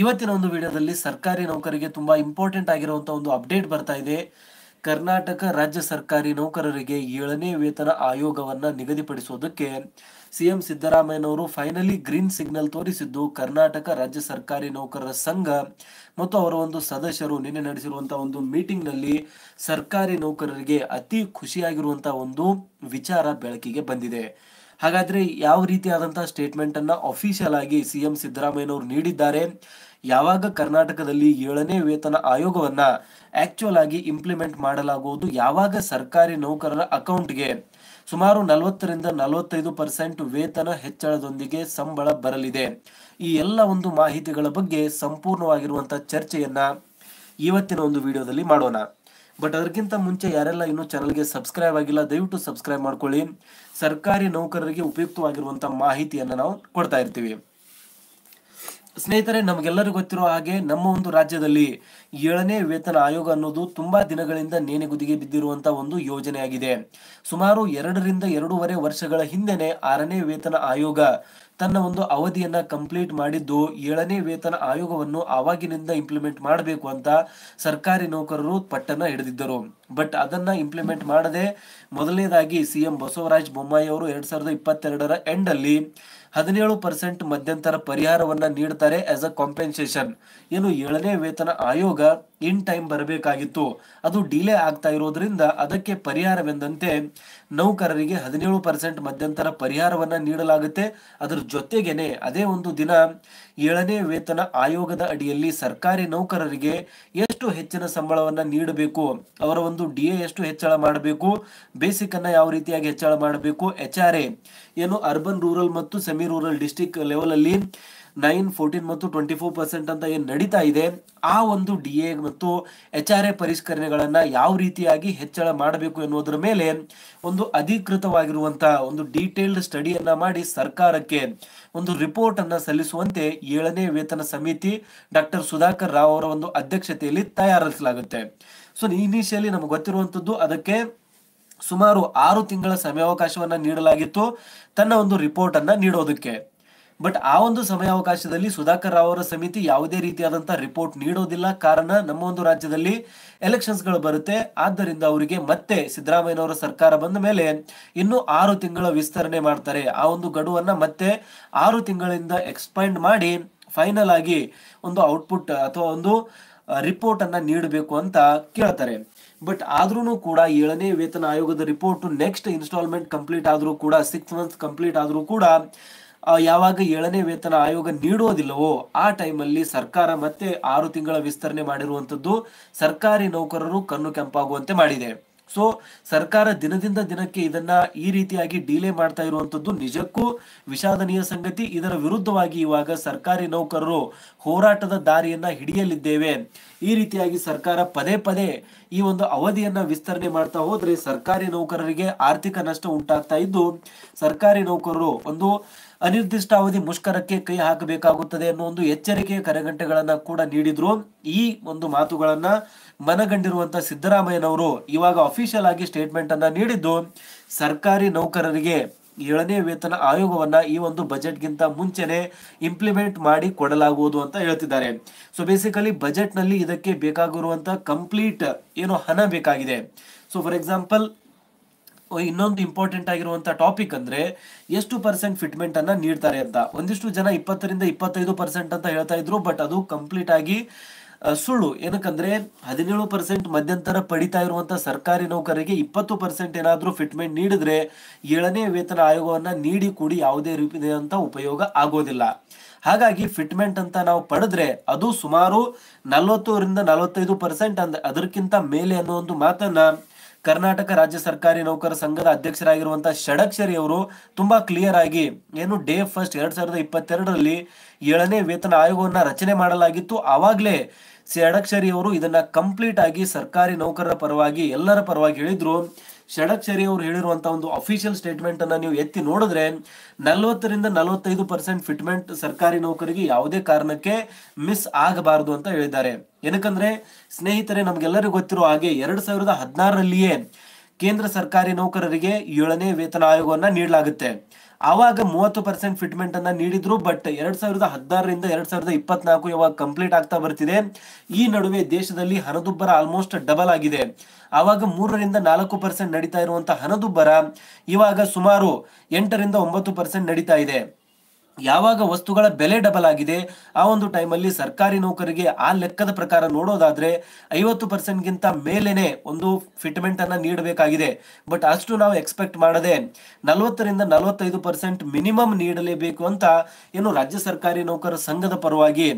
ಇವತ್ತಿನ ಒಂದು ವಿಡಿಯೋದಲ್ಲಿ ಸರ್ಕಾರಿ ನೌಕರಿಗೆ ತುಂಬಾ ಇಂಪಾರ್ಟೆಂಟ್ ಆಗಿರುವಂತಹ ಒಂದು ಅಪ್ಡೇಟ್ ಬರ್ತಾ ಇದೆ ಕರ್ನಾಟಕ ರಾಜ್ಯ ಸರ್ಕಾರಿ ನೌಕರರಿಗೆ ಏಳನೇ ವೇತನ ಆಯೋಗವನ್ನ ನಿಗದಿಪಡಿಸುವುದಕ್ಕೆ ಸಿಎಂ ಸಿದ್ದರಾಮಯ್ಯನವರು ಫೈನಲಿ ಗ್ರೀನ್ ಸಿಗ್ನಲ್ ತೋರಿಸಿದ್ದು ಕರ್ನಾಟಕ ರಾಜ್ಯ ಸರ್ಕಾರಿ ನೌಕರರ ಸಂಘ ಮತ್ತು ಅವರ ಒಂದು ಸದಸ್ಯರು ನಿನ್ನೆ ನಡೆಸಿರುವಂತಹ ಒಂದು ಮೀಟಿಂಗ್ ನಲ್ಲಿ ಸರ್ಕಾರಿ ನೌಕರರಿಗೆ ಅತಿ ಖುಷಿಯಾಗಿರುವಂತಹ ಒಂದು ವಿಚಾರ ಬೆಳಕಿಗೆ ಬಂದಿದೆ ಹಾಗಾದ್ರೆ ಯಾವ ರೀತಿಯಾದಂತಹ ಸ್ಟೇಟ್ಮೆಂಟ್ ಅನ್ನ ಅಫಿಷಿಯಲ್ ಆಗಿ ಸಿಎಂ ಸಿದ್ದರಾಮಯ್ಯನವರು ನೀಡಿದ್ದಾರೆ ಯಾವಾಗ ಕರ್ನಾಟಕದಲ್ಲಿ ಏಳನೇ ವೇತನ ಆಯೋಗವನ್ನ ಆಕ್ಚುಯಲ್ ಆಗಿ ಇಂಪ್ಲಿಮೆಂಟ್ ಮಾಡಲಾಗುವುದು ಯಾವಾಗ ಸರ್ಕಾರಿ ನೌಕರರ ಅಕೌಂಟ್ಗೆ ಸುಮಾರು ನಲವತ್ತರಿಂದ ನಲವತ್ತೈದು ಪರ್ಸೆಂಟ್ ವೇತನ ಹೆಚ್ಚಳದೊಂದಿಗೆ ಸಂಬಳ ಬರಲಿದೆ ಈ ಎಲ್ಲ ಒಂದು ಮಾಹಿತಿಗಳ ಬಗ್ಗೆ ಸಂಪೂರ್ಣವಾಗಿರುವಂತಹ ಚರ್ಚೆಯನ್ನ ಇವತ್ತಿನ ಒಂದು ವಿಡಿಯೋದಲ್ಲಿ ಮಾಡೋಣ ಬಟ್ ಅದಕ್ಕಿಂತ ಮುಂಚೆ ಯಾರೆಲ್ಲ ಇನ್ನೂ ಚಾನಲ್ಗೆ ಸಬ್ಸ್ಕ್ರೈಬ್ ಆಗಿಲ್ಲ ದಯವಿಟ್ಟು ಸಬ್ಸ್ಕ್ರೈಬ್ ಮಾಡ್ಕೊಳ್ಳಿ ಸರ್ಕಾರಿ ನೌಕರರಿಗೆ ಉಪಯುಕ್ತವಾಗಿರುವಂತ ಮಾಹಿತಿಯನ್ನು ನಾವು ಕೊಡ್ತಾ ಇರ್ತೀವಿ ಸ್ನೇಹಿತರೆ ನಮಗೆಲ್ಲರಿಗೂ ಗೊತ್ತಿರೋ ಹಾಗೆ ನಮ್ಮ ಒಂದು ರಾಜ್ಯದಲ್ಲಿ ಏಳನೇ ವೇತನ ಆಯೋಗ ಅನ್ನೋದು ತುಂಬಾ ದಿನಗಳಿಂದ ನೇನೆಗುದಿಗೆ ಬಿದ್ದಿರುವಂತಹ ಒಂದು ಯೋಜನೆಯಾಗಿದೆ ಸುಮಾರು ಎರಡರಿಂದ ಎರಡೂವರೆ ವರ್ಷಗಳ ಹಿಂದೆನೆ ಆರನೇ ವೇತನ ಆಯೋಗ ತನ್ನ ಒಂದು ಅವಧಿಯನ್ನ ಕಂಪ್ಲೀಟ್ ಮಾಡಿದ್ದು ಏಳನೇ ವೇತನ ಆಯೋಗವನ್ನು ಆವಾಗಿನಿಂದ ಇಂಪ್ಲಿಮೆಂಟ್ ಮಾಡಬೇಕು ಅಂತ ಸರ್ಕಾರಿ ನೌಕರರು ಪಟ್ಟನ್ನ ಹಿಡಿದಿದ್ದರು ಬಟ್ ಅದನ್ನ ಇಂಪ್ಲಿಮೆಂಟ್ ಮಾಡದೆ ಮೊದಲನೇದಾಗಿ ಸಿಎಂ ಬಸವರಾಜ ಬೊಮ್ಮಾಯಿ ಅವರು ಎರಡ್ ಸಾವಿರದ ಇಪ್ಪತ್ತೆರಡರ ಎಂಡ್ ಅಲ್ಲಿ ಹದಿನೇಳು ಪರ್ಸೆಂಟ್ ಮಧ್ಯಂತರ ಪರಿಹಾರವನ್ನ ನೀಡ್ತಾರೆ ಆಸ್ ಅ ಕಾಂಪೆನ್ಸೇಷನ್ ಏನು ಏಳನೇ ವೇತನ ಆಯೋಗ ಇನ್ ಟೈಮ್ ಬರಬೇಕಾಗಿತ್ತು ಅದು ಡಿಲೇ ಆಗ್ತಾ ಇರೋದ್ರಿಂದ ಅದಕ್ಕೆ ಪರಿಹಾರವೆಂದಂತೆ ನೌಕರರಿಗೆ ಹದಿನೇಳು ಪರ್ಸೆಂಟ್ ಮಧ್ಯಂತರ ಪರಿಹಾರವನ್ನು ನೀಡಲಾಗುತ್ತೆ ಅದರ ಜೊತೆಗೇನೆ ಅದೇ ಒಂದು ದಿನ ಏಳನೇ ವೇತನ ಆಯೋಗದ ಅಡಿಯಲ್ಲಿ ಸರ್ಕಾರಿ ನೌಕರರಿಗೆ ಎಷ್ಟು ಹೆಚ್ಚಿನ ಸಂಬಳವನ್ನು ನೀಡಬೇಕು ಅವರ ಒಂದು ಡಿ ಎ ಎಷ್ಟು ಹೆಚ್ಚಳ ಮಾಡಬೇಕು ಬೇಸಿಕ್ ಅನ್ನ ಯಾವ ರೀತಿಯಾಗಿ ಹೆಚ್ಚಳ ಮಾಡಬೇಕು ಎಚ್ ಆರ್ ಎ ಏನು ಅರ್ಬನ್ ರೂರಲ್ ಮತ್ತು ಸೆಮಿ ರೂರಲ್ ಡಿಸ್ಟಿಕ್ ಲೆವೆಲಲ್ಲಿ ಅಲ್ಲಿ ನೈನ್ ಫೋರ್ಟೀನ್ ಮತ್ತು ಟ್ವೆಂಟಿ ಫೋರ್ ಪರ್ಸೆಂಟ್ ಅಂತ ಏನು ನಡೀತಾ ಇದೆ ಆ ಒಂದು ಡಿ ಎ ಮತ್ತು ಎಚ್ ಆರ್ ಎ ಪರಿಷ್ಕರಣೆಗಳನ್ನು ಯಾವ ರೀತಿಯಾಗಿ ಹೆಚ್ಚಳ ಮಾಡಬೇಕು ಎನ್ನುವುದರ ಮೇಲೆ ಒಂದು ಅಧಿಕೃತವಾಗಿರುವಂತಹ ಒಂದು ಡೀಟೇಲ್ಡ್ ಸ್ಟಡಿಯನ್ನ ಮಾಡಿ ಸರ್ಕಾರಕ್ಕೆ ಒಂದು ರಿಪೋರ್ಟ್ ಅನ್ನ ಸಲ್ಲಿಸುವಂತೆ ಏಳನೇ ವೇತನ ಸಮಿತಿ ಡಾಕ್ಟರ್ ಸುಧಾಕರ್ ರಾವ್ ಅವರ ಒಂದು ಅಧ್ಯಕ್ಷತೆಯಲ್ಲಿ ತಯಾರಿಸಲಾಗುತ್ತೆ ಸೊ ಇನಿಷಿಯಲಿ ನಮ್ಗೆ ಗೊತ್ತಿರುವಂತದ್ದು ಅದಕ್ಕೆ ಸುಮಾರು ಆರು ತಿಂಗಳ ಸಮಯಾವಕಾಶವನ್ನ ನೀಡಲಾಗಿತ್ತು ತನ್ನ ಒಂದು ರಿಪೋರ್ಟ್ ಅನ್ನ ನೀಡೋದಕ್ಕೆ ಬಟ್ ಆ ಒಂದು ಸಮಯಾವಕಾಶದಲ್ಲಿ ಸುಧಾಕರ್ ರಾವ್ ಅವರ ಸಮಿತಿ ಯಾವುದೇ ರೀತಿಯಾದಂತಹ ರಿಪೋರ್ಟ್ ನೀಡೋದಿಲ್ಲ ಕಾರಣ ನಮ್ಮ ಒಂದು ರಾಜ್ಯದಲ್ಲಿ ಎಲೆಕ್ಷನ್ಸ್ಗಳು ಬರುತ್ತೆ ಆದ್ದರಿಂದ ಅವರಿಗೆ ಮತ್ತೆ ಸಿದ್ದರಾಮಯ್ಯನವರ ಸರ್ಕಾರ ಬಂದ ಮೇಲೆ ಇನ್ನು ಆರು ತಿಂಗಳ ವಿಸ್ತರಣೆ ಮಾಡ್ತಾರೆ ಆ ಒಂದು ಗಡುವನ್ನ ಮತ್ತೆ ಆರು ತಿಂಗಳಿಂದ ಎಕ್ಸ್ಪೈಂಡ್ ಮಾಡಿ ಫೈನಲ್ ಆಗಿ ಒಂದು ಔಟ್ಪುಟ್ ಅಥವಾ ಒಂದು ರಿಪೋರ್ಟ್ ಅನ್ನ ನೀಡಬೇಕು ಅಂತ ಕೇಳ್ತಾರೆ ಬಟ್ ಆದ್ರೂ ಕೂಡ ಏಳನೇ ವೇತನ ಆಯೋಗದ ರಿಪೋರ್ಟ್ ನೆಕ್ಸ್ಟ್ ಇನ್ಸ್ಟಾಲ್ಮೆಂಟ್ ಕಂಪ್ಲೀಟ್ ಆದ್ರೂ ಕೂಡ ಸಿಕ್ಸ್ ಮಂತ್ ಕಂಪ್ಲೀಟ್ ಆದ್ರೂ ಕೂಡ ಯಾವಾಗ ಏಳನೇ ವೇತನ ಆಯೋಗ ನೀಡುವುದಿಲ್ಲವೋ ಆ ಟೈಮಲ್ಲಿ ಸರ್ಕಾರ ಮತ್ತೆ ಆರು ತಿಂಗಳ ವಿಸ್ತರಣೆ ಮಾಡಿರುವಂಥದ್ದು ಸರ್ಕಾರಿ ನೌಕರರು ಕಣ್ಣು ಕೆಂಪಾಗುವಂತೆ ಮಾಡಿದೆ ಸೊ ಸರ್ಕಾರ ದಿನದಿಂದ ದಿನಕ್ಕೆ ಇದನ್ನ ಈ ರೀತಿಯಾಗಿ ಡಿಲೇ ಮಾಡ್ತಾ ಇರುವಂತದ್ದು ನಿಜಕ್ಕೂ ವಿಷಾದನೀಯ ಸಂಗತಿ ಇದರ ವಿರುದ್ಧವಾಗಿ ಇವಾಗ ಸರ್ಕಾರಿ ನೌಕರರು ಹೋರಾಟದ ದಾರಿಯನ್ನ ಹಿಡಿಯಲಿದ್ದೇವೆ ಈ ರೀತಿಯಾಗಿ ಸರ್ಕಾರ ಪದೇ ಪದೇ ಈ ಒಂದು ಅವಧಿಯನ್ನ ವಿಸ್ತರಣೆ ಮಾಡ್ತಾ ಹೋದ್ರೆ ಸರ್ಕಾರಿ ನೌಕರರಿಗೆ ಆರ್ಥಿಕ ನಷ್ಟ ಉಂಟಾಗ್ತಾ ಇದ್ದು ಸರ್ಕಾರಿ ನೌಕರರು ಒಂದು ಅನಿರ್ದಿಷ್ಟ ಅವಧಿ ಮುಷ್ಕರಕ್ಕೆ ಕೈ ಹಾಕಬೇಕಾಗುತ್ತದೆ ಅನ್ನೋ ಒಂದು ಎಚ್ಚರಿಕೆಯ ಕರೆಗಂಟೆಗಳನ್ನ ಕೂಡ ನೀಡಿದ್ರು ಈ ಒಂದು ಮಾತುಗಳನ್ನ ಮನಗಂಡಿರುವಂತ ಸಿದ್ದರಾಮಯ್ಯನವರು ಇವಾಗ ಅಫಿಷಿಯಲ್ ಆಗಿ ಸ್ಟೇಟ್ಮೆಂಟ್ ಅನ್ನ ನೀಡಿದ್ದು ಸರ್ಕಾರಿ ನೌಕರರಿಗೆ ಏಳನೇ ವೇತನ ಆಯೋಗವನ್ನ ಈ ಒಂದು ಬಜೆಟ್ ಗಿಂತ ಮುಂಚೆನೆ ಇಂಪ್ಲಿಮೆಂಟ್ ಮಾಡಿ ಕೊಡಲಾಗುವುದು ಅಂತ ಹೇಳ್ತಿದ್ದಾರೆ ಸೊ ಬೇಸಿಕಲಿ ಬಜೆಟ್ ನಲ್ಲಿ ಇದಕ್ಕೆ ಬೇಕಾಗಿರುವಂತಹ ಕಂಪ್ಲೀಟ್ ಏನು ಹಣ ಬೇಕಾಗಿದೆ ಸೊ ಫಾರ್ ಎಕ್ಸಾಂಪಲ್ ಇನ್ನೊಂದು ಇಂಪಾರ್ಟೆಂಟ್ ಆಗಿರುವಂತ ಟಾಪಿಕ್ ಅಂದ್ರೆ ಎಷ್ಟು ಪರ್ಸೆಂಟ್ ಫಿಟ್ಮೆಂಟ್ ಅನ್ನ ನೀಡ್ತಾರೆ ಅಂತ ಒಂದಿಷ್ಟು ಜನ ಇಪ್ಪತ್ತರಿಂದ ಇಪ್ಪತ್ತೈದು ಪರ್ಸೆಂಟ್ ಅಂತ ಹೇಳ್ತಾ ಇದ್ರು ಬಟ್ ಅದು ಕಂಪ್ಲೀಟ್ ಆಗಿ ಸುಳ್ಳು ಏನಕ್ಕಂದ್ರೆ ಹದಿನೇಳು ಪರ್ಸೆಂಟ್ ಮಧ್ಯಂತರ ಪಡಿತಾ ಇರುವಂತಹ ಸರ್ಕಾರಿ ನೌಕರರಿಗೆ ಇಪ್ಪತ್ತು ಪರ್ಸೆಂಟ್ ಏನಾದರೂ ಫಿಟ್ಮೆಂಟ್ ನೀಡಿದ್ರೆ ಏಳನೇ ವೇತನ ಆಯೋಗವನ್ನ ನೀಡಿ ಕೂಡಿ ಯಾವುದೇ ರೀತಿಯಾದಂಥ ಉಪಯೋಗ ಆಗೋದಿಲ್ಲ ಹಾಗಾಗಿ ಫಿಟ್ಮೆಂಟ್ ಅಂತ ನಾವು ಪಡೆದ್ರೆ ಅದು ಸುಮಾರು ನಲವತ್ತರಿಂದ ನಲವತ್ತೈದು ಪರ್ಸೆಂಟ್ ಅಂದ್ರೆ ಅದಕ್ಕಿಂತ ಮೇಲೆ ಅನ್ನೋ ಒಂದು ಮಾತನ್ನ ಕರ್ನಾಟಕ ರಾಜ್ಯ ಸರ್ಕಾರಿ ನೌಕರ ಸಂಘದ ಅಧ್ಯಕ್ಷರಾಗಿರುವಂತಹ ಷಡಕ್ಷರಿ ಅವರು ತುಂಬಾ ಕ್ಲಿಯರ್ ಆಗಿ ಏನು ಡೇ ಫಸ್ಟ್ ಎರಡ್ ಸಾವಿರದ ಇಪ್ಪತ್ತೆರಡರಲ್ಲಿ ಏಳನೇ ವೇತನ ಆಯೋಗವನ್ನ ರಚನೆ ಮಾಡಲಾಗಿತ್ತು ಆವಾಗಲೇ ಷಡಕ್ಷರಿ ಅವರು ಇದನ್ನ ಕಂಪ್ಲೀಟ್ ಆಗಿ ಸರ್ಕಾರಿ ನೌಕರರ ಪರವಾಗಿ ಎಲ್ಲರ ಪರವಾಗಿ ಹೇಳಿದ್ರು ಶರತ್ ಅವರು ಹೇಳಿರುವಂತ ಒಂದು ಅಫಿಷಿಯಲ್ ಸ್ಟೇಟ್ಮೆಂಟ್ ಅನ್ನ ನೀವು ಎತ್ತಿ ನೋಡಿದ್ರೆ ನಲವತ್ತರಿಂದ ನಲವತ್ತೈದು ಪರ್ಸೆಂಟ್ ಫಿಟ್ಮೆಂಟ್ ಸರ್ಕಾರಿ ನೌಕರಿಗೆ ಯಾವುದೇ ಕಾರಣಕ್ಕೆ ಮಿಸ್ ಆಗಬಾರದು ಅಂತ ಹೇಳಿದ್ದಾರೆ ಏನಕಂದ್ರೆ ಸ್ನೇಹಿತರೆ ನಮ್ಗೆಲ್ಲರಿಗೂ ಗೊತ್ತಿರೋ ಹಾಗೆ ಎರಡ್ ಸಾವಿರದ ಹದಿನಾರರಲ್ಲಿಯೇ ಕೇಂದ್ರ ಸರ್ಕಾರಿ ನೌಕರರಿಗೆ ಏಳನೇ ವೇತನ ಆಯೋಗವನ್ನ ನೀಡಲಾಗುತ್ತೆ ಆವಾಗ ಮೂವತ್ತು ಪರ್ಸೆಂಟ್ ಫಿಟ್ಮೆಂಟ್ ಅನ್ನ ನೀಡಿದ್ರು ಬಟ್ ಎರಡ್ ಸಾವಿರದ ಹದಿನಾರರಿಂದ ಎರಡ್ ಸಾವಿರದ ಇಪ್ಪತ್ನಾಲ್ಕು ಇವಾಗ ಕಂಪ್ಲೀಟ್ ಆಗ್ತಾ ಬರ್ತಿದೆ ಈ ನಡುವೆ ದೇಶದಲ್ಲಿ ಹಣದುಬ್ಬರ ಆಲ್ಮೋಸ್ಟ್ ಡಬಲ್ ಆಗಿದೆ ಆವಾಗ ಮೂರರಿಂದ ನಾಲ್ಕು ಪರ್ಸೆಂಟ್ ನಡೀತಾ ಇರುವಂತಹ ಹಣದುಬ್ಬರ ಇವಾಗ ಸುಮಾರು ಎಂಟರಿಂದ ಒಂಬತ್ತು ಪರ್ಸೆಂಟ್ ನಡೀತಾ ಇದೆ ಯಾವಾಗ ವಸ್ತುಗಳ ಬೆಲೆ ಡಬಲ್ ಆಗಿದೆ ಆ ಒಂದು ಟೈಮಲ್ಲಿ ಸರ್ಕಾರಿ ನೌಕರಿಗೆ ಆ ಲೆಕ್ಕದ ಪ್ರಕಾರ ನೋಡೋದಾದ್ರೆ ಐವತ್ತು ಪರ್ಸೆಂಟ್ಗಿಂತ ಮೇಲೇ ಒಂದು ಫಿಟ್ಮೆಂಟ್ ಅನ್ನ ನೀಡಬೇಕಾಗಿದೆ ಬಟ್ ಅಷ್ಟು ನಾವು ಎಕ್ಸ್ಪೆಕ್ಟ್ ಮಾಡದೆ ನಲವತ್ತರಿಂದ ನಲವತ್ತೈದು ಪರ್ಸೆಂಟ್ ಮಿನಿಮಮ್ ನೀಡಲೇಬೇಕು ಅಂತ ಏನು ರಾಜ್ಯ ಸರ್ಕಾರಿ ನೌಕರರ ಸಂಘದ ಪರವಾಗಿ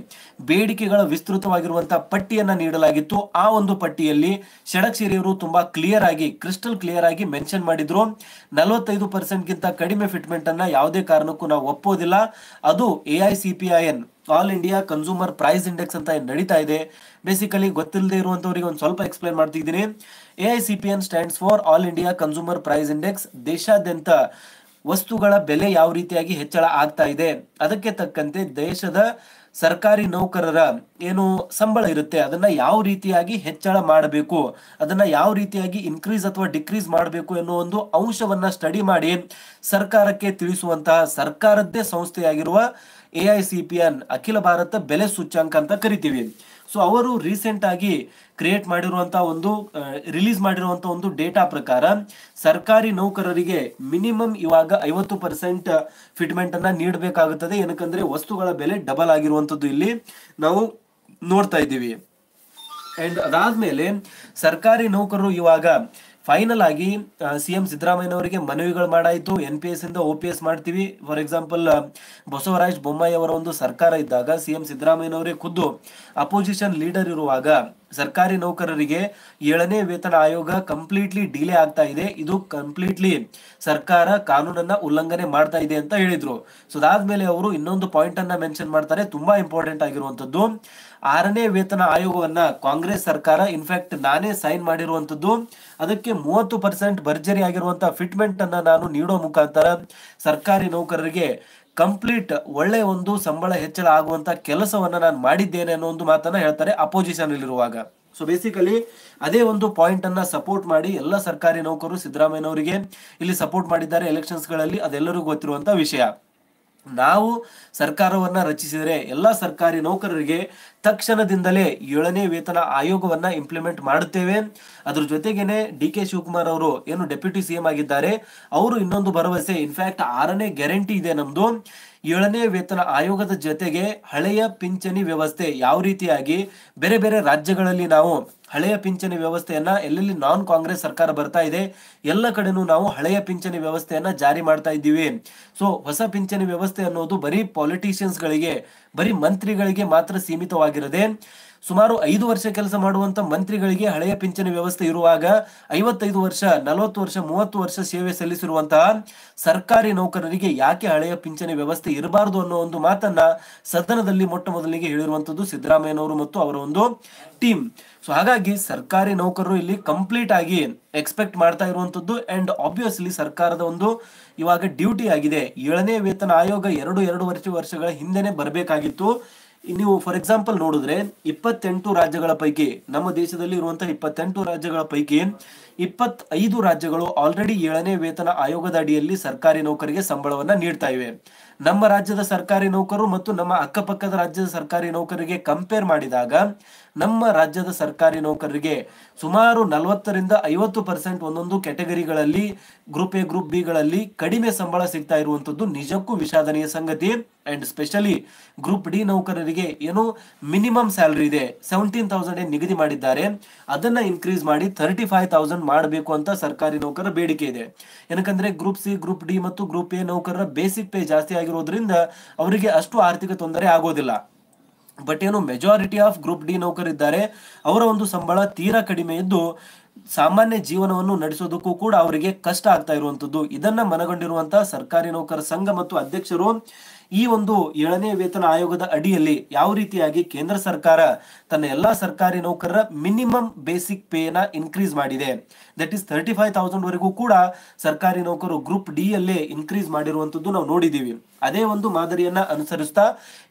ಬೇಡಿಕೆಗಳ ವಿಸ್ತೃತವಾಗಿರುವಂತಹ ಪಟ್ಟಿಯನ್ನ ನೀಡಲಾಗಿತ್ತು ಆ ಒಂದು ಪಟ್ಟಿಯಲ್ಲಿ ಷಡಕ್ಷರಿಯವರು ತುಂಬಾ ಕ್ಲಿಯರ್ ಆಗಿ ಕ್ರಿಸ್ಟಲ್ ಕ್ಲಿಯರ್ ಆಗಿ ಮೆನ್ಷನ್ ಮಾಡಿದ್ರು ನಲವತ್ತೈದು ಪರ್ಸೆಂಟ್ಗಿಂತ ಕಡಿಮೆ ಫಿಟ್ಮೆಂಟ್ ಅನ್ನ ಯಾವುದೇ ಕಾರಣಕ್ಕೂ ನಾವು ಒಪ್ಪೋದಿಲ್ಲ ಅದು A I C P I N all India consumer price index ಅಂತ ನಡೀತಾ ಇದೆ ಬೇಸಿಕಲಿ ಗೊತ್ತಿಲ್ಲದೆ ಇರುವಂತವರಿಗೆ ಒಂದು ಸ್ವಲ್ಪ ಎಕ್ಸ್ಪ್ಲೈನ್ ಮಾಡ್ತಿದ್ದೀನಿ A I C P N stands for all India consumer price index ದೇಶಾದ್ಯಂತ ವಸ್ತುಗಳ ಬೆಲೆ ಯಾವ ರೀತಿಯಾಗಿ ಹೆಚ್ಚಳ ಆಗ್ತಾ ಇದೆ ಅದಕ್ಕೆ ತಕ್ಕಂತೆ ದೇಶದ ಸರ್ಕಾರಿ ನೌಕರರ ಏನು ಸಂಬಳ ಇರುತ್ತೆ ಅದನ್ನ ಯಾವ ರೀತಿಯಾಗಿ ಹೆಚ್ಚಳ ಮಾಡಬೇಕು ಅದನ್ನ ಯಾವ ರೀತಿಯಾಗಿ ಇನ್ಕ್ರೀಸ್ ಅಥವಾ ಡಿಕ್ರೀಸ್ ಮಾಡಬೇಕು ಎನ್ನುವ ಒಂದು ಅಂಶವನ್ನ ಸ್ಟಡಿ ಮಾಡಿ ಸರ್ಕಾರಕ್ಕೆ ತಿಳಿಸುವಂತಹ ಸರ್ಕಾರದ್ದೇ ಸಂಸ್ಥೆಯಾಗಿರುವ ಎ ಐ ಅಖಿಲ ಭಾರತ ಬೆಲೆ ಸೂಚ್ಯಾಂಕ ಅಂತ ಕರಿತೀವಿ ಸೊ ಅವರು ರೀಸೆಂಟ್ ಆಗಿ ಕ್ರಿಯೇಟ್ ಮಾಡಿರುವಂತಹ ಒಂದು ರಿಲೀಸ್ ಮಾಡಿರುವಂತಹ ಒಂದು ಡೇಟಾ ಪ್ರಕಾರ ಸರ್ಕಾರಿ ನೌಕರರಿಗೆ ಮಿನಿಮಮ್ ಇವಾಗ ಐವತ್ತು ಪರ್ಸೆಂಟ್ ಫಿಟ್ಮೆಂಟ್ ಅನ್ನ ನೀಡಬೇಕಾಗುತ್ತದೆ ಏನಕ್ಕಂದ್ರೆ ವಸ್ತುಗಳ ಬೆಲೆ ಡಬಲ್ ಆಗಿರುವಂತದ್ದು ಇಲ್ಲಿ ನಾವು ನೋಡ್ತಾ ಇದ್ದೀವಿ ಅಂಡ್ ಅದಾದ್ಮೇಲೆ ಸರ್ಕಾರಿ ನೌಕರರು ಇವಾಗ ಫೈನಲ್ ಆಗಿ ಸಿ ಎಂ ಸಿದ್ದರಾಮಯ್ಯನವರಿಗೆ ಮನವಿಗಳು ಮಾಡಾಯಿತು ಎನ್ ಪಿ ಎಸ್ ಇಂದ ಒ ಪಿ ಎಸ್ ಮಾಡ್ತೀವಿ ಫಾರ್ ಎಕ್ಸಾಂಪಲ್ ಬಸವರಾಜ್ ಬೊಮ್ಮಾಯಿ ಅವರ ಒಂದು ಸರ್ಕಾರ ಇದ್ದಾಗ ಸಿ ಎಂ ಸಿದ್ದರಾಮಯ್ಯನವರೇ ಖುದ್ದು ಅಪೋಸಿಷನ್ ಲೀಡರ್ ಇರುವಾಗ ಸರ್ಕಾರಿ ನೌಕರರಿಗೆ ಏಳನೇ ವೇತನ ಆಯೋಗ ಕಂಪ್ಲೀಟ್ಲಿ ಡಿಲೇ ಆಗ್ತಾ ಇದೆ ಇದು ಕಂಪ್ಲೀಟ್ಲಿ ಸರ್ಕಾರ ಕಾನೂನನ್ನ ಉಲ್ಲಂಘನೆ ಮಾಡ್ತಾ ಇದೆ ಅಂತ ಹೇಳಿದ್ರು ಸೊ ಅದಾದ್ಮೇಲೆ ಅವರು ಇನ್ನೊಂದು ಪಾಯಿಂಟ್ ಅನ್ನ ಮೆನ್ಷನ್ ಮಾಡ್ತಾರೆ ತುಂಬಾ ಇಂಪಾರ್ಟೆಂಟ್ ಆಗಿರುವಂತದ್ದು ಆರನೇ ವೇತನ ಆಯೋಗವನ್ನ ಕಾಂಗ್ರೆಸ್ ಸರ್ಕಾರ ಇನ್ಫ್ಯಾಕ್ಟ್ ನಾನೇ ಸೈನ್ ಮಾಡಿರುವಂತದ್ದು ಅದಕ್ಕೆ ಮೂವತ್ತು ಪರ್ಸೆಂಟ್ ಭರ್ಜರಿ ಆಗಿರುವಂತಹ ಫಿಟ್ಮೆಂಟ್ ಅನ್ನ ನಾನು ನೀಡೋ ಮುಖಾಂತರ ಸರ್ಕಾರಿ ನೌಕರರಿಗೆ ಕಂಪ್ಲೀಟ್ ಒಳ್ಳೆ ಒಂದು ಸಂಬಳ ಹೆಚ್ಚಳ ಆಗುವಂತ ಕೆಲಸವನ್ನ ನಾನು ಮಾಡಿದ್ದೇನೆ ಅನ್ನೋ ಒಂದು ಮಾತನ್ನ ಹೇಳ್ತಾರೆ ಅಪೋಸಿಷನ್ ಅಲ್ಲಿರುವಾಗ ಸೊ ಬೇಸಿಕಲಿ ಅದೇ ಒಂದು ಪಾಯಿಂಟ್ ಅನ್ನ ಸಪೋರ್ಟ್ ಮಾಡಿ ಎಲ್ಲ ಸರ್ಕಾರಿ ನೌಕರು ಸಿದ್ದರಾಮಯ್ಯನವರಿಗೆ ಇಲ್ಲಿ ಸಪೋರ್ಟ್ ಮಾಡಿದ್ದಾರೆ ಗಳಲ್ಲಿ ಅದೆಲ್ಲರಿಗೂ ಗೊತ್ತಿರುವಂತಹ ವಿಷಯ ನಾವು ಸರ್ಕಾರವನ್ನ ರಚಿಸಿದರೆ ಎಲ್ಲ ಸರ್ಕಾರಿ ನೌಕರರಿಗೆ ತಕ್ಷಣದಿಂದಲೇ ಏಳನೇ ವೇತನ ಆಯೋಗವನ್ನ ಇಂಪ್ಲಿಮೆಂಟ್ ಮಾಡುತ್ತೇವೆ ಅದ್ರ ಜೊತೆಗೇನೆ ಡಿ ಕೆ ಶಿವಕುಮಾರ್ ಅವರು ಏನು ಡೆಪ್ಯೂಟಿ ಸಿಎಂ ಆಗಿದ್ದಾರೆ ಅವರು ಇನ್ನೊಂದು ಭರವಸೆ ಇನ್ಫ್ಯಾಕ್ಟ್ ಆರನೇ ಗ್ಯಾರಂಟಿ ಇದೆ ನಮ್ದು ಏಳನೇ ವೇತನ ಆಯೋಗದ ಜೊತೆಗೆ ಹಳೆಯ ಪಿಂಚಣಿ ವ್ಯವಸ್ಥೆ ಯಾವ ರೀತಿಯಾಗಿ ಬೇರೆ ಬೇರೆ ರಾಜ್ಯಗಳಲ್ಲಿ ನಾವು ಹಳೆಯ ಪಿಂಚಣಿ ವ್ಯವಸ್ಥೆಯನ್ನ ಎಲ್ಲೆಲ್ಲಿ ನಾನ್ ಕಾಂಗ್ರೆಸ್ ಸರ್ಕಾರ ಬರ್ತಾ ಇದೆ ಎಲ್ಲ ಕಡೆನೂ ನಾವು ಹಳೆಯ ಪಿಂಚಣಿ ವ್ಯವಸ್ಥೆಯನ್ನ ಜಾರಿ ಮಾಡ್ತಾ ಇದ್ದೀವಿ ಸೊ ಹೊಸ ಪಿಂಚಣಿ ವ್ಯವಸ್ಥೆ ಅನ್ನೋದು ಬರೀ ಪಾಲಿಟಿಷಿಯನ್ಸ್ ಗಳಿಗೆ ಬರೀ ಮಂತ್ರಿಗಳಿಗೆ ಮಾತ್ರ ಸೀಮಿತವಾಗಿರದೆ ಸುಮಾರು ಐದು ವರ್ಷ ಕೆಲಸ ಮಾಡುವಂತ ಮಂತ್ರಿಗಳಿಗೆ ಹಳೆಯ ಪಿಂಚಣಿ ವ್ಯವಸ್ಥೆ ಇರುವಾಗ ಐವತ್ತೈದು ವರ್ಷ ನಲವತ್ತು ವರ್ಷ ಮೂವತ್ತು ವರ್ಷ ಸೇವೆ ಸಲ್ಲಿಸಿರುವಂತಹ ಸರ್ಕಾರಿ ನೌಕರರಿಗೆ ಯಾಕೆ ಹಳೆಯ ಪಿಂಚಣಿ ವ್ಯವಸ್ಥೆ ಇರಬಾರದು ಅನ್ನೋ ಒಂದು ಮಾತನ್ನ ಸದನದಲ್ಲಿ ಮೊಟ್ಟ ಮೊದಲಿಗೆ ಹೇಳಿರುವಂತದ್ದು ಸಿದ್ದರಾಮಯ್ಯನವರು ಮತ್ತು ಅವರ ಒಂದು ಟೀಮ್ ಸೊ ಹಾಗಾಗಿ ಸರ್ಕಾರಿ ನೌಕರರು ಇಲ್ಲಿ ಕಂಪ್ಲೀಟ್ ಆಗಿ ಎಕ್ಸ್ಪೆಕ್ಟ್ ಮಾಡ್ತಾ ಇರುವಂತದ್ದು ಅಂಡ್ ಆಬ್ವಿಯಸ್ಲಿ ಸರ್ಕಾರದ ಒಂದು ಇವಾಗ ಡ್ಯೂಟಿ ಆಗಿದೆ ಏಳನೇ ವೇತನ ಆಯೋಗ ಎರಡು ವರ್ಷ ವರ್ಷಗಳ ಹಿಂದೆನೆ ಬರಬೇಕಾಗಿತ್ತು ನೀವು ಫಾರ್ ಎಕ್ಸಾಂಪಲ್ ನೋಡಿದ್ರೆ ಇಪ್ಪತ್ತೆಂಟು ರಾಜ್ಯಗಳ ಪೈಕಿ ನಮ್ಮ ದೇಶದಲ್ಲಿ ಇರುವಂತಹ ಇಪ್ಪತ್ತೆಂಟು ರಾಜ್ಯಗಳ ಪೈಕಿ ಇಪ್ಪತ್ತೈದು ರಾಜ್ಯಗಳು ಆಲ್ರೆಡಿ ಏಳನೇ ವೇತನ ಆಯೋಗದ ಅಡಿಯಲ್ಲಿ ಸರ್ಕಾರಿ ನೌಕರಿಗೆ ಸಂಬಳವನ್ನ ನೀಡ್ತಾ ಇವೆ ನಮ್ಮ ರಾಜ್ಯದ ಸರ್ಕಾರಿ ನೌಕರು ಮತ್ತು ನಮ್ಮ ಅಕ್ಕಪಕ್ಕದ ರಾಜ್ಯದ ಸರ್ಕಾರಿ ನೌಕರಿಗೆ ಕಂಪೇರ್ ಮಾಡಿದಾಗ ನಮ್ಮ ರಾಜ್ಯದ ಸರ್ಕಾರಿ ನೌಕರರಿಗೆ ಸುಮಾರು ನಲವತ್ತರಿಂದ ಐವತ್ತು ಪರ್ಸೆಂಟ್ ಒಂದೊಂದು ಕ್ಯಾಟಗರಿಗಳಲ್ಲಿ ಗ್ರೂಪ್ ಎ ಗ್ರೂಪ್ ಗಳಲ್ಲಿ ಕಡಿಮೆ ಸಂಬಳ ಸಿಗ್ತಾ ಇರುವಂತದ್ದು ನಿಜಕ್ಕೂ ವಿಷಾದನೀಯ ಸಂಗತಿ ಅಂಡ್ ಸ್ಪೆಷಲಿ ಗ್ರೂಪ್ ಡಿ ನೌಕರರಿಗೆ ಏನು ಮಿನಿಮಮ್ ಸ್ಯಾಲರಿ ಇದೆ ಸೆವೆಂಟೀನ್ ತೌಸಂಡ್ ನಿಗದಿ ಮಾಡಿದ್ದಾರೆ ಅದನ್ನ ಇನ್ಕ್ರೀಸ್ ಮಾಡಿ ಥರ್ಟಿ ಫೈವ್ ತೌಸಂಡ್ ಮಾಡ್ಬೇಕು ಮಾಡಬೇಕು ಅಂತ ಸರ್ಕಾರಿ ನೌಕರರ ಬೇಡಿಕೆ ಇದೆ ಏನಕಂದ್ರೆ ಗ್ರೂಪ್ ಸಿ ಗ್ರೂಪ್ ಡಿ ಮತ್ತು ಗ್ರೂಪ್ ಎ ನೌಕರರ ಬೇಸಿಕ್ ಪೇ ಜಾಸ್ತಿ ಆಗಿರೋದ್ರಿಂದ ಅವರಿಗೆ ಅಷ್ಟು ಆರ್ಥಿಕ ತೊಂದರೆ ಆಗೋದಿಲ್ಲ ಬಟ್ ಏನು ಮೆಜಾರಿಟಿ ಆಫ್ ಗ್ರೂಪ್ ಡಿ ನೌಕರಿದ್ದಾರೆ ಅವರ ಒಂದು ಸಂಬಳ ತೀರಾ ಕಡಿಮೆ ಇದ್ದು ಸಾಮಾನ್ಯ ಜೀವನವನ್ನು ನಡೆಸೋದಕ್ಕೂ ಕೂಡ ಅವರಿಗೆ ಕಷ್ಟ ಆಗ್ತಾ ಇರುವಂತದ್ದು ಇದನ್ನ ಮನಗೊಂಡಿರುವಂತಹ ಸರ್ಕಾರಿ ನೌಕರ ಸಂಘ ಮತ್ತು ಅಧ್ಯಕ್ಷರು ಈ ಒಂದು ಏಳನೇ ವೇತನ ಆಯೋಗದ ಅಡಿಯಲ್ಲಿ ಯಾವ ರೀತಿಯಾಗಿ ಕೇಂದ್ರ ಸರ್ಕಾರ ತನ್ನ ಎಲ್ಲಾ ಸರ್ಕಾರಿ ನೌಕರರ ಮಿನಿಮಮ್ ಬೇಸಿಕ್ ಪೇನ ಇನ್ಕ್ರೀಸ್ ಮಾಡಿದೆ that is thirty five thousand ವರೆಗೂ ಕೂಡ ಸರ್ಕಾರಿ ನೌಕರು ಗ್ರೂಪ್ ಡಿ ಅಲ್ಲೇ ಇನ್ಕ್ರೀಸ್ ಮಾಡಿರುವಂತದ್ದು ನಾವು ನೋಡಿದೀವಿ ಅದೇ ಒಂದು ಮಾದರಿಯನ್ನ ಅನುಸರಿಸ್ತಾ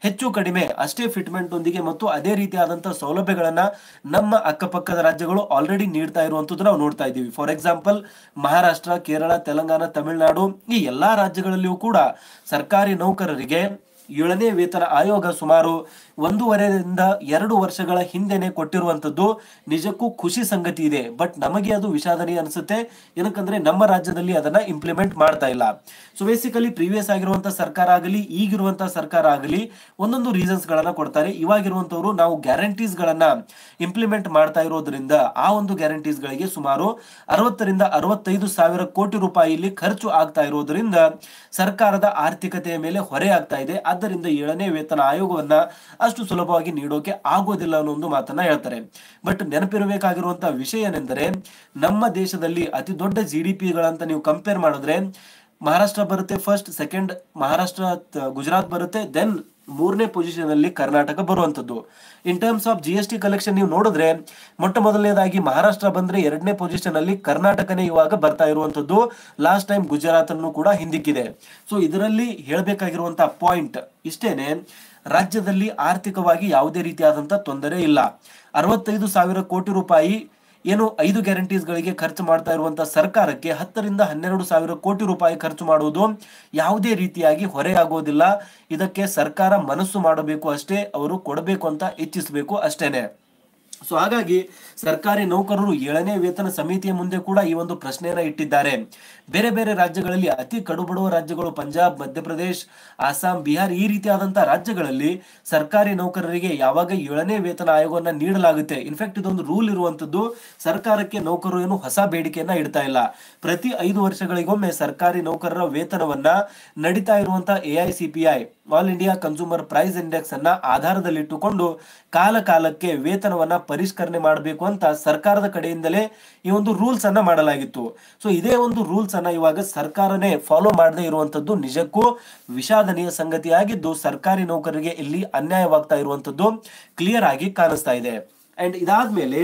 ಹೆಚ್ಚು ಕಡಿಮೆ ಅಷ್ಟೇ ಫಿಟ್ಮೆಂಟ್ ಒಂದಿಗೆ ಮತ್ತು ಅದೇ ರೀತಿಯಾದಂತಹ ಸೌಲಭ್ಯಗಳನ್ನ ನಮ್ಮ ಅಕ್ಕಪಕ್ಕದ ರಾಜ್ಯಗಳು ಆಲ್ರೆಡಿ ನೀಡ್ತಾ ಇರುವಂತದ್ದು ನಾವು ನೋಡ್ತಾ ಇದೀವಿ ಫಾರ್ ಎಕ್ಸಾಂಪಲ್ ಮಹಾರಾಷ್ಟ್ರ ಕೇರಳ ತೆಲಂಗಾಣ ತಮಿಳುನಾಡು ಈ ಎಲ್ಲಾ ರಾಜ್ಯಗಳಲ್ಲಿಯೂ ಕೂಡ ಸರ್ಕಾರಿ ನೌಕರರಿಗೆ ಏಳನೇ ವೇತನ ಆಯೋಗ ಸುಮಾರು ಒಂದೂವರೆಯಿಂದ ಎರಡು ವರ್ಷಗಳ ಹಿಂದೆನೆ ಕೊಟ್ಟಿರುವಂತದ್ದು ನಿಜಕ್ಕೂ ಖುಷಿ ಸಂಗತಿ ಇದೆ ಬಟ್ ನಮಗೆ ಅದು ವಿಷಾದನೀಯ ಅನಿಸುತ್ತೆ ಏನಕ್ಕಂದ್ರೆ ನಮ್ಮ ರಾಜ್ಯದಲ್ಲಿ ಅದನ್ನ ಇಂಪ್ಲಿಮೆಂಟ್ ಮಾಡ್ತಾ ಇಲ್ಲ ಸೊ ಬೇಸಿಕಲಿ ಪ್ರೀವಿಯಸ್ ಆಗಿರುವಂತಹ ಸರ್ಕಾರ ಆಗಲಿ ಈಗಿರುವಂತಹ ಸರ್ಕಾರ ಆಗಲಿ ಒಂದೊಂದು ರೀಸನ್ಸ್ ಗಳನ್ನ ಕೊಡ್ತಾರೆ ಇವಾಗಿರುವಂತವರು ನಾವು ಗ್ಯಾರಂಟೀಸ್ ಗಳನ್ನ ಇಂಪ್ಲಿಮೆಂಟ್ ಮಾಡ್ತಾ ಇರೋದ್ರಿಂದ ಆ ಒಂದು ಗ್ಯಾರಂಟೀಸ್ ಗಳಿಗೆ ಸುಮಾರು ಅರವತ್ತರಿಂದ ಅರವತ್ತೈದು ಸಾವಿರ ಕೋಟಿ ರೂಪಾಯಿಲಿ ಖರ್ಚು ಆಗ್ತಾ ಇರೋದ್ರಿಂದ ಸರ್ಕಾರದ ಆರ್ಥಿಕತೆಯ ಮೇಲೆ ಹೊರೆ ಆಗ್ತಾ ಇದೆ ಆದ್ದರಿಂದ ಏಳನೇ ವೇತನ ಆಯೋಗವನ್ನ ಅಷ್ಟು ಸುಲಭವಾಗಿ ನೀಡೋಕೆ ಆಗೋದಿಲ್ಲ ಅನ್ನೋ ಒಂದು ಮಾತನ್ನ ಹೇಳ್ತಾರೆ ಬಟ್ ನೆನಪಿರಬೇಕಾಗಿರುವಂತಹ ವಿಷಯ ಏನೆಂದರೆ ನಮ್ಮ ದೇಶದಲ್ಲಿ ಅತಿ ದೊಡ್ಡ ಜಿ ಡಿ ಪಿಗಳಂತ ನೀವು ಕಂಪೇರ್ ಮಾಡಿದ್ರೆ ಮಹಾರಾಷ್ಟ್ರ ಬರುತ್ತೆ ಫಸ್ಟ್ ಸೆಕೆಂಡ್ ಮಹಾರಾಷ್ಟ್ರ ಗುಜರಾತ್ ಬರುತ್ತೆ ದೆನ್ ಮೂರನೇ ಪೊಸಿಷನ್ ಅಲ್ಲಿ ಕರ್ನಾಟಕ ಬರುವಂತದ್ದು in terms of G S T collection ನೀವು ನೋಡಿದ್ರೆ ಮೊಟ್ಟ ಮೊದಲನೇದಾಗಿ ಮಹಾರಾಷ್ಟ್ರ ಬಂದ್ರೆ ಎರಡನೇ ಪೊಸಿಷನ್ ಅಲ್ಲಿ ಕರ್ನಾಟಕನೇ ಇವಾಗ ಬರ್ತಾ ಇರುವಂತದ್ದು ಲಾಸ್ಟ್ ಟೈಮ್ ಗುಜರಾತ್ ಅನ್ನು ಕೂಡ ಹಿಂದಿಕ್ಕಿದೆ ಸೊ ಇದರಲ್ಲಿ ಹೇಳ್ಬೇಕಾಗಿರುವಂತಹ ಪಾಯಿಂಟ್ ಇಷ್ಟೇನೆ ರಾಜ್ಯದಲ್ಲಿ ಆರ್ಥಿಕವಾಗಿ ಯಾವುದೇ ರೀತಿಯಾದಂಥ ತೊಂದರೆ ಇಲ್ಲ ಅರವತ್ತೈದು ಸಾವಿರ ಕೋಟಿ ರೂಪಾಯಿ ಏನು ಐದು ಗ್ಯಾರಂಟೀಸ್ಗಳಿಗೆ ಖರ್ಚು ಮಾಡ್ತಾ ಇರುವಂತಹ ಸರ್ಕಾರಕ್ಕೆ ಹತ್ತರಿಂದ ಹನ್ನೆರಡು ಸಾವಿರ ಕೋಟಿ ರೂಪಾಯಿ ಖರ್ಚು ಮಾಡುವುದು ಯಾವುದೇ ರೀತಿಯಾಗಿ ಹೊರೆಯಾಗೋದಿಲ್ಲ ಇದಕ್ಕೆ ಸರ್ಕಾರ ಮನಸ್ಸು ಮಾಡಬೇಕು ಅಷ್ಟೇ ಅವರು ಕೊಡಬೇಕು ಅಂತ ಇಚ್ಛಿಸಬೇಕು ಅಷ್ಟೇನೆ ಸೊ ಹಾಗಾಗಿ ಸರ್ಕಾರಿ ನೌಕರರು ಏಳನೇ ವೇತನ ಸಮಿತಿಯ ಮುಂದೆ ಕೂಡ ಈ ಒಂದು ಪ್ರಶ್ನೆಯನ್ನ ಇಟ್ಟಿದ್ದಾರೆ ಬೇರೆ ಬೇರೆ ರಾಜ್ಯಗಳಲ್ಲಿ ಅತಿ ಕಡುಬಡುವ ರಾಜ್ಯಗಳು ಪಂಜಾಬ್ ಮಧ್ಯಪ್ರದೇಶ ಅಸ್ಸಾಂ ಬಿಹಾರ್ ಈ ರೀತಿಯಾದಂತಹ ರಾಜ್ಯಗಳಲ್ಲಿ ಸರ್ಕಾರಿ ನೌಕರರಿಗೆ ಯಾವಾಗ ಏಳನೇ ವೇತನ ಆಯೋಗವನ್ನ ನೀಡಲಾಗುತ್ತೆ ಇನ್ಫ್ಯಾಕ್ಟ್ ಇದೊಂದು ರೂಲ್ ಇರುವಂತದ್ದು ಸರ್ಕಾರಕ್ಕೆ ನೌಕರರು ಏನು ಹೊಸ ಬೇಡಿಕೆಯನ್ನ ಇಡ್ತಾ ಇಲ್ಲ ಪ್ರತಿ ಐದು ವರ್ಷಗಳಿಗೊಮ್ಮೆ ಸರ್ಕಾರಿ ನೌಕರರ ವೇತನವನ್ನ ನಡೀತಾ ಇರುವಂತಹ AICPI all India consumer price index ಅನ್ನ ಆಧಾರದಲ್ಲಿಟ್ಟುಕೊಂಡು ಕಾಲ ಕಾಲಕ್ಕೆ ವೇತನವನ್ನ ಪರಿಷ್ಕರಣೆ ಮಾಡಬೇಕು ಅಂತ ಸರ್ಕಾರದ ಕಡೆಯಿಂದಲೇ ಈ ಒಂದು ರೂಲ್ಸ್ ಅನ್ನ ಮಾಡಲಾಗಿತ್ತು ಸೊ ಇದೇ ಒಂದು ರೂಲ್ಸ್ ಅನ್ನ ಇವಾಗ ಸರ್ಕಾರನೇ ಫಾಲೋ ಮಾಡದೇ ಇರುವಂತದ್ದು ನಿಜಕ್ಕೂ ವಿಷಾದನೀಯ ಸಂಗತಿಯಾಗಿದ್ದು ಸರ್ಕಾರಿ ನೌಕರರಿಗೆ ಇಲ್ಲಿ ಅನ್ಯಾಯವಾಗ್ತಾ ಇರುವಂತದ್ದು ಕ್ಲಿಯರ್ ಆಗಿ ಕಾಣಿಸ್ತಾ ಇದೆ ಅಂಡ್ ಇದಾದ್ಮೇಲೆ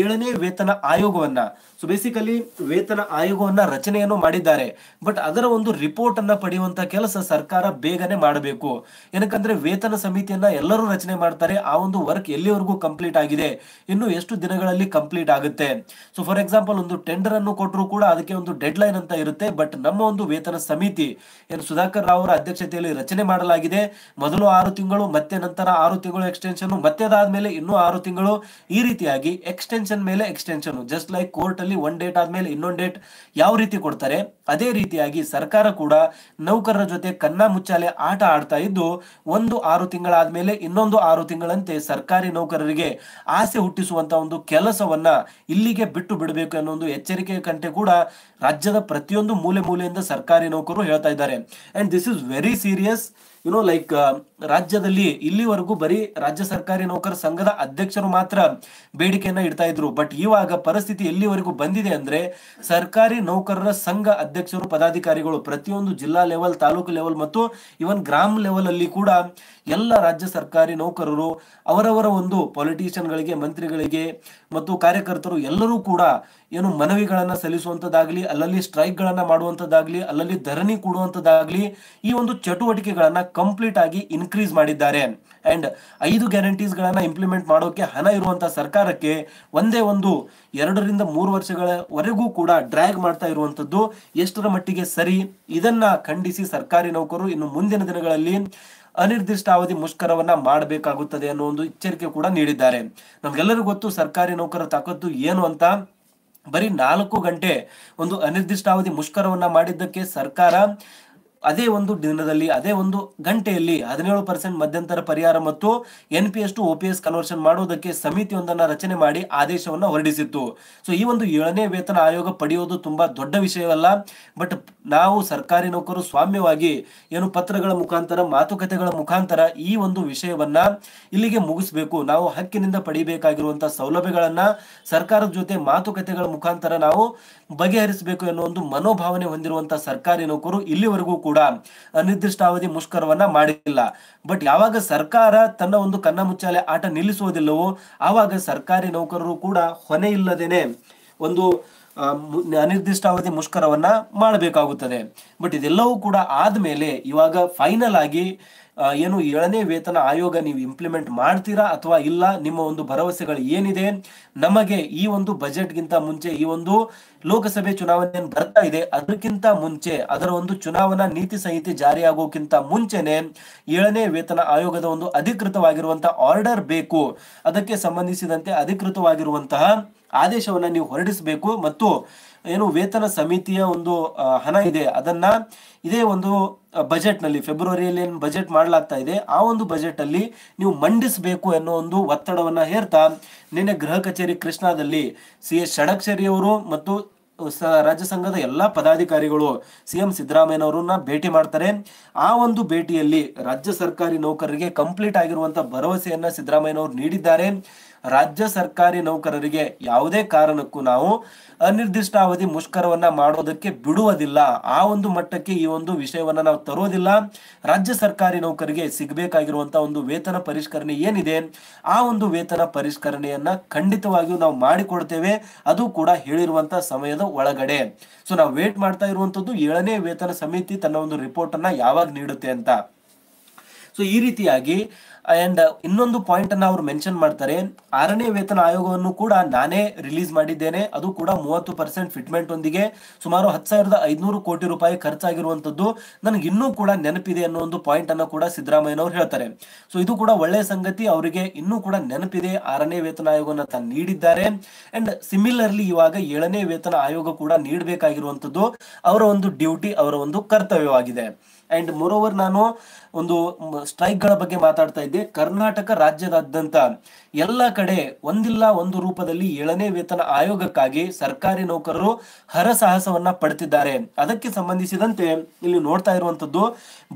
ಏಳನೇ ವೇತನ ಆಯೋಗವನ್ನ ಸೊ ಬೇಸಿಕಲಿ ವೇತನ ಆಯೋಗವನ್ನ ರಚನೆಯನ್ನು ಮಾಡಿದ್ದಾರೆ ಬಟ್ ಅದರ ಒಂದು ರಿಪೋರ್ಟ್ ಅನ್ನ ಪಡೆಯುವಂತ ಕೆಲಸ ಸರ್ಕಾರ ಬೇಗನೆ ಮಾಡಬೇಕು ಏನಕ್ಕಂದ್ರೆ ವೇತನ ಸಮಿತಿಯನ್ನ ಎಲ್ಲರೂ ರಚನೆ ಮಾಡ್ತಾರೆ ಆ ಒಂದು ವರ್ಕ್ ಎಲ್ಲಿವರೆಗೂ ಕಂಪ್ಲೀಟ್ ಆಗಿದೆ ಇನ್ನು ಎಷ್ಟು ದಿನಗಳಲ್ಲಿ ಕಂಪ್ಲೀಟ್ ಆಗುತ್ತೆ ಸೊ ಫಾರ್ ಎಕ್ಸಾಂಪಲ್ ಒಂದು ಟೆಂಡರ್ ಅನ್ನು ಕೊಟ್ಟರು ಕೂಡ ಅದಕ್ಕೆ ಒಂದು ಡೆಡ್ ಲೈನ್ ಅಂತ ಇರುತ್ತೆ ಬಟ್ ನಮ್ಮ ಒಂದು ವೇತನ ಸಮಿತಿ ಏನು ಸುಧಾಕರ್ ರಾವ್ ಅವರ ಅಧ್ಯಕ್ಷತೆಯಲ್ಲಿ ರಚನೆ ಮಾಡಲಾಗಿದೆ ಮೊದಲು ಆರು ತಿಂಗಳು ಮತ್ತೆ ನಂತರ ಆರು ತಿಂಗಳು ಎಕ್ಸ್ಟೆನ್ಷನ್ ಮತ್ತೆ ಅದಾದ್ಮೇಲೆ ಇನ್ನೂ ಆರು ತಿಂಗಳು ಈ ರೀತಿಯಾಗಿ ಎಕ್ಸ್ಟೆನ್ಷನ್ ಮೇಲೆ extension just like court one ಒಂದ್ ಡೇಟ್ ಆದ್ಮೇಲೆ ಇನ್ನೊಂದು ಡೇಟ್ ಯಾವ ರೀತಿ ಕೊಡ್ತಾರೆ ಅದೇ ರೀತಿಯಾಗಿ ಸರ್ಕಾರ ಕೂಡ ನೌಕರರ ಜೊತೆ ಕನ್ನ ಮುಚ್ಚಾಲೆ ಆಟ ಆಡ್ತಾ ಇದ್ದು ಒಂದು ಆರು ತಿಂಗಳಾದ್ಮೇಲೆ ಇನ್ನೊಂದು ಆರು ತಿಂಗಳಂತೆ ಸರ್ಕಾರಿ ನೌಕರರಿಗೆ ಆಸೆ ಹುಟ್ಟಿಸುವಂತ ಒಂದು ಕೆಲಸವನ್ನ ಇಲ್ಲಿಗೆ ಬಿಟ್ಟು ಬಿಡಬೇಕು ಅನ್ನೋ ಒಂದು ಎಚ್ಚರಿಕೆ ಕಂಟೆ ಕೂಡ ರಾಜ್ಯದ ಪ್ರತಿಯೊಂದು ಮೂಲೆ ಮೂಲೆಯಿಂದ ಸರ್ಕಾರಿ ನೌಕರು ಹೇಳ್ತಾ ಇದ್ದಾರೆ and this is very serious you know like uh, ರಾಜ್ಯದಲ್ಲಿ ಇಲ್ಲಿವರೆಗೂ ಬರೀ ರಾಜ್ಯ ಸರ್ಕಾರಿ ನೌಕರ ಸಂಘದ ಅಧ್ಯಕ್ಷರು ಮಾತ್ರ ಬೇಡಿಕೆಯನ್ನ ಇಡ್ತಾ ಇದ್ರು ಬಟ್ ಇವಾಗ ಪರಿಸ್ಥಿತಿ ಎಲ್ಲಿವರೆಗೂ ಬಂದಿದೆ ಅಂದ್ರೆ ಸರ್ಕಾರಿ ನೌಕರರ ಸಂಘ ಅಧ್ಯಕ್ಷರು ಪದಾಧಿಕಾರಿಗಳು ಪ್ರತಿಯೊಂದು ಜಿಲ್ಲಾ ಲೆವೆಲ್ ತಾಲೂಕು ಲೆವೆಲ್ ಮತ್ತು ಇವನ್ ಗ್ರಾಮ ಲೆವೆಲ್ ಅಲ್ಲಿ ಕೂಡ ಎಲ್ಲ ರಾಜ್ಯ ಸರ್ಕಾರಿ ನೌಕರರು ಅವರವರ ಒಂದು ಪೊಲಿಟೀಷಿಯನ್ಗಳಿಗೆ ಮಂತ್ರಿಗಳಿಗೆ ಮತ್ತು ಕಾರ್ಯಕರ್ತರು ಎಲ್ಲರೂ ಕೂಡ ಏನು ಮನವಿಗಳನ್ನ ಸಲ್ಲಿಸುವಂತದ್ದಾಗ್ಲಿ ಅಲ್ಲಲ್ಲಿ ಸ್ಟ್ರೈಕ್ ಗಳನ್ನ ಮಾಡುವಂತದ್ದಾಗ್ಲಿ ಅಲ್ಲಲ್ಲಿ ಧರಣಿ ಕೊಡುವಂತದ್ದಾಗ್ಲಿ ಈ ಒಂದು ಚಟುವಟಿಕೆಗಳನ್ನ ಕಂಪ್ಲೀಟ್ ಆಗಿ ಇನ್ಕ್ರೀಸ್ ಮಾಡಿದ್ದಾರೆ ಅಂಡ್ ಐದು ಗ್ಯಾರಂಟೀಸ್ ಗಳನ್ನ ಇಂಪ್ಲಿಮೆಂಟ್ ಮಾಡೋಕೆ ಹಣ ಇರುವಂತ ಸರ್ಕಾರಕ್ಕೆ ಒಂದೇ ಒಂದು ಎರಡರಿಂದ ಮೂರು ವರ್ಷಗಳವರೆಗೂ ಕೂಡ ಡ್ರ್ಯಾಗ್ ಮಾಡ್ತಾ ಇರುವಂತದ್ದು ಎಷ್ಟರ ಮಟ್ಟಿಗೆ ಸರಿ ಇದನ್ನ ಖಂಡಿಸಿ ಸರ್ಕಾರಿ ನೌಕರರು ಇನ್ನು ಮುಂದಿನ ದಿನಗಳಲ್ಲಿ ಅನಿರ್ದಿಷ್ಟ ಅವಧಿ ಮುಷ್ಕರವನ್ನ ಮಾಡಬೇಕಾಗುತ್ತದೆ ಅನ್ನೋ ಒಂದು ಎಚ್ಚರಿಕೆ ಕೂಡ ನೀಡಿದ್ದಾರೆ ನಮ್ಗೆಲ್ಲರಿಗೂ ಗೊತ್ತು ಸರ್ಕಾರಿ ನೌಕರರ ತಾಕತ್ತು ಏನು ಅಂತ ಬರೀ ನಾಲ್ಕು ಗಂಟೆ ಒಂದು ಅನಿರ್ದಿಷ್ಟಾವಧಿ ಮುಷ್ಕರವನ್ನ ಮಾಡಿದ್ದಕ್ಕೆ ಸರ್ಕಾರ ಅದೇ ಒಂದು ದಿನದಲ್ಲಿ ಅದೇ ಒಂದು ಗಂಟೆಯಲ್ಲಿ ಹದಿನೇಳು ಪರ್ಸೆಂಟ್ ಮಧ್ಯಂತರ ಪರಿಹಾರ ಮತ್ತು N P S to P S conversion ಮಾಡುವುದಕ್ಕೆ ಸಮಿತಿಯೊಂದನ್ನು ರಚನೆ ಮಾಡಿ ಆದೇಶವನ್ನು ಹೊರಡಿಸಿತ್ತು ಸೊ ಈ ಒಂದು ಏಳನೇ ವೇತನ ಆಯೋಗ ಪಡೆಯೋದು ತುಂಬಾ ದೊಡ್ಡ ವಿಷಯವಲ್ಲ ಬಟ್ ನಾವು ಸರ್ಕಾರಿ ನೌಕರರು ಸ್ವಾಮ್ಯವಾಗಿ ಏನು ಪತ್ರಗಳ ಮುಖಾಂತರ ಮಾತುಕತೆಗಳ ಮುಖಾಂತರ ಈ ಒಂದು ವಿಷಯವನ್ನ ಇಲ್ಲಿಗೆ ಮುಗಿಸಬೇಕು ನಾವು ಹಕ್ಕಿನಿಂದ ಪಡಿಬೇಕಾಗಿರುವಂತಹ ಸೌಲಭ್ಯಗಳನ್ನ ಸರ್ಕಾರದ ಜೊತೆ ಮಾತುಕತೆಗಳ ಮುಖಾಂತರ ನಾವು ಬಗೆಹರಿಸಬೇಕು ಎನ್ನುವ ಒಂದು ಮನೋಭಾವನೆ ಹೊಂದಿರುವಂತಹ ಸರ್ಕಾರಿ ನೌಕರು ಇಲ್ಲಿವರೆಗೂ ಕೂಡ ಕೂಡ ಅನಿರ್ದಿಷ್ಟಾವಧಿ ಮುಷ್ಕರವನ್ನ ಮಾಡಿಲ್ಲ ಬಟ್ ಯಾವಾಗ ಸರ್ಕಾರ ತನ್ನ ಒಂದು ಕನ್ನ ಮುಚ್ಚಾಲೆ ಆಟ ನಿಲ್ಲಿಸುವುದಿಲ್ಲವೋ ಆವಾಗ ಸರ್ಕಾರಿ ನೌಕರರು ಕೂಡ ಹೊಣೆ ಇಲ್ಲದೇನೆ ಒಂದು ಅನಿರ್ದಿಷ್ಟಾವಧಿ ಮುಷ್ಕರವನ್ನ ಮಾಡಬೇಕಾಗುತ್ತದೆ ಬಟ್ ಇದೆಲ್ಲವೂ ಕೂಡ ಆದ್ಮೇಲೆ ಇವಾಗ ಫೈನಲ್ ಆಗಿ ಏನು ಏಳನೇ ವೇತನ ಆಯೋಗ ನೀವು ಇಂಪ್ಲಿಮೆಂಟ್ ಮಾಡ್ತೀರಾ ಅಥವಾ ಇಲ್ಲ ನಿಮ್ಮ ಒಂದು ಭರವಸೆಗಳು ಏನಿದೆ ನಮಗೆ ಈ ಒಂದು ಬಜೆಟ್ಗಿಂತ ಮುಂಚೆ ಈ ಒಂದು ಲೋಕಸಭೆ ಚುನಾವಣೆ ಬರ್ತಾ ಇದೆ ಅದಕ್ಕಿಂತ ಮುಂಚೆ ಅದರ ಒಂದು ಚುನಾವಣಾ ನೀತಿ ಸಂಹಿತೆ ಜಾರಿಯಾಗೋಕ್ಕಿಂತ ಮುಂಚೆನೆ ಏಳನೇ ವೇತನ ಆಯೋಗದ ಒಂದು ಅಧಿಕೃತವಾಗಿರುವಂತಹ ಆರ್ಡರ್ ಬೇಕು ಅದಕ್ಕೆ ಸಂಬಂಧಿಸಿದಂತೆ ಅಧಿಕೃತವಾಗಿರುವಂತಹ ಆದೇಶವನ್ನ ನೀವು ಹೊರಡಿಸಬೇಕು ಮತ್ತು ಏನು ವೇತನ ಸಮಿತಿಯ ಒಂದು ಹಣ ಇದೆ ಅದನ್ನ ಇದೇ ಒಂದು ಬಜೆಟ್ ನಲ್ಲಿ ಫೆಬ್ರವರಿಯಲ್ಲಿ ಏನು ಬಜೆಟ್ ಮಾಡಲಾಗ್ತಾ ಇದೆ ಆ ಒಂದು ಬಜೆಟ್ ಅಲ್ಲಿ ನೀವು ಮಂಡಿಸಬೇಕು ಅನ್ನೋ ಒಂದು ಒತ್ತಡವನ್ನ ಹೇರ್ತಾ ನಿನ್ನೆ ಗೃಹ ಕಚೇರಿ ಕೃಷ್ಣಾದಲ್ಲಿ ಸಿ ಎಸ್ ಷಡಕ್ಷರಿ ಅವರು ಮತ್ತು ರಾಜ್ಯ ಸಂಘದ ಎಲ್ಲಾ ಪದಾಧಿಕಾರಿಗಳು ಸಿಎಂ ಸಿದ್ದರಾಮಯ್ಯನವರನ್ನ ಭೇಟಿ ಮಾಡ್ತಾರೆ ಆ ಒಂದು ಭೇಟಿಯಲ್ಲಿ ರಾಜ್ಯ ಸರ್ಕಾರಿ ನೌಕರರಿಗೆ ಕಂಪ್ಲೀಟ್ ಆಗಿರುವಂತಹ ಭರವಸೆಯನ್ನ ಸಿದ್ದರಾಮಯ್ಯನವರು ನೀಡಿದ್ದಾರೆ ರಾಜ್ಯ ಸರ್ಕಾರಿ ನೌಕರರಿಗೆ ಯಾವುದೇ ಕಾರಣಕ್ಕೂ ನಾವು ಅನಿರ್ದಿಷ್ಟ ಅವಧಿ ಮುಷ್ಕರವನ್ನ ಮಾಡೋದಕ್ಕೆ ಬಿಡುವುದಿಲ್ಲ ಆ ಒಂದು ಮಟ್ಟಕ್ಕೆ ಈ ಒಂದು ವಿಷಯವನ್ನ ನಾವು ತರೋದಿಲ್ಲ ರಾಜ್ಯ ಸರ್ಕಾರಿ ನೌಕರಿಗೆ ಸಿಗಬೇಕಾಗಿರುವಂತಹ ಒಂದು ವೇತನ ಪರಿಷ್ಕರಣೆ ಏನಿದೆ ಆ ಒಂದು ವೇತನ ಪರಿಷ್ಕರಣೆಯನ್ನ ಖಂಡಿತವಾಗಿಯೂ ನಾವು ಮಾಡಿಕೊಡ್ತೇವೆ ಅದು ಕೂಡ ಹೇಳಿರುವಂತ ಸಮಯದ ಒಳಗಡೆ ಸೊ ನಾವು ವೇಟ್ ಮಾಡ್ತಾ ಇರುವಂತದ್ದು ಏಳನೇ ವೇತನ ಸಮಿತಿ ತನ್ನ ಒಂದು ರಿಪೋರ್ಟ್ ಅನ್ನ ಯಾವಾಗ ನೀಡುತ್ತೆ ಅಂತ ಸೊ ಈ ರೀತಿಯಾಗಿ ಅಂಡ್ uh, ಇನ್ನೊಂದು ಪಾಯಿಂಟ್ ಅನ್ನ ಅವರು ಮೆನ್ಷನ್ ಮಾಡ್ತಾರೆ ಆರನೇ ವೇತನ ಆಯೋಗವನ್ನು ಕೂಡ ನಾನೇ ರಿಲೀಸ್ ಮಾಡಿದ್ದೇನೆ ಅದು ಕೂಡ ಮೂವತ್ತು ಪರ್ಸೆಂಟ್ ಫಿಟ್ಮೆಂಟ್ ಒಂದಿಗೆ ಸುಮಾರು ಹತ್ತು ಸಾವಿರದ ಐದುನೂರು ಕೋಟಿ ರೂಪಾಯಿ ಖರ್ಚಾಗಿರುವಂತದ್ದು ನನಗೆ ಇನ್ನೂ ಕೂಡ ನೆನಪಿದೆ ಅನ್ನೋ ಒಂದು ಪಾಯಿಂಟ್ ಅನ್ನು ಕೂಡ ಸಿದ್ದರಾಮಯ್ಯ ಅವರು ಹೇಳ್ತಾರೆ ಸೊ ಇದು ಕೂಡ ಒಳ್ಳೆಯ ಸಂಗತಿ ಅವರಿಗೆ ಇನ್ನೂ ಕೂಡ ನೆನಪಿದೆ ಆರನೇ ವೇತನ ಆಯೋಗವನ್ನು ತಾನು ನೀಡಿದ್ದಾರೆ ಅಂಡ್ ಸಿಮಿಲರ್ಲಿ ಇವಾಗ ಏಳನೇ ವೇತನ ಆಯೋಗ ಕೂಡ ನೀಡಬೇಕಾಗಿರುವಂತದ್ದು ಅವರ ಒಂದು ಡ್ಯೂಟಿ ಅವರ ಒಂದು ಕರ್ತವ್ಯವಾಗಿದೆ ಆ್ಯಂಡ್ ಓವರ್ ನಾನು ಒಂದು ಸ್ಟ್ರೈಕ್ಗಳ ಬಗ್ಗೆ ಮಾತಾಡ್ತಾ ಇದ್ದೆ ಕರ್ನಾಟಕ ರಾಜ್ಯದಾದ್ಯಂತ ಎಲ್ಲ ಕಡೆ ಒಂದಿಲ್ಲ ಒಂದು ರೂಪದಲ್ಲಿ ಏಳನೇ ವೇತನ ಆಯೋಗಕ್ಕಾಗಿ ಸರ್ಕಾರಿ ನೌಕರರು ಹರಸಾಹಸವನ್ನ ಪಡೆದಿದ್ದಾರೆ ಅದಕ್ಕೆ ಸಂಬಂಧಿಸಿದಂತೆ ಇಲ್ಲಿ ನೋಡ್ತಾ ಇರುವಂತದ್ದು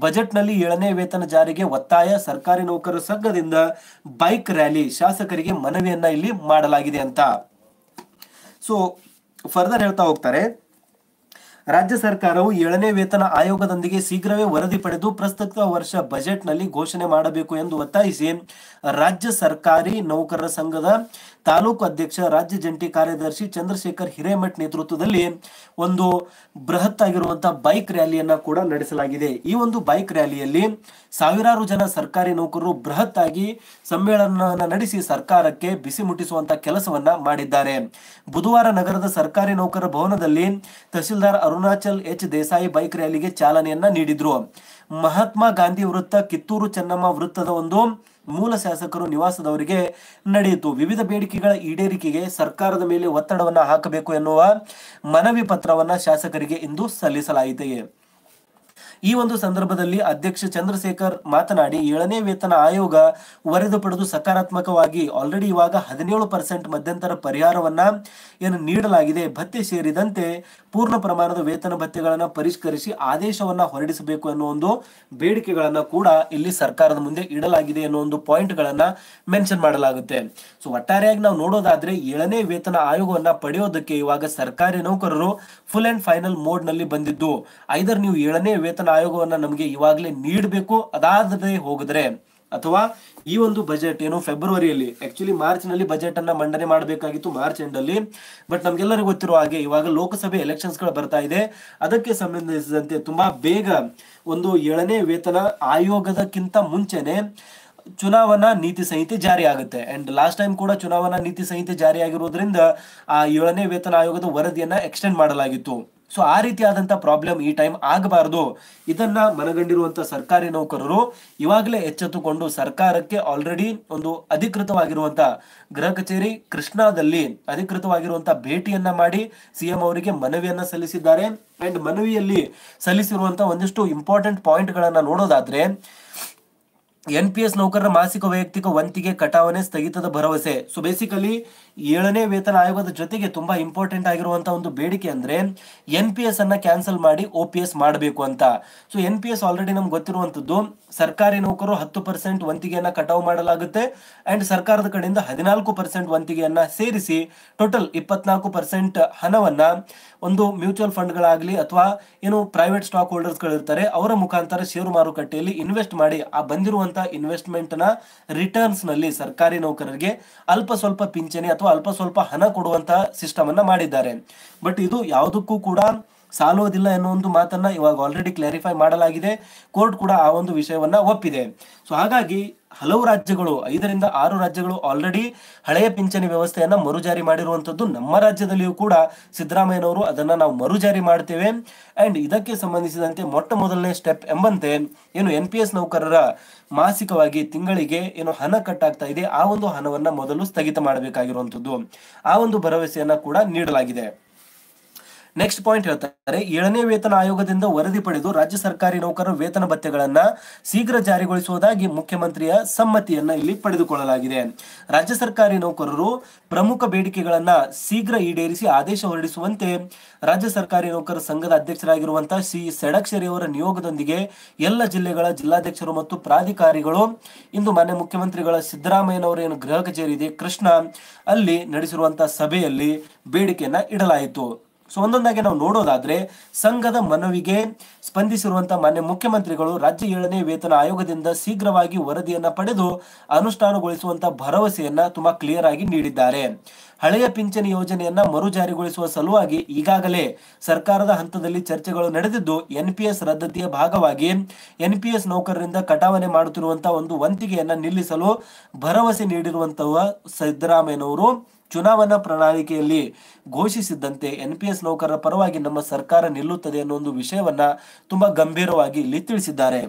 ಬಜೆಟ್ನಲ್ಲಿ ಏಳನೇ ವೇತನ ಜಾರಿಗೆ ಒತ್ತಾಯ ಸರ್ಕಾರಿ ನೌಕರರ ಸಂಘದಿಂದ ಬೈಕ್ ರ್ಯಾಲಿ ಶಾಸಕರಿಗೆ ಮನವಿಯನ್ನ ಇಲ್ಲಿ ಮಾಡಲಾಗಿದೆ ಅಂತ ಸೊ ಫರ್ದರ್ ಹೇಳ್ತಾ ಹೋಗ್ತಾರೆ ರಾಜ್ಯ ಸರ್ಕಾರವು ಏಳನೇ ವೇತನ ಆಯೋಗದೊಂದಿಗೆ ಶೀಘ್ರವೇ ವರದಿ ಪಡೆದು ಪ್ರಸ್ತುತ ವರ್ಷ ಬಜೆಟ್ನಲ್ಲಿ ಘೋಷಣೆ ಮಾಡಬೇಕು ಎಂದು ಒತ್ತಾಯಿಸಿ ರಾಜ್ಯ ಸರ್ಕಾರಿ ನೌಕರರ ಸಂಘದ ತಾಲೂಕು ಅಧ್ಯಕ್ಷ ರಾಜ್ಯ ಜಂಟಿ ಕಾರ್ಯದರ್ಶಿ ಚಂದ್ರಶೇಖರ್ ಹಿರೇಮಠ್ ನೇತೃತ್ವದಲ್ಲಿ ಒಂದು ಬೃಹತ್ ಆಗಿರುವಂತಹ ಬೈಕ್ ರ್ಯಾಲಿಯನ್ನ ಕೂಡ ನಡೆಸಲಾಗಿದೆ ಈ ಒಂದು ಬೈಕ್ ರ್ಯಾಲಿಯಲ್ಲಿ ಸಾವಿರಾರು ಜನ ಸರ್ಕಾರಿ ನೌಕರರು ಬೃಹತ್ ಆಗಿ ಸಮ್ಮೇಳನ ನಡೆಸಿ ಸರ್ಕಾರಕ್ಕೆ ಬಿಸಿ ಮುಟ್ಟಿಸುವಂತಹ ಕೆಲಸವನ್ನ ಮಾಡಿದ್ದಾರೆ ಬುಧವಾರ ನಗರದ ಸರ್ಕಾರಿ ನೌಕರರ ಭವನದಲ್ಲಿ ತಹಸೀಲ್ದಾರ್ ಅರುಣಾಚಲ್ ಎಚ್ ದೇಸಾಯಿ ಬೈಕ್ ರ್ಯಾಲಿಗೆ ಚಾಲನೆಯನ್ನ ನೀಡಿದ್ರು ಮಹಾತ್ಮ ಗಾಂಧಿ ವೃತ್ತ ಕಿತ್ತೂರು ಚೆನ್ನಮ್ಮ ವೃತ್ತದ ಒಂದು ಮೂಲ ಶಾಸಕರು ನಿವಾಸದವರಿಗೆ ನಡೆಯಿತು ವಿವಿಧ ಬೇಡಿಕೆಗಳ ಈಡೇರಿಕೆಗೆ ಸರ್ಕಾರದ ಮೇಲೆ ಒತ್ತಡವನ್ನು ಹಾಕಬೇಕು ಎನ್ನುವ ಮನವಿ ಪತ್ರವನ್ನು ಶಾಸಕರಿಗೆ ಇಂದು ಸಲ್ಲಿಸಲಾಯಿತೆಯೇ ಈ ಒಂದು ಸಂದರ್ಭದಲ್ಲಿ ಅಧ್ಯಕ್ಷ ಚಂದ್ರಶೇಖರ್ ಮಾತನಾಡಿ ಏಳನೇ ವೇತನ ಆಯೋಗ ವರದಿ ಪಡೆದು ಸಕಾರಾತ್ಮಕವಾಗಿ ಆಲ್ರೆಡಿ ಇವಾಗ ಹದಿನೇಳು ಪರ್ಸೆಂಟ್ ಮಧ್ಯಂತರ ಪರಿಹಾರವನ್ನ ಏನು ನೀಡಲಾಗಿದೆ ಭತ್ಯೆ ಸೇರಿದಂತೆ ಪೂರ್ಣ ಪ್ರಮಾಣದ ವೇತನ ಭತ್ತೆಗಳನ್ನ ಪರಿಷ್ಕರಿಸಿ ಆದೇಶವನ್ನ ಹೊರಡಿಸಬೇಕು ಅನ್ನೋ ಒಂದು ಬೇಡಿಕೆಗಳನ್ನ ಕೂಡ ಇಲ್ಲಿ ಸರ್ಕಾರದ ಮುಂದೆ ಇಡಲಾಗಿದೆ ಅನ್ನೋ ಒಂದು ಪಾಯಿಂಟ್ ಗಳನ್ನ ಮೆನ್ಷನ್ ಮಾಡಲಾಗುತ್ತೆ ಸೊ ಒಟ್ಟಾರೆಯಾಗಿ ನಾವು ನೋಡೋದಾದ್ರೆ ಏಳನೇ ವೇತನ ಆಯೋಗವನ್ನ ಪಡೆಯೋದಕ್ಕೆ ಇವಾಗ ಸರ್ಕಾರಿ ನೌಕರರು ಫುಲ್ ಅಂಡ್ ಫೈನಲ್ ಮೋಡ್ ನಲ್ಲಿ ಬಂದಿದ್ದು ಐದರ್ ನೀವು ಏಳನೇ ವೇತನ ಆಯೋಗವನ್ನ ನಮಗೆ ಇವಾಗಲೇ ನೀಡಬೇಕು ಅದಾದ್ರೆ ಹೋಗಿದ್ರೆ ಅಥವಾ ಈ ಒಂದು ಬಜೆಟ್ ಏನು ಫೆಬ್ರವರಿಯಲ್ಲಿ ಆಕ್ಚುಲಿ ಮಾರ್ಚ್ ನಲ್ಲಿ ಬಜೆಟ್ ಅನ್ನ ಮಂಡನೆ ಮಾಡಬೇಕಾಗಿತ್ತು ಮಾರ್ಚ್ ಎಂಡ್ ಅಲ್ಲಿ ಬಟ್ ನಮ್ಗೆಲ್ಲರಿಗೂ ಗೊತ್ತಿರುವ ಹಾಗೆ ಇವಾಗ ಲೋಕಸಭೆ ಎಲೆಕ್ಷನ್ಸ್ ಗಳು ಬರ್ತಾ ಇದೆ ಅದಕ್ಕೆ ಸಂಬಂಧಿಸಿದಂತೆ ತುಂಬಾ ಬೇಗ ಒಂದು ಏಳನೇ ವೇತನ ಆಯೋಗದಕ್ಕಿಂತ ಮುಂಚೆನೆ ಚುನಾವಣಾ ನೀತಿ ಸಂಹಿತೆ ಜಾರಿ ಆಗುತ್ತೆ ಅಂಡ್ ಲಾಸ್ಟ್ ಟೈಮ್ ಕೂಡ ಚುನಾವಣಾ ನೀತಿ ಸಂಹಿತೆ ಜಾರಿ ಆಗಿರುವುದರಿಂದ ಆ ಏಳನೇ ವೇತನ ಆಯೋಗದ ವರದಿಯನ್ನ ಎಕ್ಸ್ಟೆಂಡ್ ಮಾಡಲಾಗಿತ್ತು ಸೊ ಆ ರೀತಿಯಾದಂಥ ಪ್ರಾಬ್ಲಮ್ ಈ ಟೈಮ್ ಆಗಬಾರ್ದು ಇದನ್ನ ಮನಗಂಡಿರುವಂಥ ಸರ್ಕಾರಿ ನೌಕರರು ಇವಾಗಲೇ ಎಚ್ಚೆತ್ತುಕೊಂಡು ಸರ್ಕಾರಕ್ಕೆ ಆಲ್ರೆಡಿ ಒಂದು ಅಧಿಕೃತವಾಗಿರುವಂಥ ಗೃಹ ಕಚೇರಿ ಕೃಷ್ಣಾದಲ್ಲಿ ಅಧಿಕೃತವಾಗಿರುವಂಥ ಭೇಟಿಯನ್ನ ಮಾಡಿ ಸಿಎಂ ಅವರಿಗೆ ಮನವಿಯನ್ನ ಸಲ್ಲಿಸಿದ್ದಾರೆ ಅಂಡ್ ಮನವಿಯಲ್ಲಿ ಸಲ್ಲಿಸಿರುವಂಥ ಒಂದಿಷ್ಟು ಇಂಪಾರ್ಟೆಂಟ್ ಪಾಯಿಂಟ್ಗಳನ್ನು ನೋಡೋದಾದ್ರೆ ಎನ್ ಪಿ ಎಸ್ ನೌಕರರ ಮಾಸಿಕ ವೈಯಕ್ತಿಕ ವಂತಿಗೆ ಕಟಾವಣೆ ಸ್ಥಗಿತದ ಭರವಸೆ ಸೊ ಬೇಸಿಕಲಿ ಏಳನೇ ವೇತನ ಆಯೋಗದ ಜೊತೆಗೆ ತುಂಬಾ ಇಂಪಾರ್ಟೆಂಟ್ ಆಗಿರುವಂತಹ ಒಂದು ಬೇಡಿಕೆ ಅಂದ್ರೆ ಎನ್ ಪಿ ಎಸ್ ಅನ್ನ ಕ್ಯಾನ್ಸಲ್ ಮಾಡಿ ಒ ಪಿ ಎಸ್ ಮಾಡಬೇಕು ಅಂತ so N P S already ನಮ್ಗೆ ಗೊತ್ತಿರುವಂತದ್ದು ಸರ್ಕಾರಿ ನೌಕರು ಹತ್ತು ಪರ್ಸೆಂಟ್ ವಂತಿಗೆಯನ್ನ ಕಟಾವು ಮಾಡಲಾಗುತ್ತೆ ಅಂಡ್ ಸರ್ಕಾರದ ಕಡೆಯಿಂದ ಹದಿನಾಲ್ಕು ಪರ್ಸೆಂಟ್ ವಂತಿಗೆಯನ್ನ ಸೇರಿಸಿ ಟೋಟಲ್ ಇಪ್ಪತ್ನಾಲ್ಕು ಪರ್ಸೆಂಟ್ ಹಣವನ್ನ ಒಂದು ಮ್ಯೂಚುವಲ್ ಫಂಡ್ಗಳಾಗಲಿ ಅಥವಾ ಏನು ಪ್ರೈವೇಟ್ ಸ್ಟಾಕ್ ಹೋಲ್ಡರ್ಸ್ ಗಳಿರ್ತಾರೆ ಅವರ ಮುಖಾಂತರ ಷೇರು ಮಾರುಕಟ್ಟೆಯಲ್ಲಿ ಇನ್ವೆಸ್ಟ್ ಮಾಡಿ ಆ ಬಂದಿರುವಂತಹ ಇನ್ವೆಸ್ಟ್ಮೆಂಟ್ ನ ರಿಟರ್ನ್ಸ್ ನಲ್ಲಿ ಸರ್ಕಾರಿ ನೌಕರರಿಗೆ ಅಲ್ಪ ಸ್ವಲ್ಪ ಪಿಂಚಣಿ ಅಥವಾ ಅಥವಾ ಅಲ್ಪ ಸ್ವಲ್ಪ ಹಣ ಕೊಡುವಂತಹ ಸಿಸ್ಟಮ್ ಅನ್ನ ಮಾಡಿದ್ದಾರೆ ಬಟ್ ಇದು ಯಾವುದಕ್ಕೂ ಕೂಡ ಸಾಲುವುದಿಲ್ಲ ಎನ್ನುವ ಒಂದು ಮಾತನ್ನ ಇವಾಗ ಆಲ್ರೆಡಿ ಕ್ಲಾರಿಫೈ ಮಾಡಲಾಗಿದೆ ಕೋರ್ಟ್ ಕೂಡ ಆ ಒಂದು ವಿಷಯವನ್ನ ಒಪ್ಪಿದೆ ಸೊ ಹಾಗಾಗಿ ಹಲವು ರಾಜ್ಯಗಳು ಐದರಿಂದ ಆರು ರಾಜ್ಯಗಳು ಆಲ್ರೆಡಿ ಹಳೆಯ ಪಿಂಚಣಿ ವ್ಯವಸ್ಥೆಯನ್ನ ಮರುಜಾರಿ ಮಾಡಿರುವಂತದ್ದು ನಮ್ಮ ರಾಜ್ಯದಲ್ಲಿಯೂ ಕೂಡ ಸಿದ್ದರಾಮಯ್ಯನವರು ಅದನ್ನ ನಾವು ಮರುಜಾರಿ ಮಾಡ್ತೇವೆ ಅಂಡ್ ಇದಕ್ಕೆ ಸಂಬಂಧಿಸಿದಂತೆ ಮೊಟ್ಟ ಮೊದಲನೇ ಸ್ಟೆಪ್ ಎಂಬಂತೆ ಏನು ಎನ್ ಪಿ ಎಸ್ ನೌಕರರ ಮಾಸಿಕವಾಗಿ ತಿಂಗಳಿಗೆ ಏನು ಹಣ ಕಟ್ಟಾಗ್ತಾ ಇದೆ ಆ ಒಂದು ಹಣವನ್ನ ಮೊದಲು ಸ್ಥಗಿತ ಮಾಡಬೇಕಾಗಿರುವಂತದ್ದು ಆ ಒಂದು ಭರವಸೆಯನ್ನ ಕೂಡ ನೀಡಲಾಗಿದೆ ನೆಕ್ಸ್ಟ್ ಪಾಯಿಂಟ್ ಹೇಳ್ತಾರೆ ಏಳನೇ ವೇತನ ಆಯೋಗದಿಂದ ವರದಿ ಪಡೆದು ರಾಜ್ಯ ಸರ್ಕಾರಿ ನೌಕರರ ವೇತನ ಭತ್ಯೆಗಳನ್ನ ಶೀಘ್ರ ಜಾರಿಗೊಳಿಸುವುದಾಗಿ ಮುಖ್ಯಮಂತ್ರಿಯ ಸಮ್ಮತಿಯನ್ನ ಇಲ್ಲಿ ಪಡೆದುಕೊಳ್ಳಲಾಗಿದೆ ರಾಜ್ಯ ಸರ್ಕಾರಿ ನೌಕರರು ಪ್ರಮುಖ ಬೇಡಿಕೆಗಳನ್ನ ಶೀಘ್ರ ಈಡೇರಿಸಿ ಆದೇಶ ಹೊರಡಿಸುವಂತೆ ರಾಜ್ಯ ಸರ್ಕಾರಿ ನೌಕರರ ಸಂಘದ ಅಧ್ಯಕ್ಷರಾಗಿರುವಂತಹ ಸಿ ಸಡಕ್ಷರಿ ಅವರ ನಿಯೋಗದೊಂದಿಗೆ ಎಲ್ಲ ಜಿಲ್ಲೆಗಳ ಜಿಲ್ಲಾಧ್ಯಕ್ಷರು ಮತ್ತು ಪ್ರಾಧಿಕಾರಿಗಳು ಇಂದು ಮಾನ್ಯ ಮುಖ್ಯಮಂತ್ರಿಗಳ ಸಿದ್ದರಾಮಯ್ಯನವರ ಏನು ಗೃಹ ಕಚೇರಿ ಇದೆ ಕೃಷ್ಣ ಅಲ್ಲಿ ನಡೆಸಿರುವಂತಹ ಸಭೆಯಲ್ಲಿ ಬೇಡಿಕೆಯನ್ನ ಇಡಲಾಯಿತು ಸೊ ಒಂದೊಂದಾಗಿ ನಾವು ನೋಡೋದಾದ್ರೆ ಸಂಘದ ಮನವಿಗೆ ಸ್ಪಂದಿಸಿರುವಂತಹ ಮಾನ್ಯ ಮುಖ್ಯಮಂತ್ರಿಗಳು ರಾಜ್ಯ ಏಳನೇ ವೇತನ ಆಯೋಗದಿಂದ ಶೀಘ್ರವಾಗಿ ವರದಿಯನ್ನ ಪಡೆದು ಅನುಷ್ಠಾನಗೊಳಿಸುವಂತಹ ಭರವಸೆಯನ್ನ ತುಂಬಾ ಕ್ಲಿಯರ್ ಆಗಿ ನೀಡಿದ್ದಾರೆ ಹಳೆಯ ಪಿಂಚಣಿ ಯೋಜನೆಯನ್ನ ಮರು ಜಾರಿಗೊಳಿಸುವ ಸಲುವಾಗಿ ಈಗಾಗಲೇ ಸರ್ಕಾರದ ಹಂತದಲ್ಲಿ ಚರ್ಚೆಗಳು ನಡೆದಿದ್ದು ಎನ್ಪಿಎಸ್ ರದ್ದತಿಯ ಭಾಗವಾಗಿ ಎನ್ಪಿಎಸ್ ನೌಕರರಿಂದ ಕಟಾವಣೆ ಮಾಡುತ್ತಿರುವಂತಹ ಒಂದು ವಂತಿಗೆಯನ್ನ ನಿಲ್ಲಿಸಲು ಭರವಸೆ ನೀಡಿರುವಂತಹ ಸಿದ್ದರಾಮಯ್ಯನವರು ಚುನಾವಣಾ ಪ್ರಣಾಳಿಕೆಯಲ್ಲಿ ಘೋಷಿಸಿದ್ದಂತೆ ಎನ್ ಪಿ ಎಸ್ ನೌಕರರ ಪರವಾಗಿ ನಮ್ಮ ಸರ್ಕಾರ ನಿಲ್ಲುತ್ತದೆ ಅನ್ನೋ ಒಂದು ವಿಷಯವನ್ನ ತುಂಬಾ ಗಂಭೀರವಾಗಿ ಇಲ್ಲಿ ತಿಳಿಸಿದ್ದಾರೆ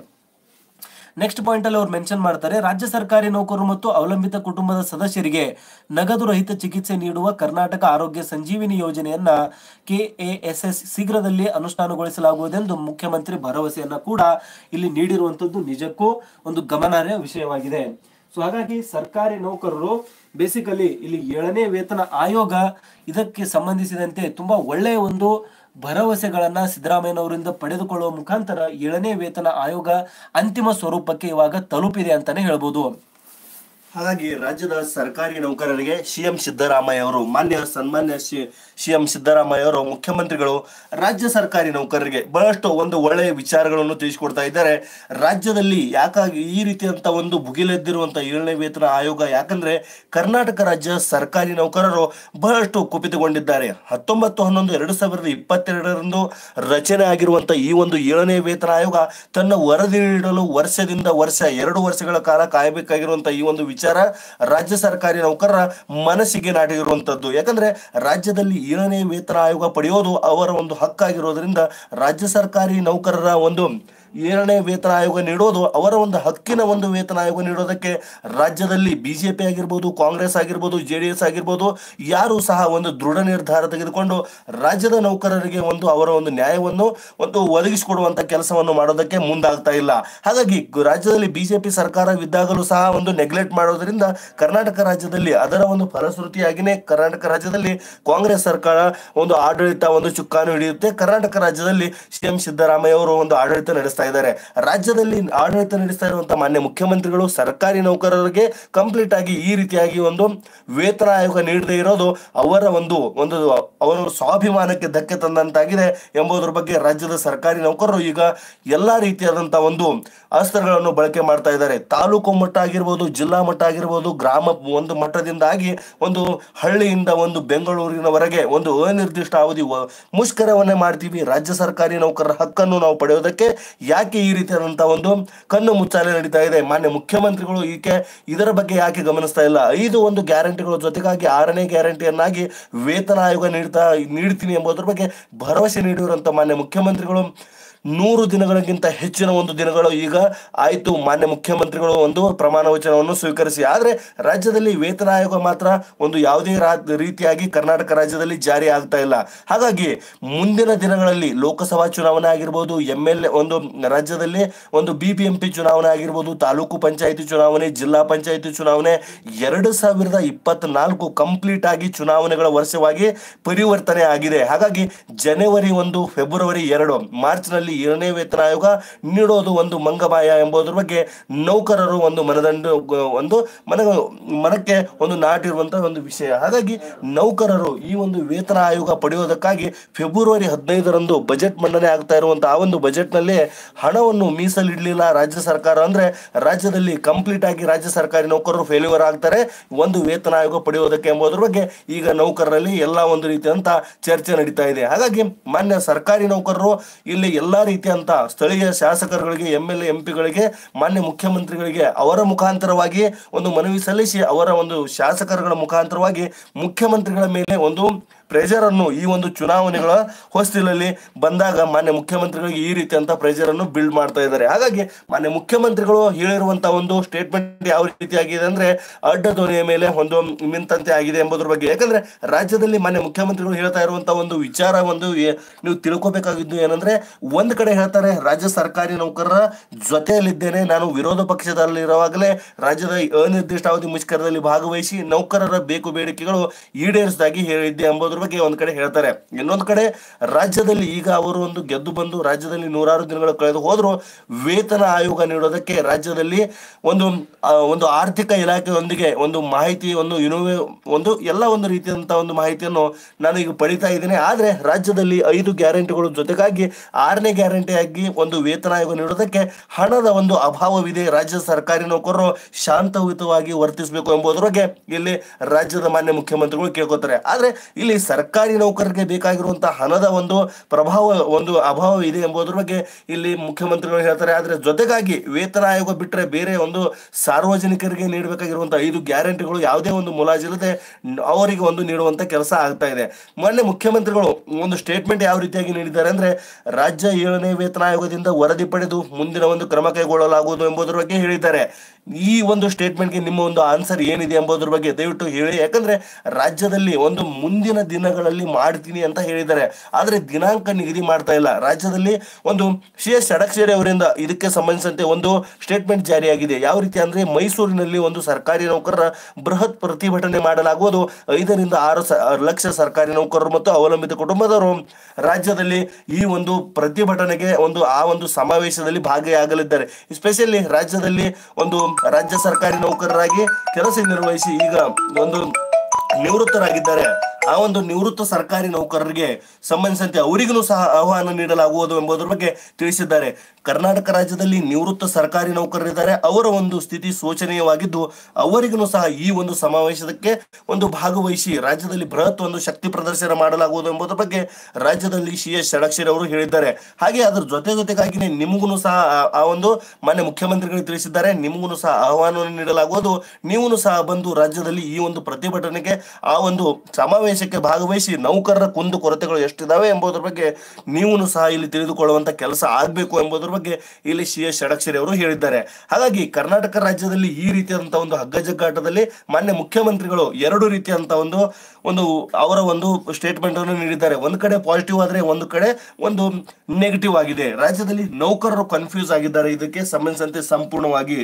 ನೆಕ್ಸ್ಟ್ ಪಾಯಿಂಟ್ ಅಲ್ಲಿ ಅವರು ಮೆನ್ಷನ್ ಮಾಡ್ತಾರೆ ರಾಜ್ಯ ಸರ್ಕಾರಿ ನೌಕರರು ಮತ್ತು ಅವಲಂಬಿತ ಕುಟುಂಬದ ಸದಸ್ಯರಿಗೆ ನಗದು ರಹಿತ ಚಿಕಿತ್ಸೆ ನೀಡುವ ಕರ್ನಾಟಕ ಆರೋಗ್ಯ ಸಂಜೀವಿನಿ ಯೋಜನೆಯನ್ನ ಕೆಎಸ್ಎಸ್ ಶೀಘ್ರದಲ್ಲಿ ಎಂದು ಮುಖ್ಯಮಂತ್ರಿ ಭರವಸೆಯನ್ನ ಕೂಡ ಇಲ್ಲಿ ನೀಡಿರುವಂತದ್ದು ನಿಜಕ್ಕೂ ಒಂದು ಗಮನಾರ್ಹ ವಿಷಯವಾಗಿದೆ ಸೊ ಹಾಗಾಗಿ ಸರ್ಕಾರಿ ನೌಕರರು ಬೇಸಿಕಲಿ ಇಲ್ಲಿ ಏಳನೇ ವೇತನ ಆಯೋಗ ಇದಕ್ಕೆ ಸಂಬಂಧಿಸಿದಂತೆ ತುಂಬಾ ಒಳ್ಳೆಯ ಒಂದು ಭರವಸೆಗಳನ್ನ ಸಿದ್ದರಾಮಯ್ಯನವರಿಂದ ಪಡೆದುಕೊಳ್ಳುವ ಮುಖಾಂತರ ಏಳನೇ ವೇತನ ಆಯೋಗ ಅಂತಿಮ ಸ್ವರೂಪಕ್ಕೆ ಇವಾಗ ತಲುಪಿದೆ ಅಂತಾನೆ ಹೇಳ್ಬೋದು ಹಾಗಾಗಿ ರಾಜ್ಯದ ಸರ್ಕಾರಿ ನೌಕರರಿಗೆ ಸಿಎಂ ಸಿದ್ದರಾಮಯ್ಯ ಅವರು ಮಾನ್ಯ ಸನ್ಮಾನ್ಯ ಎಂ ಸಿದ್ದರಾಮಯ್ಯ ಅವರು ಮುಖ್ಯಮಂತ್ರಿಗಳು ರಾಜ್ಯ ಸರ್ಕಾರಿ ನೌಕರರಿಗೆ ಬಹಳಷ್ಟು ಒಂದು ಒಳ್ಳೆಯ ವಿಚಾರಗಳನ್ನು ತಿಳಿಸಿಕೊಡ್ತಾ ಇದ್ದಾರೆ ರಾಜ್ಯದಲ್ಲಿ ಯಾಕಾಗಿ ಈ ರೀತಿಯಂತ ಒಂದು ಭುಗಿಲೆದ್ದಿರುವಂತಹ ಏಳನೇ ವೇತನ ಆಯೋಗ ಯಾಕಂದ್ರೆ ಕರ್ನಾಟಕ ರಾಜ್ಯ ಸರ್ಕಾರಿ ನೌಕರರು ಬಹಳಷ್ಟು ಕುಪಿತಗೊಂಡಿದ್ದಾರೆ ಹತ್ತೊಂಬತ್ತು ಹನ್ನೊಂದು ಎರಡು ಸಾವಿರದ ಇಪ್ಪತ್ತೆರಡರಂದು ರಚನೆ ಆಗಿರುವಂತಹ ಈ ಒಂದು ಏಳನೇ ವೇತನ ಆಯೋಗ ತನ್ನ ವರದಿ ನೀಡಲು ವರ್ಷದಿಂದ ವರ್ಷ ಎರಡು ವರ್ಷಗಳ ಕಾಲ ಕಾಯಬೇಕಾಗಿರುವಂತಹ ಈ ಒಂದು ವಿಚಾರ ರಾಜ್ಯ ಸರ್ಕಾರಿ ನೌಕರರ ಮನಸ್ಸಿಗೆ ನಾಟಿರುವಂತದ್ದು ಯಾಕಂದ್ರೆ ರಾಜ್ಯದಲ್ಲಿ ಏಳನೇ ವೇತನ ಆಯೋಗ ಪಡೆಯೋದು ಅವರ ಒಂದು ಹಕ್ಕಾಗಿರೋದ್ರಿಂದ ರಾಜ್ಯ ಸರ್ಕಾರಿ ನೌಕರರ ಒಂದು ಏಳನೇ ವೇತನ ಆಯೋಗ ನೀಡೋದು ಅವರ ಒಂದು ಹಕ್ಕಿನ ಒಂದು ವೇತನ ಆಯೋಗ ನೀಡೋದಕ್ಕೆ ರಾಜ್ಯದಲ್ಲಿ ಬಿಜೆಪಿ ಆಗಿರ್ಬೋದು ಕಾಂಗ್ರೆಸ್ ಆಗಿರ್ಬೋದು ಜೆ ಡಿ ಎಸ್ ಆಗಿರ್ಬೋದು ಯಾರು ಸಹ ಒಂದು ದೃಢ ನಿರ್ಧಾರ ತೆಗೆದುಕೊಂಡು ರಾಜ್ಯದ ನೌಕರರಿಗೆ ಒಂದು ಅವರ ಒಂದು ನ್ಯಾಯವನ್ನು ಒಂದು ಒದಗಿಸಿಕೊಡುವಂಥ ಕೆಲಸವನ್ನು ಮಾಡೋದಕ್ಕೆ ಮುಂದಾಗ್ತಾ ಇಲ್ಲ ಹಾಗಾಗಿ ರಾಜ್ಯದಲ್ಲಿ ಬಿಜೆಪಿ ಸರ್ಕಾರವಿದ್ದಾಗಲೂ ಸಹ ಒಂದು ನೆಗ್ಲೆಕ್ಟ್ ಮಾಡೋದರಿಂದ ಕರ್ನಾಟಕ ರಾಜ್ಯದಲ್ಲಿ ಅದರ ಒಂದು ಫಲಶ್ರುತಿಯಾಗಿಯೇ ಕರ್ನಾಟಕ ರಾಜ್ಯದಲ್ಲಿ ಕಾಂಗ್ರೆಸ್ ಸರ್ಕಾರ ಒಂದು ಆಡಳಿತ ಒಂದು ಚುಕ್ಕಾನು ಹಿಡಿಯುತ್ತೆ ಕರ್ನಾಟಕ ರಾಜ್ಯದಲ್ಲಿ ಸಿ ಎಂ ಸಿದ್ದರಾಮಯ್ಯ ಅವರು ಒಂದು ಆಡಳಿತ ನಡೆಸ್ತಾರೆ ನಡೆಸ್ತಾ ಇದ್ದಾರೆ ರಾಜ್ಯದಲ್ಲಿ ಆಡಳಿತ ನಡೆಸ್ತಾ ಇರುವಂತಹ ಮಾನ್ಯ ಮುಖ್ಯಮಂತ್ರಿಗಳು ಸರ್ಕಾರಿ ನೌಕರರಿಗೆ ಕಂಪ್ಲೀಟ್ ಆಗಿ ಈ ರೀತಿಯಾಗಿ ಒಂದು ವೇತನ ಆಯೋಗ ನೀಡದೇ ಇರೋದು ಅವರ ಒಂದು ಒಂದು ಅವರ ಸ್ವಾಭಿಮಾನಕ್ಕೆ ಧಕ್ಕೆ ತಂದಂತಾಗಿದೆ ಎಂಬುದರ ಬಗ್ಗೆ ರಾಜ್ಯದ ಸರ್ಕಾರಿ ನೌಕರರು ಈಗ ಎಲ್ಲಾ ರೀತಿಯಾದಂತಹ ಒಂದು ಅಸ್ತ್ರಗಳನ್ನು ಬಳಕೆ ಮಾಡ್ತಾ ಇದ್ದಾರೆ ತಾಲೂಕು ಮಟ್ಟ ಆಗಿರ್ಬೋದು ಜಿಲ್ಲಾ ಮಟ್ಟ ಆಗಿರ್ಬೋದು ಗ್ರಾಮ ಒಂದು ಮಟ್ಟದಿಂದಾಗಿ ಒಂದು ಹಳ್ಳಿಯಿಂದ ಒಂದು ಬೆಂಗಳೂರಿನವರೆಗೆ ಒಂದು ಅನಿರ್ದಿಷ್ಟ ಅವಧಿ ಮುಷ್ಕರವನ್ನೇ ಮಾಡ್ತೀವಿ ರಾಜ್ಯ ಸರ್ಕಾರಿ ನೌಕರರ ಹಕ್ಕನ್ನು ನಾವು ಪಡೆಯೋದಕ್ಕೆ ಯಾಕೆ ಈ ರೀತಿಯಾದಂಥ ಒಂದು ಕಣ್ಣು ಮುಚ್ಚಾಲೆ ನಡೀತಾ ಇದೆ ಮಾನ್ಯ ಮುಖ್ಯಮಂತ್ರಿಗಳು ಈಕೆ ಇದರ ಬಗ್ಗೆ ಯಾಕೆ ಗಮನಿಸ್ತಾ ಇಲ್ಲ ಐದು ಒಂದು ಗ್ಯಾರಂಟಿಗಳ ಜೊತೆಗಾಗಿ ಆರನೇ ಗ್ಯಾರಂಟಿಯನ್ನಾಗಿ ವೇತನ ಆಯೋಗ ನೀಡ್ತಾ ನೀಡ್ತೀನಿ ಎಂಬುದರ ಬಗ್ಗೆ ಭರವಸೆ ನೀಡಿರುವಂಥ ಮಾನ್ಯ ಮುಖ್ಯಮಂತ್ರಿಗಳು ನೂರು ದಿನಗಳಿಗಿಂತ ಹೆಚ್ಚಿನ ಒಂದು ದಿನಗಳು ಈಗ ಆಯಿತು ಮಾನ್ಯ ಮುಖ್ಯಮಂತ್ರಿಗಳು ಒಂದು ಪ್ರಮಾಣ ವಚನವನ್ನು ಸ್ವೀಕರಿಸಿ ಆದರೆ ರಾಜ್ಯದಲ್ಲಿ ವೇತನ ಆಯೋಗ ಮಾತ್ರ ಒಂದು ಯಾವುದೇ ರೀತಿಯಾಗಿ ಕರ್ನಾಟಕ ರಾಜ್ಯದಲ್ಲಿ ಜಾರಿ ಆಗ್ತಾ ಇಲ್ಲ ಹಾಗಾಗಿ ಮುಂದಿನ ದಿನಗಳಲ್ಲಿ ಲೋಕಸಭಾ ಚುನಾವಣೆ ಆಗಿರ್ಬೋದು ಎಮ್ ಎಲ್ ಎ ಒಂದು ರಾಜ್ಯದಲ್ಲಿ ಒಂದು ಬಿ ಬಿ ಎಂ ಪಿ ಚುನಾವಣೆ ಆಗಿರ್ಬೋದು ತಾಲೂಕು ಪಂಚಾಯಿತಿ ಚುನಾವಣೆ ಜಿಲ್ಲಾ ಪಂಚಾಯಿತಿ ಚುನಾವಣೆ ಎರಡು ಸಾವಿರದ ಇಪ್ಪತ್ನಾಲ್ಕು ಕಂಪ್ಲೀಟ್ ಆಗಿ ಚುನಾವಣೆಗಳ ವರ್ಷವಾಗಿ ಪರಿವರ್ತನೆ ಆಗಿದೆ ಹಾಗಾಗಿ ಜನವರಿ ಒಂದು ಫೆಬ್ರವರಿ ಎರಡು ಮಾರ್ಚ್ನಲ್ಲಿ ರಾಜ್ಯದಲ್ಲಿ ವೇತನ ಆಯೋಗ ನೀಡೋದು ಒಂದು ಮಂಗಮಾಯ ಎಂಬುದರ ಬಗ್ಗೆ ನೌಕರರು ಒಂದು ಮನದಂಡ ಒಂದು ಮನ ಮನಕ್ಕೆ ಒಂದು ನಾಟಿರುವಂತಹ ಒಂದು ವಿಷಯ ಹಾಗಾಗಿ ನೌಕರರು ಈ ಒಂದು ವೇತನ ಆಯೋಗ ಪಡೆಯೋದಕ್ಕಾಗಿ ಫೆಬ್ರವರಿ ಹದಿನೈದರಂದು ಬಜೆಟ್ ಮಂಡನೆ ಆಗ್ತಾ ಇರುವಂತಹ ಆ ಒಂದು ನಲ್ಲಿ ಹಣವನ್ನು ಮೀಸಲಿಡಲಿಲ್ಲ ರಾಜ್ಯ ಸರ್ಕಾರ ಅಂದ್ರೆ ರಾಜ್ಯದಲ್ಲಿ ಕಂಪ್ಲೀಟ್ ಆಗಿ ರಾಜ್ಯ ಸರ್ಕಾರಿ ನೌಕರರು ಫೇಲ್ಯೂರ್ ಆಗ್ತಾರೆ ಒಂದು ವೇತನ ಆಯೋಗ ಪಡೆಯೋದಕ್ಕೆ ಎಂಬುದರ ಬಗ್ಗೆ ಈಗ ನೌಕರರಲ್ಲಿ ಎಲ್ಲ ಒಂದು ರೀತಿಯಂತ ಚರ್ಚೆ ನಡೀತಾ ಇದೆ ಹಾಗಾಗಿ ಮಾನ್ಯ ಸರ್ಕಾರಿ ನೌಕರರು ಇಲ್ಲಿ ಎಲ್ಲ ಎಲ್ಲಾ ರೀತಿಯಂತ ಸ್ಥಳೀಯ ಶಾಸಕರುಗಳಿಗೆ ಎಂ ಎಲ್ ಎ ಮಾನ್ಯ ಮುಖ್ಯಮಂತ್ರಿಗಳಿಗೆ ಅವರ ಮುಖಾಂತರವಾಗಿ ಒಂದು ಮನವಿ ಸಲ್ಲಿಸಿ ಅವರ ಒಂದು ಶಾಸಕರುಗಳ ಮುಖಾಂತರವಾಗಿ ಮುಖ್ಯಮಂತ್ರಿಗಳ ಮೇಲೆ ಒಂದು ಅನ್ನು ಈ ಒಂದು ಚುನಾವಣೆಗಳ ಹೊಸ್ತಿಲಲ್ಲಿ ಬಂದಾಗ ಮಾನ್ಯ ಮುಖ್ಯಮಂತ್ರಿಗಳಿಗೆ ಈ ರೀತಿಯಂತ ಅನ್ನು ಬಿಲ್ಡ್ ಮಾಡ್ತಾ ಇದ್ದಾರೆ ಹಾಗಾಗಿ ಮಾನ್ಯ ಮುಖ್ಯಮಂತ್ರಿಗಳು ಹೇಳಿರುವಂತಹ ಒಂದು ಸ್ಟೇಟ್ಮೆಂಟ್ ಯಾವ ರೀತಿ ಆಗಿದೆ ಅಂದ್ರೆ ಅಡ್ಡ ಧ್ವನಿಯ ಮೇಲೆ ಒಂದು ಮಿಂತಂತೆ ಆಗಿದೆ ಎಂಬುದರ ಬಗ್ಗೆ ಯಾಕಂದ್ರೆ ರಾಜ್ಯದಲ್ಲಿ ಮಾನ್ಯ ಮುಖ್ಯಮಂತ್ರಿಗಳು ಹೇಳ್ತಾ ಇರುವಂತಹ ಒಂದು ವಿಚಾರ ಒಂದು ನೀವು ತಿಳ್ಕೋಬೇಕಾಗಿದ್ದು ಏನಂದ್ರೆ ಒಂದ್ ಕಡೆ ಹೇಳ್ತಾರೆ ರಾಜ್ಯ ಸರ್ಕಾರಿ ನೌಕರರ ಜೊತೆಯಲ್ಲಿದ್ದೇನೆ ನಾನು ವಿರೋಧ ಪಕ್ಷದಲ್ಲಿರುವಾಗಲೇ ರಾಜ್ಯದ ಅನಿರ್ದಿಷ್ಟಾವಧಿ ಮುಷ್ಕರದಲ್ಲಿ ಭಾಗವಹಿಸಿ ನೌಕರರ ಬೇಕು ಬೇಡಿಕೆಗಳು ಈಡೇರಿಸದಾಗಿ ಹೇಳಿದ್ದೆ ಎಂಬುದ್ರ ಬಗ್ಗೆ ಒಂದ್ ಕಡೆ ಹೇಳ್ತಾರೆ ಇನ್ನೊಂದ್ ಕಡೆ ರಾಜ್ಯದಲ್ಲಿ ಈಗ ಅವರು ಒಂದು ಗೆದ್ದು ಬಂದು ರಾಜ್ಯದಲ್ಲಿ ನೂರಾರು ದಿನಗಳು ಕಳೆದು ಹೋದ್ರು ವೇತನ ಆಯೋಗ ನೀಡೋದಕ್ಕೆ ರಾಜ್ಯದಲ್ಲಿ ಒಂದು ಒಂದು ಆರ್ಥಿಕ ಇಲಾಖೆಯೊಂದಿಗೆ ಒಂದು ಮಾಹಿತಿ ಒಂದು ಇನೋವೇ ಒಂದು ಎಲ್ಲ ಒಂದು ರೀತಿಯಂತ ಒಂದು ಮಾಹಿತಿಯನ್ನು ನಾನು ಈಗ ಪಡಿತಾ ಇದ್ದೀನಿ ಆದ್ರೆ ರಾಜ್ಯದಲ್ಲಿ ಐದು ಗ್ಯಾರಂಟಿಗಳು ಜೊತೆಗಾಗಿ ಆರನೇ ಗ್ಯಾರಂಟಿ ಆಗಿ ಒಂದು ವೇತನ ಆಯೋಗ ನೀಡೋದಕ್ಕೆ ಹಣದ ಒಂದು ಅಭಾವವಿದೆ ರಾಜ್ಯ ಸರ್ಕಾರಿ ನೌಕರರು ಶಾಂತಯುತವಾಗಿ ವರ್ತಿಸಬೇಕು ಎಂಬುದರ ಬಗ್ಗೆ ಇಲ್ಲಿ ರಾಜ್ಯದ ಮಾನ್ಯ ಮುಖ್ಯಮಂತ್ರಿಗಳು ಕೇಳ್ಕೊತಾರೆ ಆದ್ರೆ ಇಲ್ಲಿ ಸರ್ಕಾರಿ ನೌಕರರಿಗೆ ಬೇಕಾಗಿರುವಂತಹ ಹಣದ ಒಂದು ಪ್ರಭಾವ ಒಂದು ಅಭಾವ ಇದೆ ಎಂಬುದರ ಬಗ್ಗೆ ಇಲ್ಲಿ ಮುಖ್ಯಮಂತ್ರಿಗಳು ಹೇಳ್ತಾರೆ ಆದರೆ ಜೊತೆಗಾಗಿ ವೇತನ ಆಯೋಗ ಬಿಟ್ಟರೆ ಬೇರೆ ಒಂದು ಸಾರ್ವಜನಿಕರಿಗೆ ನೀಡಬೇಕಾಗಿರುವಂತಹ ಐದು ಗ್ಯಾರಂಟಿಗಳು ಯಾವುದೇ ಒಂದು ಮುಲಾಜಿಲ್ಲದೆ ಅವರಿಗೆ ಒಂದು ನೀಡುವಂತ ಕೆಲಸ ಆಗ್ತಾ ಇದೆ ಮೊನ್ನೆ ಮುಖ್ಯಮಂತ್ರಿಗಳು ಒಂದು ಸ್ಟೇಟ್ಮೆಂಟ್ ಯಾವ ರೀತಿಯಾಗಿ ನೀಡಿದ್ದಾರೆ ಅಂದ್ರೆ ರಾಜ್ಯ ಏಳನೇ ವೇತನ ಆಯೋಗದಿಂದ ವರದಿ ಪಡೆದು ಮುಂದಿನ ಒಂದು ಕ್ರಮ ಕೈಗೊಳ್ಳಲಾಗುವುದು ಎಂಬುದರ ಬಗ್ಗೆ ಹೇಳಿದ್ದಾರೆ ಈ ಒಂದು ಸ್ಟೇಟ್ಮೆಂಟ್ಗೆ ನಿಮ್ಮ ಒಂದು ಆನ್ಸರ್ ಏನಿದೆ ಎಂಬುದ್ರ ಬಗ್ಗೆ ದಯವಿಟ್ಟು ಹೇಳಿ ಯಾಕಂದ್ರೆ ರಾಜ್ಯದಲ್ಲಿ ಒಂದು ಮುಂದಿನ ದಿನಗಳಲ್ಲಿ ಮಾಡ್ತೀನಿ ಅಂತ ಹೇಳಿದ್ದಾರೆ ಆದರೆ ದಿನಾಂಕ ನಿಗದಿ ಮಾಡ್ತಾ ಇಲ್ಲ ರಾಜ್ಯದಲ್ಲಿ ಒಂದು ಶ್ರೀ ಸಡಕ್ಷೇರಿ ಅವರಿಂದ ಇದಕ್ಕೆ ಸಂಬಂಧಿಸಿದಂತೆ ಒಂದು ಸ್ಟೇಟ್ಮೆಂಟ್ ಜಾರಿಯಾಗಿದೆ ಯಾವ ರೀತಿ ಅಂದ್ರೆ ಮೈಸೂರಿನಲ್ಲಿ ಒಂದು ಸರ್ಕಾರಿ ನೌಕರರ ಬೃಹತ್ ಪ್ರತಿಭಟನೆ ಮಾಡಲಾಗುವುದು ಐದರಿಂದ ಆರು ಲಕ್ಷ ಸರ್ಕಾರಿ ನೌಕರರು ಮತ್ತು ಅವಲಂಬಿತ ಕುಟುಂಬದವರು ರಾಜ್ಯದಲ್ಲಿ ಈ ಒಂದು ಪ್ರತಿಭಟನೆಗೆ ಒಂದು ಆ ಒಂದು ಸಮಾವೇಶದಲ್ಲಿ ಭಾಗಿಯಾಗಲಿದ್ದಾರೆ ಎಸ್ಪೆಷಲಿ ರಾಜ್ಯದಲ್ಲಿ ಒಂದು ರಾಜ್ಯ ಸರ್ಕಾರಿ ನೌಕರರಾಗಿ ಕೆಲಸ ನಿರ್ವಹಿಸಿ ಈಗ ಒಂದು ನಿವೃತ್ತರಾಗಿದ್ದಾರೆ ಆ ಒಂದು ನಿವೃತ್ತ ಸರ್ಕಾರಿ ನೌಕರರಿಗೆ ಸಂಬಂಧಿಸಿದಂತೆ ಅವರಿಗೂ ಸಹ ಆಹ್ವಾನ ನೀಡಲಾಗುವುದು ಎಂಬುದರ ಬಗ್ಗೆ ತಿಳಿಸಿದ್ದಾರೆ ಕರ್ನಾಟಕ ರಾಜ್ಯದಲ್ಲಿ ನಿವೃತ್ತ ಸರ್ಕಾರಿ ನೌಕರರಿದ್ದಾರೆ ಅವರ ಒಂದು ಸ್ಥಿತಿ ಶೋಚನೀಯವಾಗಿದ್ದು ಅವರಿಗೂ ಸಹ ಈ ಒಂದು ಸಮಾವೇಶಕ್ಕೆ ಒಂದು ಭಾಗವಹಿಸಿ ರಾಜ್ಯದಲ್ಲಿ ಬೃಹತ್ ಒಂದು ಶಕ್ತಿ ಪ್ರದರ್ಶನ ಮಾಡಲಾಗುವುದು ಎಂಬುದರ ಬಗ್ಗೆ ರಾಜ್ಯದಲ್ಲಿ ಸಿ ಎಸ್ ಷಡಕ್ಷರಿ ಅವರು ಹೇಳಿದ್ದಾರೆ ಹಾಗೆ ಅದರ ಜೊತೆ ಜೊತೆಗಾಗಿನೇ ನಿಮಗೂ ಸಹ ಆ ಒಂದು ಮಾನ್ಯ ಮುಖ್ಯಮಂತ್ರಿಗಳು ತಿಳಿಸಿದ್ದಾರೆ ನಿಮಗೂ ಸಹ ಆಹ್ವಾನವನ್ನು ನೀಡಲಾಗುವುದು ನೀವು ಸಹ ಬಂದು ರಾಜ್ಯದಲ್ಲಿ ಈ ಒಂದು ಪ್ರತಿಭಟನೆಗೆ ಆ ಒಂದು ಸಮಾವೇಶಕ್ಕೆ ಭಾಗವಹಿಸಿ ನೌಕರರ ಕುಂದು ಕೊರತೆಗಳು ಎಷ್ಟಿದಾವೆ ಎಂಬುದರ ಬಗ್ಗೆ ನೀವು ಸಹ ಇಲ್ಲಿ ತಿಳಿದುಕೊಳ್ಳುವಂತ ಕೆಲಸ ಆಗಬೇಕು ಎಂಬುದರ ಬಗ್ಗೆ ಇಲ್ಲಿ ಸಿ ಎಸ್ ಷಡಕ್ಷರಿ ಅವರು ಹೇಳಿದ್ದಾರೆ ಹಾಗಾಗಿ ಕರ್ನಾಟಕ ರಾಜ್ಯದಲ್ಲಿ ಈ ರೀತಿಯಾದಂತಹ ಒಂದು ಹಗ್ಗಜಗ್ಗಾಟದಲ್ಲಿ ಮಾನ್ಯ ಮುಖ್ಯಮಂತ್ರಿಗಳು ಎರಡು ರೀತಿಯಾದಂತಹ ಒಂದು ಒಂದು ಅವರ ಒಂದು ಸ್ಟೇಟ್ಮೆಂಟ್ ಅನ್ನು ನೀಡಿದ್ದಾರೆ ಒಂದು ಕಡೆ ಪಾಸಿಟಿವ್ ಆದರೆ ಒಂದು ಕಡೆ ಒಂದು ನೆಗೆಟಿವ್ ಆಗಿದೆ ರಾಜ್ಯದಲ್ಲಿ ನೌಕರರು ಕನ್ಫ್ಯೂಸ್ ಆಗಿದ್ದಾರೆ ಇದಕ್ಕೆ ಸಂಬಂಧಿಸಿದಂತೆ ಸಂಪೂರ್ಣವಾಗಿ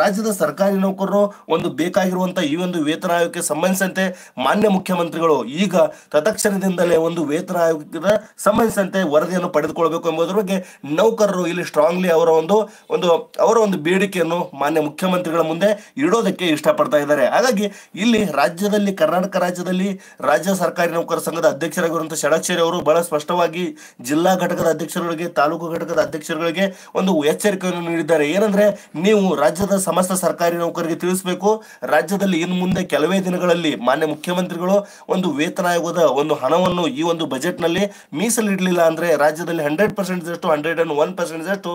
ರಾಜ್ಯದ ಸರ್ಕಾರಿ ನೌಕರರು ಒಂದು ಬೇಕಾಗಿರುವಂತಹ ಈ ಒಂದು ವೇತನ ಆಯೋಗಕ್ಕೆ ಸಂಬಂಧಿಸಿದಂತೆ ಮಾನ್ಯ ಮುಖ್ಯಮಂತ್ರಿಗಳು ಈಗ ತತ್ಕ್ಷಣದಿಂದಲೇ ಒಂದು ವೇತನ ಆಯೋಗದ ಸಂಬಂಧಿಸಿದಂತೆ ವರದಿಯನ್ನು ಪಡೆದುಕೊಳ್ಬೇಕು ಎಂಬುದರ ಬಗ್ಗೆ ನೌಕರರು ಇಲ್ಲಿ ಸ್ಟ್ರಾಂಗ್ಲಿ ಅವರ ಒಂದು ಒಂದು ಅವರ ಒಂದು ಬೇಡಿಕೆಯನ್ನು ಮಾನ್ಯ ಮುಖ್ಯಮಂತ್ರಿಗಳ ಮುಂದೆ ಇಡೋದಕ್ಕೆ ಇಷ್ಟಪಡ್ತಾ ಇದ್ದಾರೆ ಹಾಗಾಗಿ ಇಲ್ಲಿ ರಾಜ್ಯದಲ್ಲಿ ಕರ್ನಾಟಕ ರಾಜ್ಯದಲ್ಲಿ ರಾಜ್ಯ ಸರ್ಕಾರಿ ನೌಕರ ಸಂಘದ ಅಧ್ಯಕ್ಷರಾಗಿರುವಂತಹ ಷಡಾಕ್ಷರಿ ಅವರು ಬಹಳ ಸ್ಪಷ್ಟವಾಗಿ ಜಿಲ್ಲಾ ಘಟಕದ ಅಧ್ಯಕ್ಷರುಗಳಿಗೆ ತಾಲೂಕು ಘಟಕದ ಅಧ್ಯಕ್ಷರುಗಳಿಗೆ ಒಂದು ಎಚ್ಚರಿಕೆಯನ್ನು ನೀಡಿದ್ದಾರೆ ಏನಂದ್ರೆ ನೀವು ರಾಜ್ಯದ ಸಮಸ್ತ ಸರ್ಕಾರಿ ನೌಕರಿಗೆ ತಿಳಿಸಬೇಕು ರಾಜ್ಯದಲ್ಲಿ ಇನ್ನು ಮುಂದೆ ಕೆಲವೇ ದಿನಗಳಲ್ಲಿ ಮಾನ್ಯ ಮುಖ್ಯಮಂತ್ರಿಗಳು ಒಂದು ವೇತನ ಆಯೋಗದ ಒಂದು ಹಣವನ್ನು ಈ ಒಂದು ಬಜೆಟ್ನಲ್ಲಿ ಮೀಸಲಿಡಲಿಲ್ಲ ಅಂದ್ರೆ ರಾಜ್ಯದಲ್ಲಿ ಹಂಡ್ರೆಡ್ ಪರ್ಸೆಂಟ್ ಅಷ್ಟು ಹಂಡ್ರೆಡ್ ಅಂಡ್ ಒನ್ ಪರ್ಸೆಂಟ್ ಅಷ್ಟು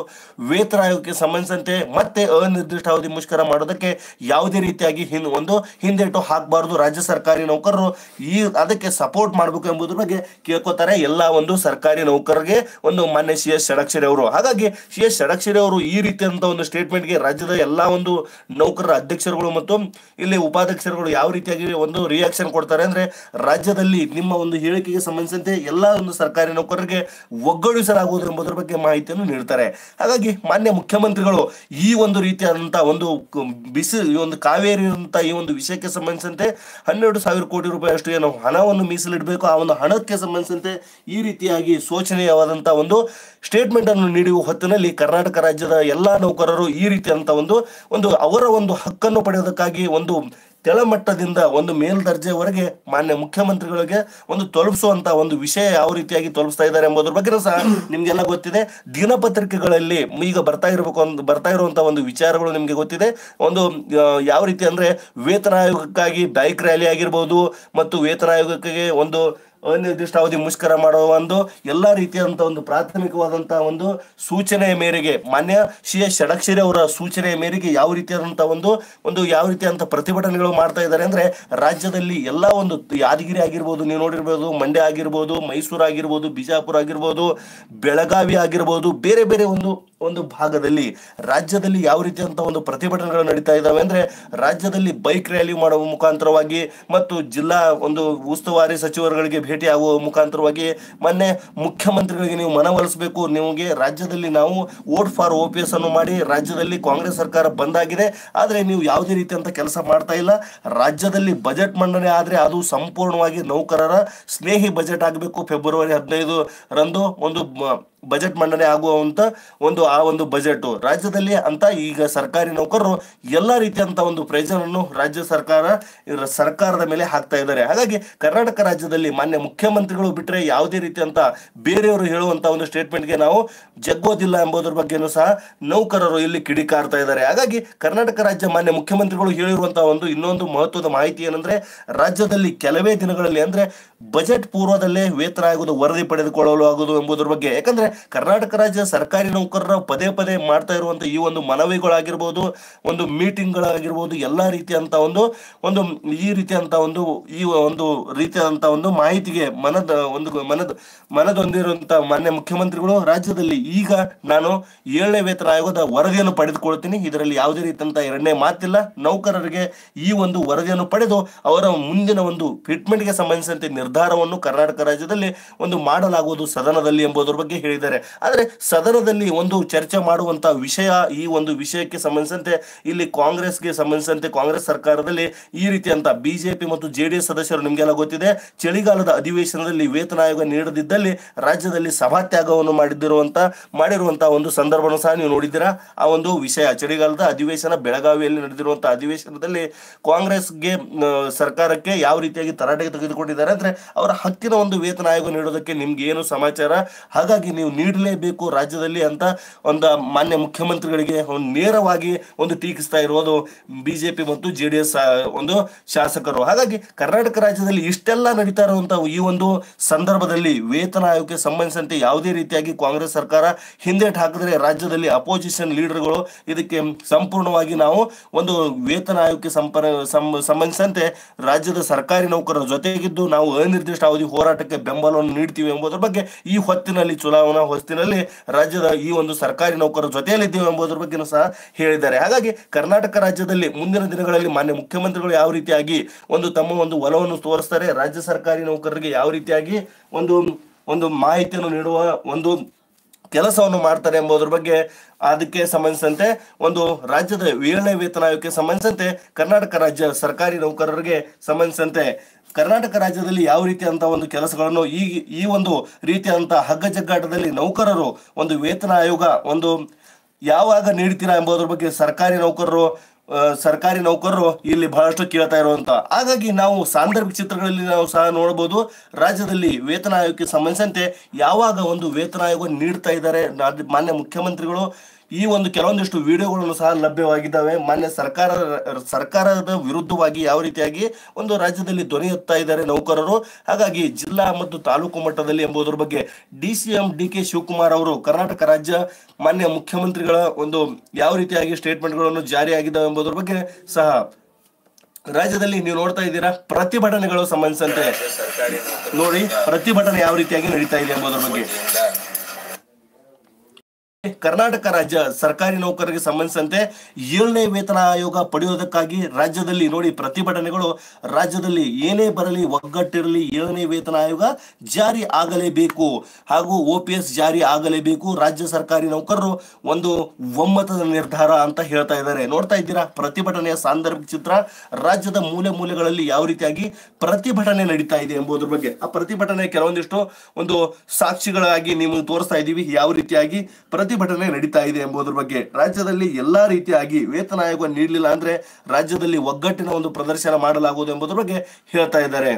ವೇತನ ಆಯೋಗಕ್ಕೆ ಸಂಬಂಧಿಸಿದಂತೆ ಮತ್ತೆ ಅನಿರ್ದಿಷ್ಟಾವಧಿ ಮುಷ್ಕರ ಮಾಡೋದಕ್ಕೆ ಯಾವುದೇ ರೀತಿಯಾಗಿ ಒಂದು ಹಿಂದೇಟು ಹಾಕಬಾರದು ರಾಜ್ಯ ಸರ್ಕಾರಿ ನೌಕರರು ಈ ಅದಕ್ಕೆ ಸಪೋರ್ಟ್ ಮಾಡಬೇಕು ಎಂಬುದ್ರ ಬಗ್ಗೆ ಕೇಳ್ಕೋತಾರೆ ಎಲ್ಲ ಒಂದು ಸರ್ಕಾರಿ ನೌಕರರಿಗೆ ಒಂದು ಮಾನ್ಯ ಸಿ ಎಸ್ ಷಡಕ್ಷರಿ ಅವರು ಹಾಗಾಗಿ ಸಿ ಎಸ್ ಷಡಕ್ಷರಿ ಅವರು ಈ ರೀತಿಯಾದಂಥ ಒಂದು ಸ್ಟೇಟ್ಮೆಂಟ್ಗೆ ರಾಜ್ಯದ ಎಲ್ಲ ಒಂದು ನೌಕರರ ಅಧ್ಯಕ್ಷರುಗಳು ಮತ್ತು ಇಲ್ಲಿ ಉಪಾಧ್ಯಕ್ಷರುಗಳು ಯಾವ ರೀತಿಯಾಗಿ ಒಂದು ರಿಯಾಕ್ಷನ್ ಕೊಡ್ತಾರೆ ಅಂದ್ರೆ ರಾಜ್ಯದಲ್ಲಿ ನಿಮ್ಮ ಒಂದು ಹೇಳಿಕೆಗೆ ಸಂಬಂಧಿಸಿದಂತೆ ಎಲ್ಲ ಒಂದು ಸರ್ಕಾರಿ ನೌಕರರಿಗೆ ಒಗ್ಗೂಡಿಸಲಾಗುವುದು ಎಂಬುದರ ಬಗ್ಗೆ ಮಾಹಿತಿಯನ್ನು ನೀಡ್ತಾರೆ ಹಾಗಾಗಿ ಮಾನ್ಯ ಮುಖ್ಯಮಂತ್ರಿಗಳು ಈ ಒಂದು ರೀತಿಯಾದಂತಹ ಒಂದು ಬಿಸಿ ಈ ಒಂದು ಕಾವೇರಿ ಅಂತ ಈ ಒಂದು ವಿಷಯಕ್ಕೆ ಸಂಬಂಧಿಸಿದಂತೆ ಹನ್ನೆರಡು ಸಾವಿರ ಕೋಟಿ ರೂಪಾಯಿ ಏನೋ ನಾವು ಹಣವನ್ನು ಮೀಸಲಿಡಬೇಕು ಆ ಒಂದು ಹಣಕ್ಕೆ ಸಂಬಂಧಿಸಿದಂತೆ ಈ ರೀತಿಯಾಗಿ ಶೋಚನೀಯವಾದಂಥ ಒಂದು ಸ್ಟೇಟ್ಮೆಂಟ್ ಅನ್ನು ನೀಡುವ ಹೊತ್ತಿನಲ್ಲಿ ಕರ್ನಾಟಕ ರಾಜ್ಯದ ಎಲ್ಲ ನೌಕರರು ಈ ರೀತಿಯಾದಂಥ ಒಂದು ಒಂದು ಅವರ ಒಂದು ಹಕ್ಕನ್ನು ಪಡೆಯೋದಕ್ಕಾಗಿ ಒಂದು ಕೆಳಮಟ್ಟದಿಂದ ಒಂದು ಮೇಲ್ದರ್ಜೆವರೆಗೆ ಮಾನ್ಯ ಮುಖ್ಯಮಂತ್ರಿಗಳಿಗೆ ಒಂದು ತಲುಪಿಸುವಂತ ಒಂದು ವಿಷಯ ಯಾವ ರೀತಿಯಾಗಿ ತಲುಪಿಸ್ತಾ ಇದ್ದಾರೆ ಎಂಬುದ್ರ ಬಗ್ಗೆ ಸಹ ನಿಮ್ಗೆಲ್ಲ ಗೊತ್ತಿದೆ ದಿನಪತ್ರಿಕೆಗಳಲ್ಲಿ ಈಗ ಬರ್ತಾ ಇರಬೇಕು ಒಂದು ಬರ್ತಾ ಇರುವಂತಹ ಒಂದು ವಿಚಾರಗಳು ನಿಮ್ಗೆ ಗೊತ್ತಿದೆ ಒಂದು ಯಾವ ರೀತಿ ಅಂದ್ರೆ ವೇತನ ಆಯೋಗಕ್ಕಾಗಿ ಬೈಕ್ ರ್ಯಾಲಿ ಆಗಿರ್ಬೋದು ಮತ್ತು ವೇತನ ಆಯೋಗಕ್ಕೆ ಒಂದು ನಿರ್ದಿಷ್ಟ ಅವಧಿ ಮುಷ್ಕರ ಮಾಡುವ ಒಂದು ಎಲ್ಲ ರೀತಿಯಾದಂಥ ಒಂದು ಪ್ರಾಥಮಿಕವಾದಂತಹ ಒಂದು ಸೂಚನೆಯ ಮೇರೆಗೆ ಮಾನ್ಯ ಶ್ರೀ ಷಡಕ್ಷರಿ ಅವರ ಸೂಚನೆಯ ಮೇರೆಗೆ ಯಾವ ರೀತಿಯಾದಂಥ ಒಂದು ಒಂದು ಯಾವ ರೀತಿಯಾದಂಥ ಪ್ರತಿಭಟನೆಗಳು ಮಾಡ್ತಾ ಇದ್ದಾರೆ ಅಂದರೆ ರಾಜ್ಯದಲ್ಲಿ ಎಲ್ಲ ಒಂದು ಯಾದಗಿರಿ ಆಗಿರ್ಬೋದು ನೀವು ನೋಡಿರ್ಬೋದು ಮಂಡ್ಯ ಆಗಿರ್ಬೋದು ಮೈಸೂರು ಆಗಿರ್ಬೋದು ಬಿಜಾಪುರ ಆಗಿರ್ಬೋದು ಬೆಳಗಾವಿ ಆಗಿರ್ಬೋದು ಬೇರೆ ಬೇರೆ ಒಂದು ಒಂದು ಭಾಗದಲ್ಲಿ ರಾಜ್ಯದಲ್ಲಿ ಯಾವ ರೀತಿಯಾದಂತಹ ಒಂದು ಪ್ರತಿಭಟನೆಗಳು ನಡೀತಾ ಇದ್ದಾವೆ ಅಂದ್ರೆ ರಾಜ್ಯದಲ್ಲಿ ಬೈಕ್ ರ್ಯಾಲಿ ಮಾಡುವ ಮುಖಾಂತರವಾಗಿ ಮತ್ತು ಜಿಲ್ಲಾ ಒಂದು ಉಸ್ತುವಾರಿ ಸಚಿವರುಗಳಿಗೆ ಭೇಟಿ ಆಗುವ ಮುಖಾಂತರವಾಗಿ ಮೊನ್ನೆ ಮುಖ್ಯಮಂತ್ರಿಗಳಿಗೆ ನೀವು ಮನವೊಲಿಸಬೇಕು ನಿಮಗೆ ರಾಜ್ಯದಲ್ಲಿ ನಾವು vote for O P S ಅನ್ನು ಮಾಡಿ ರಾಜ್ಯದಲ್ಲಿ ಕಾಂಗ್ರೆಸ್ ಸರ್ಕಾರ ಬಂದಾಗಿದೆ ಆದರೆ ನೀವು ಯಾವುದೇ ಅಂತ ಕೆಲಸ ಮಾಡ್ತಾ ಇಲ್ಲ ರಾಜ್ಯದಲ್ಲಿ ಬಜೆಟ್ ಮಂಡನೆ ಆದರೆ ಅದು ಸಂಪೂರ್ಣವಾಗಿ ನೌಕರರ ಸ್ನೇಹಿ ಬಜೆಟ್ ಆಗಬೇಕು ಫೆಬ್ರವರಿ ಹದಿನೈದು ರಂದು ಒಂದು ಬಜೆಟ್ ಮಂಡನೆ ಆಗುವಂತ ಒಂದು ಆ ಒಂದು ಬಜೆಟ್ ರಾಜ್ಯದಲ್ಲಿ ಅಂತ ಈಗ ಸರ್ಕಾರಿ ನೌಕರರು ಎಲ್ಲ ರೀತಿಯಂತ ಒಂದು ಪ್ರಯೋಜನವನ್ನು ರಾಜ್ಯ ಸರ್ಕಾರ ಸರ್ಕಾರದ ಮೇಲೆ ಹಾಕ್ತಾ ಇದ್ದಾರೆ ಹಾಗಾಗಿ ಕರ್ನಾಟಕ ರಾಜ್ಯದಲ್ಲಿ ಮಾನ್ಯ ಮುಖ್ಯಮಂತ್ರಿಗಳು ಬಿಟ್ಟರೆ ಯಾವುದೇ ರೀತಿಯಂತ ಬೇರೆಯವರು ಹೇಳುವಂತ ಒಂದು ಸ್ಟೇಟ್ಮೆಂಟ್ಗೆ ನಾವು ಜಗ್ಗೋದಿಲ್ಲ ಎಂಬುದರ ಬಗ್ಗೆಯೂ ಸಹ ನೌಕರರು ಇಲ್ಲಿ ಕಿಡಿಕಾರ್ತಾ ಇದ್ದಾರೆ ಹಾಗಾಗಿ ಕರ್ನಾಟಕ ರಾಜ್ಯ ಮಾನ್ಯ ಮುಖ್ಯಮಂತ್ರಿಗಳು ಹೇಳಿರುವಂತಹ ಒಂದು ಇನ್ನೊಂದು ಮಹತ್ವದ ಮಾಹಿತಿ ಏನಂದ್ರೆ ರಾಜ್ಯದಲ್ಲಿ ಕೆಲವೇ ದಿನಗಳಲ್ಲಿ ಅಂದ್ರೆ ಬಜೆಟ್ ಪೂರ್ವದಲ್ಲೇ ವೇತನ ಆಗುವುದು ವರದಿ ಪಡೆದುಕೊಳ್ಳಲು ಆಗುವುದು ಎಂಬುದರ ಬಗ್ಗೆ ಯಾಕಂದ್ರೆ ಕರ್ನಾಟಕ ರಾಜ್ಯ ಸರ್ಕಾರಿ ನೌಕರರ ಪದೇ ಪದೇ ಮಾಡ್ತಾ ಇರುವಂತಹ ಈ ಒಂದು ಮನವಿಗಳಾಗಿರ್ಬೋದು ಒಂದು ಮೀಟಿಂಗ್ಗಳಾಗಿರ್ಬೋದು ಎಲ್ಲಾ ರೀತಿಯಂತ ಒಂದು ಒಂದು ಈ ರೀತಿಯಂತ ಒಂದು ಈ ಒಂದು ರೀತಿಯಂತ ಒಂದು ಮಾಹಿತಿಗೆ ಮನದ ಒಂದು ಮನದ ಮನದೊಂದಿರುವಂತ ಮಾನ್ಯ ಮುಖ್ಯಮಂತ್ರಿಗಳು ರಾಜ್ಯದಲ್ಲಿ ಈಗ ನಾನು ಏಳನೇ ವೇತನ ಆಯೋಗದ ವರದಿಯನ್ನು ಪಡೆದುಕೊಳ್ತೀನಿ ಇದರಲ್ಲಿ ಯಾವುದೇ ರೀತಿಯಂತ ಎರಡನೇ ಮಾತಿಲ್ಲ ನೌಕರರಿಗೆ ಈ ಒಂದು ವರದಿಯನ್ನು ಪಡೆದು ಅವರ ಮುಂದಿನ ಒಂದು ಗೆ ಸಂಬಂಧಿಸಿದಂತೆ ನಿರ್ಧಾರವನ್ನು ಕರ್ನಾಟಕ ರಾಜ್ಯದಲ್ಲಿ ಒಂದು ಮಾಡಲಾಗುವುದು ಸದನದಲ್ಲಿ ಎಂಬುದರ ಬಗ್ಗೆ ಹೇಳಿದ್ದಾರೆ ಆದರೆ ಸದನದಲ್ಲಿ ಒಂದು ಚರ್ಚೆ ಮಾಡುವಂತಹ ವಿಷಯ ಈ ಒಂದು ವಿಷಯಕ್ಕೆ ಸಂಬಂಧಿಸಿದಂತೆ ಇಲ್ಲಿ ಕಾಂಗ್ರೆಸ್ಗೆ ಸಂಬಂಧಿಸಿದಂತೆ ಕಾಂಗ್ರೆಸ್ ಸರ್ಕಾರದಲ್ಲಿ ಈ ರೀತಿ ಅಂತ ಬಿಜೆಪಿ ಮತ್ತು ಜೆಡಿಎಸ್ ಸದಸ್ಯರು ನಿಮಗೆಲ್ಲ ಗೊತ್ತಿದೆ ಚಳಿಗಾಲದ ಅಧಿವೇಶನದಲ್ಲಿ ವೇತನ ಆಯೋಗ ನೀಡದಿದ್ದಲ್ಲಿ ರಾಜ್ಯದಲ್ಲಿ ಸಭಾತ್ಯಾಗವನ್ನು ಮಾಡಿದ್ದಿರುವಂತಹ ಮಾಡಿರುವಂತಹ ಒಂದು ಸಂದರ್ಭವನ್ನು ಸಹ ನೀವು ನೋಡಿದ್ದೀರಾ ಆ ಒಂದು ವಿಷಯ ಚಳಿಗಾಲದ ಅಧಿವೇಶನ ಬೆಳಗಾವಿಯಲ್ಲಿ ನಡೆದಿರುವಂತಹ ಅಧಿವೇಶನದಲ್ಲಿ ಕಾಂಗ್ರೆಸ್ಗೆ ಸರ್ಕಾರಕ್ಕೆ ಯಾವ ರೀತಿಯಾಗಿ ತರಾಟೆಗೆ ತೆಗೆದುಕೊಂಡಿದ್ದಾರೆ ಅಂದ್ರೆ ಅವರ ಹಕ್ಕಿನ ಒಂದು ವೇತನ ಆಯೋಗ ನೀಡೋದಕ್ಕೆ ನಿಮ್ಗೆ ಏನು ಸಮಾಚಾರ ಹಾಗಾಗಿ ನೀವು ನೀಡಲೇಬೇಕು ರಾಜ್ಯದಲ್ಲಿ ಅಂತ ಒಂದು ಮಾನ್ಯ ಮುಖ್ಯಮಂತ್ರಿಗಳಿಗೆ ನೇರವಾಗಿ ಒಂದು ಟೀಕಿಸ್ತಾ ಇರೋದು ಬಿಜೆಪಿ ಮತ್ತು ಜೆ ಡಿ ಎಸ್ ಒಂದು ಶಾಸಕರು ಹಾಗಾಗಿ ಕರ್ನಾಟಕ ರಾಜ್ಯದಲ್ಲಿ ಇಷ್ಟೆಲ್ಲ ನಡೀತಾ ಇರುವಂತಹ ಈ ಒಂದು ಸಂದರ್ಭದಲ್ಲಿ ವೇತನ ಆಯೋಗಕ್ಕೆ ಸಂಬಂಧಿಸಿದಂತೆ ಯಾವುದೇ ರೀತಿಯಾಗಿ ಕಾಂಗ್ರೆಸ್ ಸರ್ಕಾರ ಹಿಂದೇಟ್ ಹಾಕಿದ್ರೆ ರಾಜ್ಯದಲ್ಲಿ ಅಪೋಸಿಷನ್ ಲೀಡರ್ಗಳು ಇದಕ್ಕೆ ಸಂಪೂರ್ಣವಾಗಿ ನಾವು ಒಂದು ವೇತನ ಆಯೋಗಕ್ಕೆ ಸಂಪರ್ಕ ಸಂಬಂಧಿಸಿದಂತೆ ರಾಜ್ಯದ ಸರ್ಕಾರಿ ನೌಕರರ ಜೊತೆಗಿದ್ದು ನಾವು ನಿರ್ದಿಷ್ಟ ಅವಧಿ ಹೋರಾಟಕ್ಕೆ ಬೆಂಬಲವನ್ನು ನೀಡ್ತೀವಿ ಎಂಬುದರ ಬಗ್ಗೆ ಈ ಹೊತ್ತಿನಲ್ಲಿ ಚುನಾವಣಾ ಹೊತ್ತಿನಲ್ಲಿ ರಾಜ್ಯದ ಈ ಒಂದು ಸರ್ಕಾರಿ ನೌಕರರ ಜೊತೆಯಲ್ಲಿದ್ದೀವಿ ಎಂಬುದರ ಬಗ್ಗೆ ಸಹ ಹೇಳಿದ್ದಾರೆ ಹಾಗಾಗಿ ಕರ್ನಾಟಕ ರಾಜ್ಯದಲ್ಲಿ ಮುಂದಿನ ದಿನಗಳಲ್ಲಿ ಮಾನ್ಯ ಮುಖ್ಯಮಂತ್ರಿಗಳು ಯಾವ ರೀತಿಯಾಗಿ ಒಂದು ತಮ್ಮ ಒಂದು ಒಲವನ್ನು ತೋರಿಸ್ತಾರೆ ರಾಜ್ಯ ಸರ್ಕಾರಿ ನೌಕರರಿಗೆ ಯಾವ ರೀತಿಯಾಗಿ ಒಂದು ಒಂದು ಮಾಹಿತಿಯನ್ನು ನೀಡುವ ಒಂದು ಕೆಲಸವನ್ನು ಮಾಡ್ತಾರೆ ಎಂಬುದರ ಬಗ್ಗೆ ಅದಕ್ಕೆ ಸಂಬಂಧಿಸಿದಂತೆ ಒಂದು ರಾಜ್ಯದ ಏಳನೇ ವೇತನ ಆಯೋಗಕ್ಕೆ ಸಂಬಂಧಿಸಿದಂತೆ ಕರ್ನಾಟಕ ರಾಜ್ಯ ಸರ್ಕಾರಿ ನೌಕರರಿಗೆ ಸಂಬಂಧಿಸಿದಂತೆ ಕರ್ನಾಟಕ ರಾಜ್ಯದಲ್ಲಿ ಯಾವ ರೀತಿಯಂತಹ ಒಂದು ಕೆಲಸಗಳನ್ನು ಈ ಈ ಒಂದು ರೀತಿಯಂತಹ ಜಗ್ಗಾಟದಲ್ಲಿ ನೌಕರರು ಒಂದು ವೇತನ ಆಯೋಗ ಒಂದು ಯಾವಾಗ ನೀಡ್ತೀರಾ ಎಂಬುದರ ಬಗ್ಗೆ ಸರ್ಕಾರಿ ನೌಕರರು ಸರ್ಕಾರಿ ನೌಕರರು ಇಲ್ಲಿ ಬಹಳಷ್ಟು ಕೇಳ್ತಾ ಇರುವಂತ ಹಾಗಾಗಿ ನಾವು ಸಾಂದರ್ಭಿಕ ಚಿತ್ರಗಳಲ್ಲಿ ನಾವು ಸಹ ನೋಡಬಹುದು ರಾಜ್ಯದಲ್ಲಿ ವೇತನ ಆಯೋಗಕ್ಕೆ ಸಂಬಂಧಿಸಿದಂತೆ ಯಾವಾಗ ಒಂದು ವೇತನ ಆಯೋಗ ನೀಡ್ತಾ ಇದ್ದಾರೆ ಮಾನ್ಯ ಮುಖ್ಯಮಂತ್ರಿಗಳು ಈ ಒಂದು ಕೆಲವೊಂದಿಷ್ಟು ವಿಡಿಯೋಗಳನ್ನು ಸಹ ಲಭ್ಯವಾಗಿದ್ದಾವೆ ಮಾನ್ಯ ಸರ್ಕಾರ ಸರ್ಕಾರದ ವಿರುದ್ಧವಾಗಿ ಯಾವ ರೀತಿಯಾಗಿ ಒಂದು ರಾಜ್ಯದಲ್ಲಿ ಧ್ವನಿ ಇದ್ದಾರೆ ನೌಕರರು ಹಾಗಾಗಿ ಜಿಲ್ಲಾ ಮತ್ತು ತಾಲೂಕು ಮಟ್ಟದಲ್ಲಿ ಎಂಬುದರ ಬಗ್ಗೆ D C M D K Shivakumar ಅವರು ಕರ್ನಾಟಕ ರಾಜ್ಯ ಮಾನ್ಯ ಮುಖ್ಯಮಂತ್ರಿಗಳ ಒಂದು ಯಾವ ರೀತಿಯಾಗಿ ಸ್ಟೇಟ್ಮೆಂಟ್ಗಳನ್ನು ಜಾರಿಯಾಗಿದ್ದಾವೆ ಎಂಬುದರ ಬಗ್ಗೆ ಸಹ ರಾಜ್ಯದಲ್ಲಿ ನೀವು ನೋಡ್ತಾ ಇದ್ದೀರಾ ಪ್ರತಿಭಟನೆಗಳು ಸಂಬಂಧಿಸಿದಂತೆ ನೋಡಿ ಪ್ರತಿಭಟನೆ ಯಾವ ರೀತಿಯಾಗಿ ನಡೀತಾ ಇದೆ ಎಂಬುದರ ಬಗ್ಗೆ ಕರ್ನಾಟಕ ರಾಜ್ಯ ಸರ್ಕಾರಿ ನೌಕರರಿಗೆ ಸಂಬಂಧಿಸಿದಂತೆ ಏಳನೇ ವೇತನ ಆಯೋಗ ಪಡೆಯುವುದಕ್ಕಾಗಿ ರಾಜ್ಯದಲ್ಲಿ ನೋಡಿ ಪ್ರತಿಭಟನೆಗಳು ರಾಜ್ಯದಲ್ಲಿ ಏನೇ ಬರಲಿ ಒಗ್ಗಟ್ಟಿರಲಿ ಏಳನೇ ವೇತನ ಆಯೋಗ ಜಾರಿ ಆಗಲೇಬೇಕು ಹಾಗೂ ಓ ಜಾರಿ ಆಗಲೇಬೇಕು ರಾಜ್ಯ ಸರ್ಕಾರಿ ನೌಕರರು ಒಂದು ಒಮ್ಮತದ ನಿರ್ಧಾರ ಅಂತ ಹೇಳ್ತಾ ಇದ್ದಾರೆ ನೋಡ್ತಾ ಇದ್ದೀರಾ ಪ್ರತಿಭಟನೆಯ ಸಾಂದರ್ಭಿಕ ಚಿತ್ರ ರಾಜ್ಯದ ಮೂಲೆ ಮೂಲೆಗಳಲ್ಲಿ ಯಾವ ರೀತಿಯಾಗಿ ಪ್ರತಿಭಟನೆ ನಡೀತಾ ಇದೆ ಎಂಬುದ್ರ ಬಗ್ಗೆ ಆ ಪ್ರತಿಭಟನೆ ಕೆಲವೊಂದಿಷ್ಟು ಒಂದು ಸಾಕ್ಷಿಗಳಾಗಿ ನಿಮಗೆ ತೋರಿಸ್ತಾ ಇದ್ದೀವಿ ಯಾವ ರೀತಿಯಾಗಿ ಪ್ರತಿ ಪ್ರತಿಭಟನೆ ನಡೀತಾ ಇದೆ ಎಂಬುದರ ಬಗ್ಗೆ ರಾಜ್ಯದಲ್ಲಿ ಎಲ್ಲಾ ರೀತಿಯಾಗಿ ವೇತನ ಆಯೋಗ ನೀಡಲಿಲ್ಲ ಅಂದ್ರೆ ರಾಜ್ಯದಲ್ಲಿ ಒಗ್ಗಟ್ಟಿನ ಒಂದು ಪ್ರದರ್ಶನ ಮಾಡಲಾಗುವುದು ಎಂಬುದರ ಬಗ್ಗೆ ಹೇಳ್ತಾ ಇದ್ದಾರೆ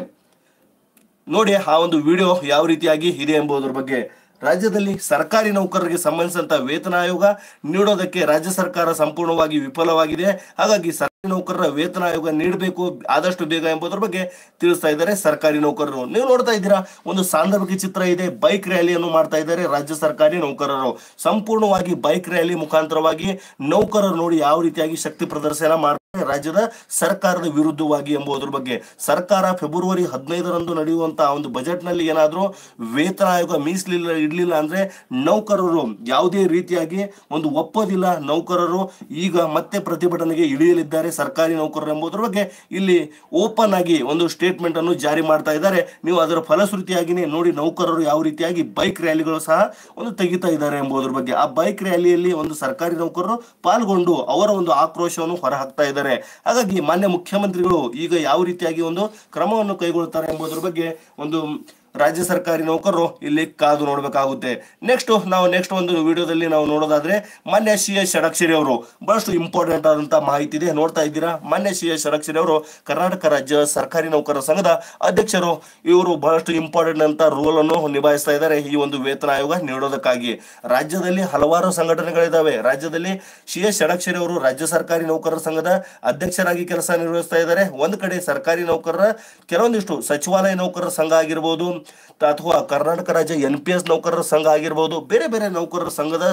ನೋಡಿ ಆ ಒಂದು ವಿಡಿಯೋ ಯಾವ ರೀತಿಯಾಗಿ ಇದೆ ಎಂಬುದರ ಬಗ್ಗೆ ರಾಜ್ಯದಲ್ಲಿ ಸರ್ಕಾರಿ ನೌಕರರಿಗೆ ಸಂಬಂಧಿಸಿದಂತಹ ವೇತನ ಆಯೋಗ ನೀಡೋದಕ್ಕೆ ರಾಜ್ಯ ಸರ್ಕಾರ ಸಂಪೂರ್ಣವಾಗಿ ವಿಫಲವಾಗಿದೆ ಹಾಗಾಗಿ ನೌಕರರ ವೇತನ ಆಯೋಗ ನೀಡಬೇಕು ಆದಷ್ಟು ಬೇಗ ಎಂಬುದರ ಬಗ್ಗೆ ತಿಳಿಸ್ತಾ ಇದ್ದಾರೆ ಸರ್ಕಾರಿ ನೌಕರರು ನೀವು ನೋಡ್ತಾ ಇದ್ದೀರಾ ಒಂದು ಸಾಂದರ್ಭಿಕ ಚಿತ್ರ ಇದೆ ಬೈಕ್ ರ್ಯಾಲಿಯನ್ನು ಮಾಡ್ತಾ ಇದ್ದಾರೆ ರಾಜ್ಯ ಸರ್ಕಾರಿ ನೌಕರರು ಸಂಪೂರ್ಣವಾಗಿ ಬೈಕ್ ರ್ಯಾಲಿ ಮುಖಾಂತರವಾಗಿ ನೌಕರರು ನೋಡಿ ಯಾವ ರೀತಿಯಾಗಿ ಶಕ್ತಿ ಪ್ರದರ್ಶನ ಮಾಡ್ತಾರೆ ರಾಜ್ಯದ ಸರ್ಕಾರದ ವಿರುದ್ಧವಾಗಿ ಎಂಬುದರ ಬಗ್ಗೆ ಸರ್ಕಾರ ಫೆಬ್ರವರಿ ಹದಿನೈದರಂದು ನಡೆಯುವಂತಹ ಒಂದು ಬಜೆಟ್ ನಲ್ಲಿ ಏನಾದರೂ ವೇತನ ಆಯೋಗ ಮೀಸಲಿಲ್ಲ ಇಡ್ಲಿಲ್ಲ ಅಂದ್ರೆ ನೌಕರರು ಯಾವುದೇ ರೀತಿಯಾಗಿ ಒಂದು ಒಪ್ಪೋದಿಲ್ಲ ನೌಕರರು ಈಗ ಮತ್ತೆ ಪ್ರತಿಭಟನೆಗೆ ಇಳಿಯಲಿದ್ದಾರೆ ಸರ್ಕಾರಿ ನೌಕರರು ಎಂಬುದರ ಬಗ್ಗೆ ಇಲ್ಲಿ ಓಪನ್ ಆಗಿ ಒಂದು ಸ್ಟೇಟ್ಮೆಂಟ್ ಅನ್ನು ಜಾರಿ ಮಾಡ್ತಾ ಇದ್ದಾರೆ ನೀವು ಅದರ ಫಲಶ್ರುತಿಯಾಗಿನೇ ನೋಡಿ ನೌಕರರು ಯಾವ ರೀತಿಯಾಗಿ ಬೈಕ್ ರ್ಯಾಲಿಗಳು ಸಹ ಒಂದು ತೆಗಿತಾ ಇದ್ದಾರೆ ಎಂಬುದರ ಬಗ್ಗೆ ಆ ಬೈಕ್ ರ್ಯಾಲಿಯಲ್ಲಿ ಒಂದು ಸರ್ಕಾರಿ ನೌಕರರು ಪಾಲ್ಗೊಂಡು ಅವರ ಒಂದು ಆಕ್ರೋಶವನ್ನು ಹೊರಹಾಕ್ತಾ ಇದ್ದಾರೆ ಇದ್ದಾರೆ ಹಾಗಾಗಿ ಮಾನ್ಯ ಮುಖ್ಯಮಂತ್ರಿಗಳು ಈಗ ಯಾವ ರೀತಿಯಾಗಿ ಒಂದು ಕ್ರಮವನ್ನು ಕೈಗೊಳ್ಳುತ್ತಾರೆ ಎಂಬುದರ ಬಗ್ಗೆ ಒಂದು ರಾಜ್ಯ ಸರ್ಕಾರಿ ನೌಕರರು ಇಲ್ಲಿ ಕಾದು ನೋಡಬೇಕಾಗುತ್ತೆ ನೆಕ್ಸ್ಟ್ ನಾವು ನೆಕ್ಸ್ಟ್ ಒಂದು ವಿಡಿಯೋದಲ್ಲಿ ನಾವು ನೋಡೋದಾದ್ರೆ ಮಾನ್ಯ ಸಿ ಎಸ್ ಷಡಕ್ಷರಿ ಅವರು ಬಹಳಷ್ಟು ಇಂಪಾರ್ಟೆಂಟ್ ಆದಂತಹ ಮಾಹಿತಿ ಇದೆ ನೋಡ್ತಾ ಇದ್ದೀರಾ ಮಾನ್ಯ ಸಿ ಎಸ್ ಷಡಕ್ಷರಿ ಅವರು ಕರ್ನಾಟಕ ರಾಜ್ಯ ಸರ್ಕಾರಿ ನೌಕರರ ಸಂಘದ ಅಧ್ಯಕ್ಷರು ಇವರು ಬಹಳಷ್ಟು ಇಂಪಾರ್ಟೆಂಟ್ ಅಂತ ರೋಲ್ ಅನ್ನು ನಿಭಾಯಿಸ್ತಾ ಇದ್ದಾರೆ ಈ ಒಂದು ವೇತನ ಆಯೋಗ ನೀಡೋದಕ್ಕಾಗಿ ರಾಜ್ಯದಲ್ಲಿ ಹಲವಾರು ಸಂಘಟನೆಗಳಿದ್ದಾವೆ ರಾಜ್ಯದಲ್ಲಿ ಸಿ ಎಸ್ ಷಡಕ್ಷರಿ ಅವರು ರಾಜ್ಯ ಸರ್ಕಾರಿ ನೌಕರರ ಸಂಘದ ಅಧ್ಯಕ್ಷರಾಗಿ ಕೆಲಸ ನಿರ್ವಹಿಸ್ತಾ ಇದ್ದಾರೆ ಒಂದು ಕಡೆ ಸರ್ಕಾರಿ ನೌಕರರ ಕೆಲವೊಂದಿಷ್ಟು ಸಚಿವಾಲಯ ನೌಕರರ ಸಂಘ ಆಗಿರ್ಬೋದು ಅಥವಾ ಕರ್ನಾಟಕ ರಾಜ್ಯ ಎನ್ ಪಿ ಎಸ್ ನೌಕರರ ಸಂಘ ಆಗಿರ್ಬೋದು ಬೇರೆ ಬೇರೆ ನೌಕರರ ಸಂಘದ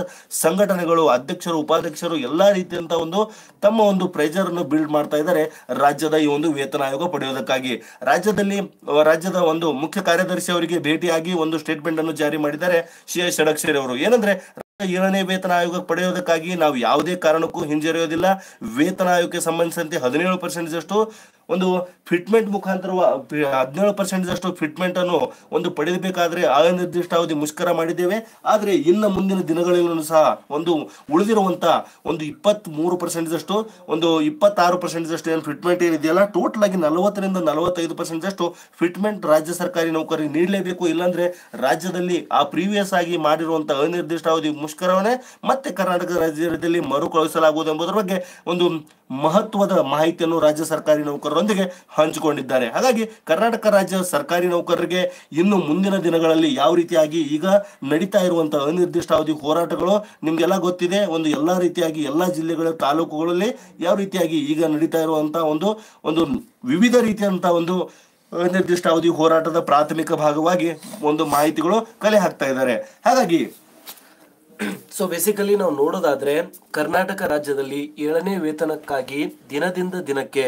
ಸಂಘಟನೆಗಳು ಅಧ್ಯಕ್ಷರು ಉಪಾಧ್ಯಕ್ಷರು ಎಲ್ಲ ರೀತಿಯಂತ ಒಂದು ತಮ್ಮ ಒಂದು ಪ್ರೆಜರ್ ಅನ್ನು ಬಿಲ್ಡ್ ಮಾಡ್ತಾ ಇದ್ದಾರೆ ರಾಜ್ಯದ ಈ ಒಂದು ವೇತನ ಆಯೋಗ ಪಡೆಯೋದಕ್ಕಾಗಿ ರಾಜ್ಯದಲ್ಲಿ ರಾಜ್ಯದ ಒಂದು ಮುಖ್ಯ ಕಾರ್ಯದರ್ಶಿ ಅವರಿಗೆ ಭೇಟಿಯಾಗಿ ಒಂದು ಸ್ಟೇಟ್ಮೆಂಟ್ ಅನ್ನು ಜಾರಿ ಮಾಡಿದ್ದಾರೆ ಸಿ ಎಸ್ ಷಡಕ್ಷರಿ ಅವರು ಏನಂದ್ರೆ ಏಳನೇ ವೇತನ ಆಯೋಗ ಪಡೆಯೋದಕ್ಕಾಗಿ ನಾವು ಯಾವುದೇ ಕಾರಣಕ್ಕೂ ಹಿಂಜರಿಯೋದಿಲ್ಲ ವೇತನ ಆಯೋಗಕ್ಕೆ ಸಂಬಂಧಿಸಿದಂತೆ ಹದಿನೇಳು ಪರ್ಸೆಂಟ್ ಅಷ್ಟು ಒಂದು ಫಿಟ್ಮೆಂಟ್ ಮುಖಾಂತರ ಹದಿನೇಳು ಫಿಟ್ಮೆಂಟ್ ಫಿಟ್ಮೆಂಟನ್ನು ಒಂದು ಪಡೆಯಬೇಕಾದರೆ ಅನಿರ್ದಿಷ್ಟ ಅವಧಿ ಮುಷ್ಕರ ಮಾಡಿದ್ದೇವೆ ಆದರೆ ಇನ್ನು ಮುಂದಿನ ದಿನಗಳಲ್ಲೂ ಸಹ ಒಂದು ಉಳಿದಿರುವಂಥ ಒಂದು ಇಪ್ಪತ್ತ್ ಮೂರು ಪರ್ಸೆಂಟ್ದಷ್ಟು ಒಂದು ಇಪ್ಪತ್ತಾರು ಪರ್ಸೆಂಟ್ದಷ್ಟು ಏನು ಫಿಟ್ಮೆಂಟ್ ಏನಿದೆಯಲ್ಲ ಟೋಟಲ್ ಆಗಿ ನಲವತ್ತರಿಂದ ನಲವತ್ತೈದು ಪರ್ಸೆಂಟ್ದಷ್ಟು ಫಿಟ್ಮೆಂಟ್ ರಾಜ್ಯ ಸರ್ಕಾರಿ ನೌಕರಿ ನೀಡಲೇಬೇಕು ಇಲ್ಲಾಂದರೆ ರಾಜ್ಯದಲ್ಲಿ ಆ ಪ್ರೀವಿಯಸ್ ಆಗಿ ಮಾಡಿರುವಂಥ ಅವಧಿ ಮುಷ್ಕರವನ್ನೇ ಮತ್ತೆ ಕರ್ನಾಟಕ ರಾಜ್ಯದಲ್ಲಿ ಮರುಕಳಿಸಲಾಗುವುದು ಎಂಬುದರ ಬಗ್ಗೆ ಒಂದು ಮಹತ್ವದ ಮಾಹಿತಿಯನ್ನು ರಾಜ್ಯ ಸರ್ಕಾರಿ ನೌಕರರು ನೌಕರರೊಂದಿಗೆ ಹಂಚಿಕೊಂಡಿದ್ದಾರೆ ಹಾಗಾಗಿ ಕರ್ನಾಟಕ ರಾಜ್ಯ ಸರ್ಕಾರಿ ನೌಕರರಿಗೆ ಇನ್ನು ಮುಂದಿನ ದಿನಗಳಲ್ಲಿ ಯಾವ ರೀತಿಯಾಗಿ ಈಗ ನಡೀತಾ ಇರುವಂತಹ ಅನಿರ್ದಿಷ್ಟಾವಧಿ ಹೋರಾಟಗಳು ನಿಮ್ಗೆಲ್ಲ ಗೊತ್ತಿದೆ ಒಂದು ಎಲ್ಲಾ ರೀತಿಯಾಗಿ ಎಲ್ಲಾ ಜಿಲ್ಲೆಗಳ ತಾಲೂಕುಗಳಲ್ಲಿ ಯಾವ ರೀತಿಯಾಗಿ ಈಗ ನಡೀತಾ ಇರುವಂತಹ ಒಂದು ಒಂದು ವಿವಿಧ ರೀತಿಯಂತಹ ಒಂದು ಅನಿರ್ದಿಷ್ಟ ಅವಧಿ ಹೋರಾಟದ ಪ್ರಾಥಮಿಕ ಭಾಗವಾಗಿ ಒಂದು ಮಾಹಿತಿಗಳು ಕಲೆ ಹಾಕ್ತಾ ಇದ್ದಾರೆ ಹಾಗಾಗಿ ಸೊ ಬೇಸಿಕಲಿ ನಾವು ನೋಡೋದಾದ್ರೆ ಕರ್ನಾಟಕ ರಾಜ್ಯದಲ್ಲಿ ಏಳನೇ ವೇತನಕ್ಕಾಗಿ ದಿನದಿಂದ ದಿನಕ್ಕೆ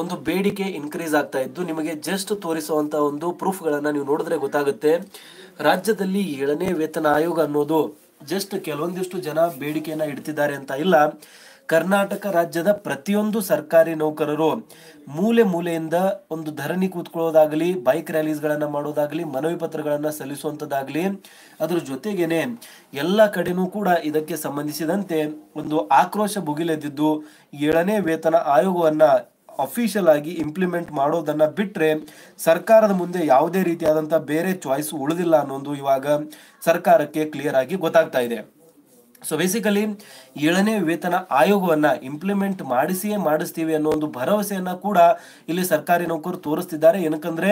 ಒಂದು ಬೇಡಿಕೆ ಇನ್ಕ್ರೀಸ್ ಆಗ್ತಾ ಇದ್ದು ನಿಮಗೆ ಜಸ್ಟ್ ತೋರಿಸುವಂತ ಒಂದು ಪ್ರೂಫ್ಗಳನ್ನು ನೀವು ನೋಡಿದ್ರೆ ಗೊತ್ತಾಗುತ್ತೆ ರಾಜ್ಯದಲ್ಲಿ ಏಳನೇ ವೇತನ ಆಯೋಗ ಅನ್ನೋದು ಜಸ್ಟ್ ಕೆಲವೊಂದಿಷ್ಟು ಜನ ಬೇಡಿಕೆಯನ್ನ ಇಡ್ತಿದ್ದಾರೆ ಅಂತ ಇಲ್ಲ ಕರ್ನಾಟಕ ರಾಜ್ಯದ ಪ್ರತಿಯೊಂದು ಸರ್ಕಾರಿ ನೌಕರರು ಮೂಲೆ ಮೂಲೆಯಿಂದ ಒಂದು ಧರಣಿ ಕೂತ್ಕೊಳ್ಳೋದಾಗ್ಲಿ ಬೈಕ್ ರ್ಯಾಲೀಸ್ಗಳನ್ನು ಮಾಡೋದಾಗಲಿ ಮನವಿ ಪತ್ರಗಳನ್ನು ಸಲ್ಲಿಸುವಂಥದ್ದಾಗಲಿ ಅದ್ರ ಜೊತೆಗೇನೆ ಎಲ್ಲ ಕಡೆನೂ ಕೂಡ ಇದಕ್ಕೆ ಸಂಬಂಧಿಸಿದಂತೆ ಒಂದು ಆಕ್ರೋಶ ಭುಗಿಲೆದ್ದಿದ್ದು ಏಳನೇ ವೇತನ ಆಯೋಗವನ್ನು ಅಫಿಷಿಯಲ್ ಆಗಿ ಇಂಪ್ಲಿಮೆಂಟ್ ಮಾಡೋದನ್ನ ಬಿಟ್ಟರೆ ಸರ್ಕಾರದ ಮುಂದೆ ಯಾವುದೇ ರೀತಿಯಾದಂಥ ಬೇರೆ ಚಾಯ್ಸ್ ಉಳಿದಿಲ್ಲ ಅನ್ನೋದು ಇವಾಗ ಸರ್ಕಾರಕ್ಕೆ ಕ್ಲಿಯರ್ ಆಗಿ ಗೊತ್ತಾಗ್ತಾ ಇದೆ ಸೊ ಬೇಸಿಕಲಿ ಏಳನೇ ವೇತನ ಆಯೋಗವನ್ನ ಇಂಪ್ಲಿಮೆಂಟ್ ಮಾಡಿಸಿಯೇ ಮಾಡಿಸ್ತೀವಿ ಅನ್ನೋ ಒಂದು ಭರವಸೆಯನ್ನ ಕೂಡ ಇಲ್ಲಿ ಸರ್ಕಾರಿ ನೌಕರು ತೋರಿಸ್ತಿದ್ದಾರೆ ಏನಕ್ಕಂದ್ರೆ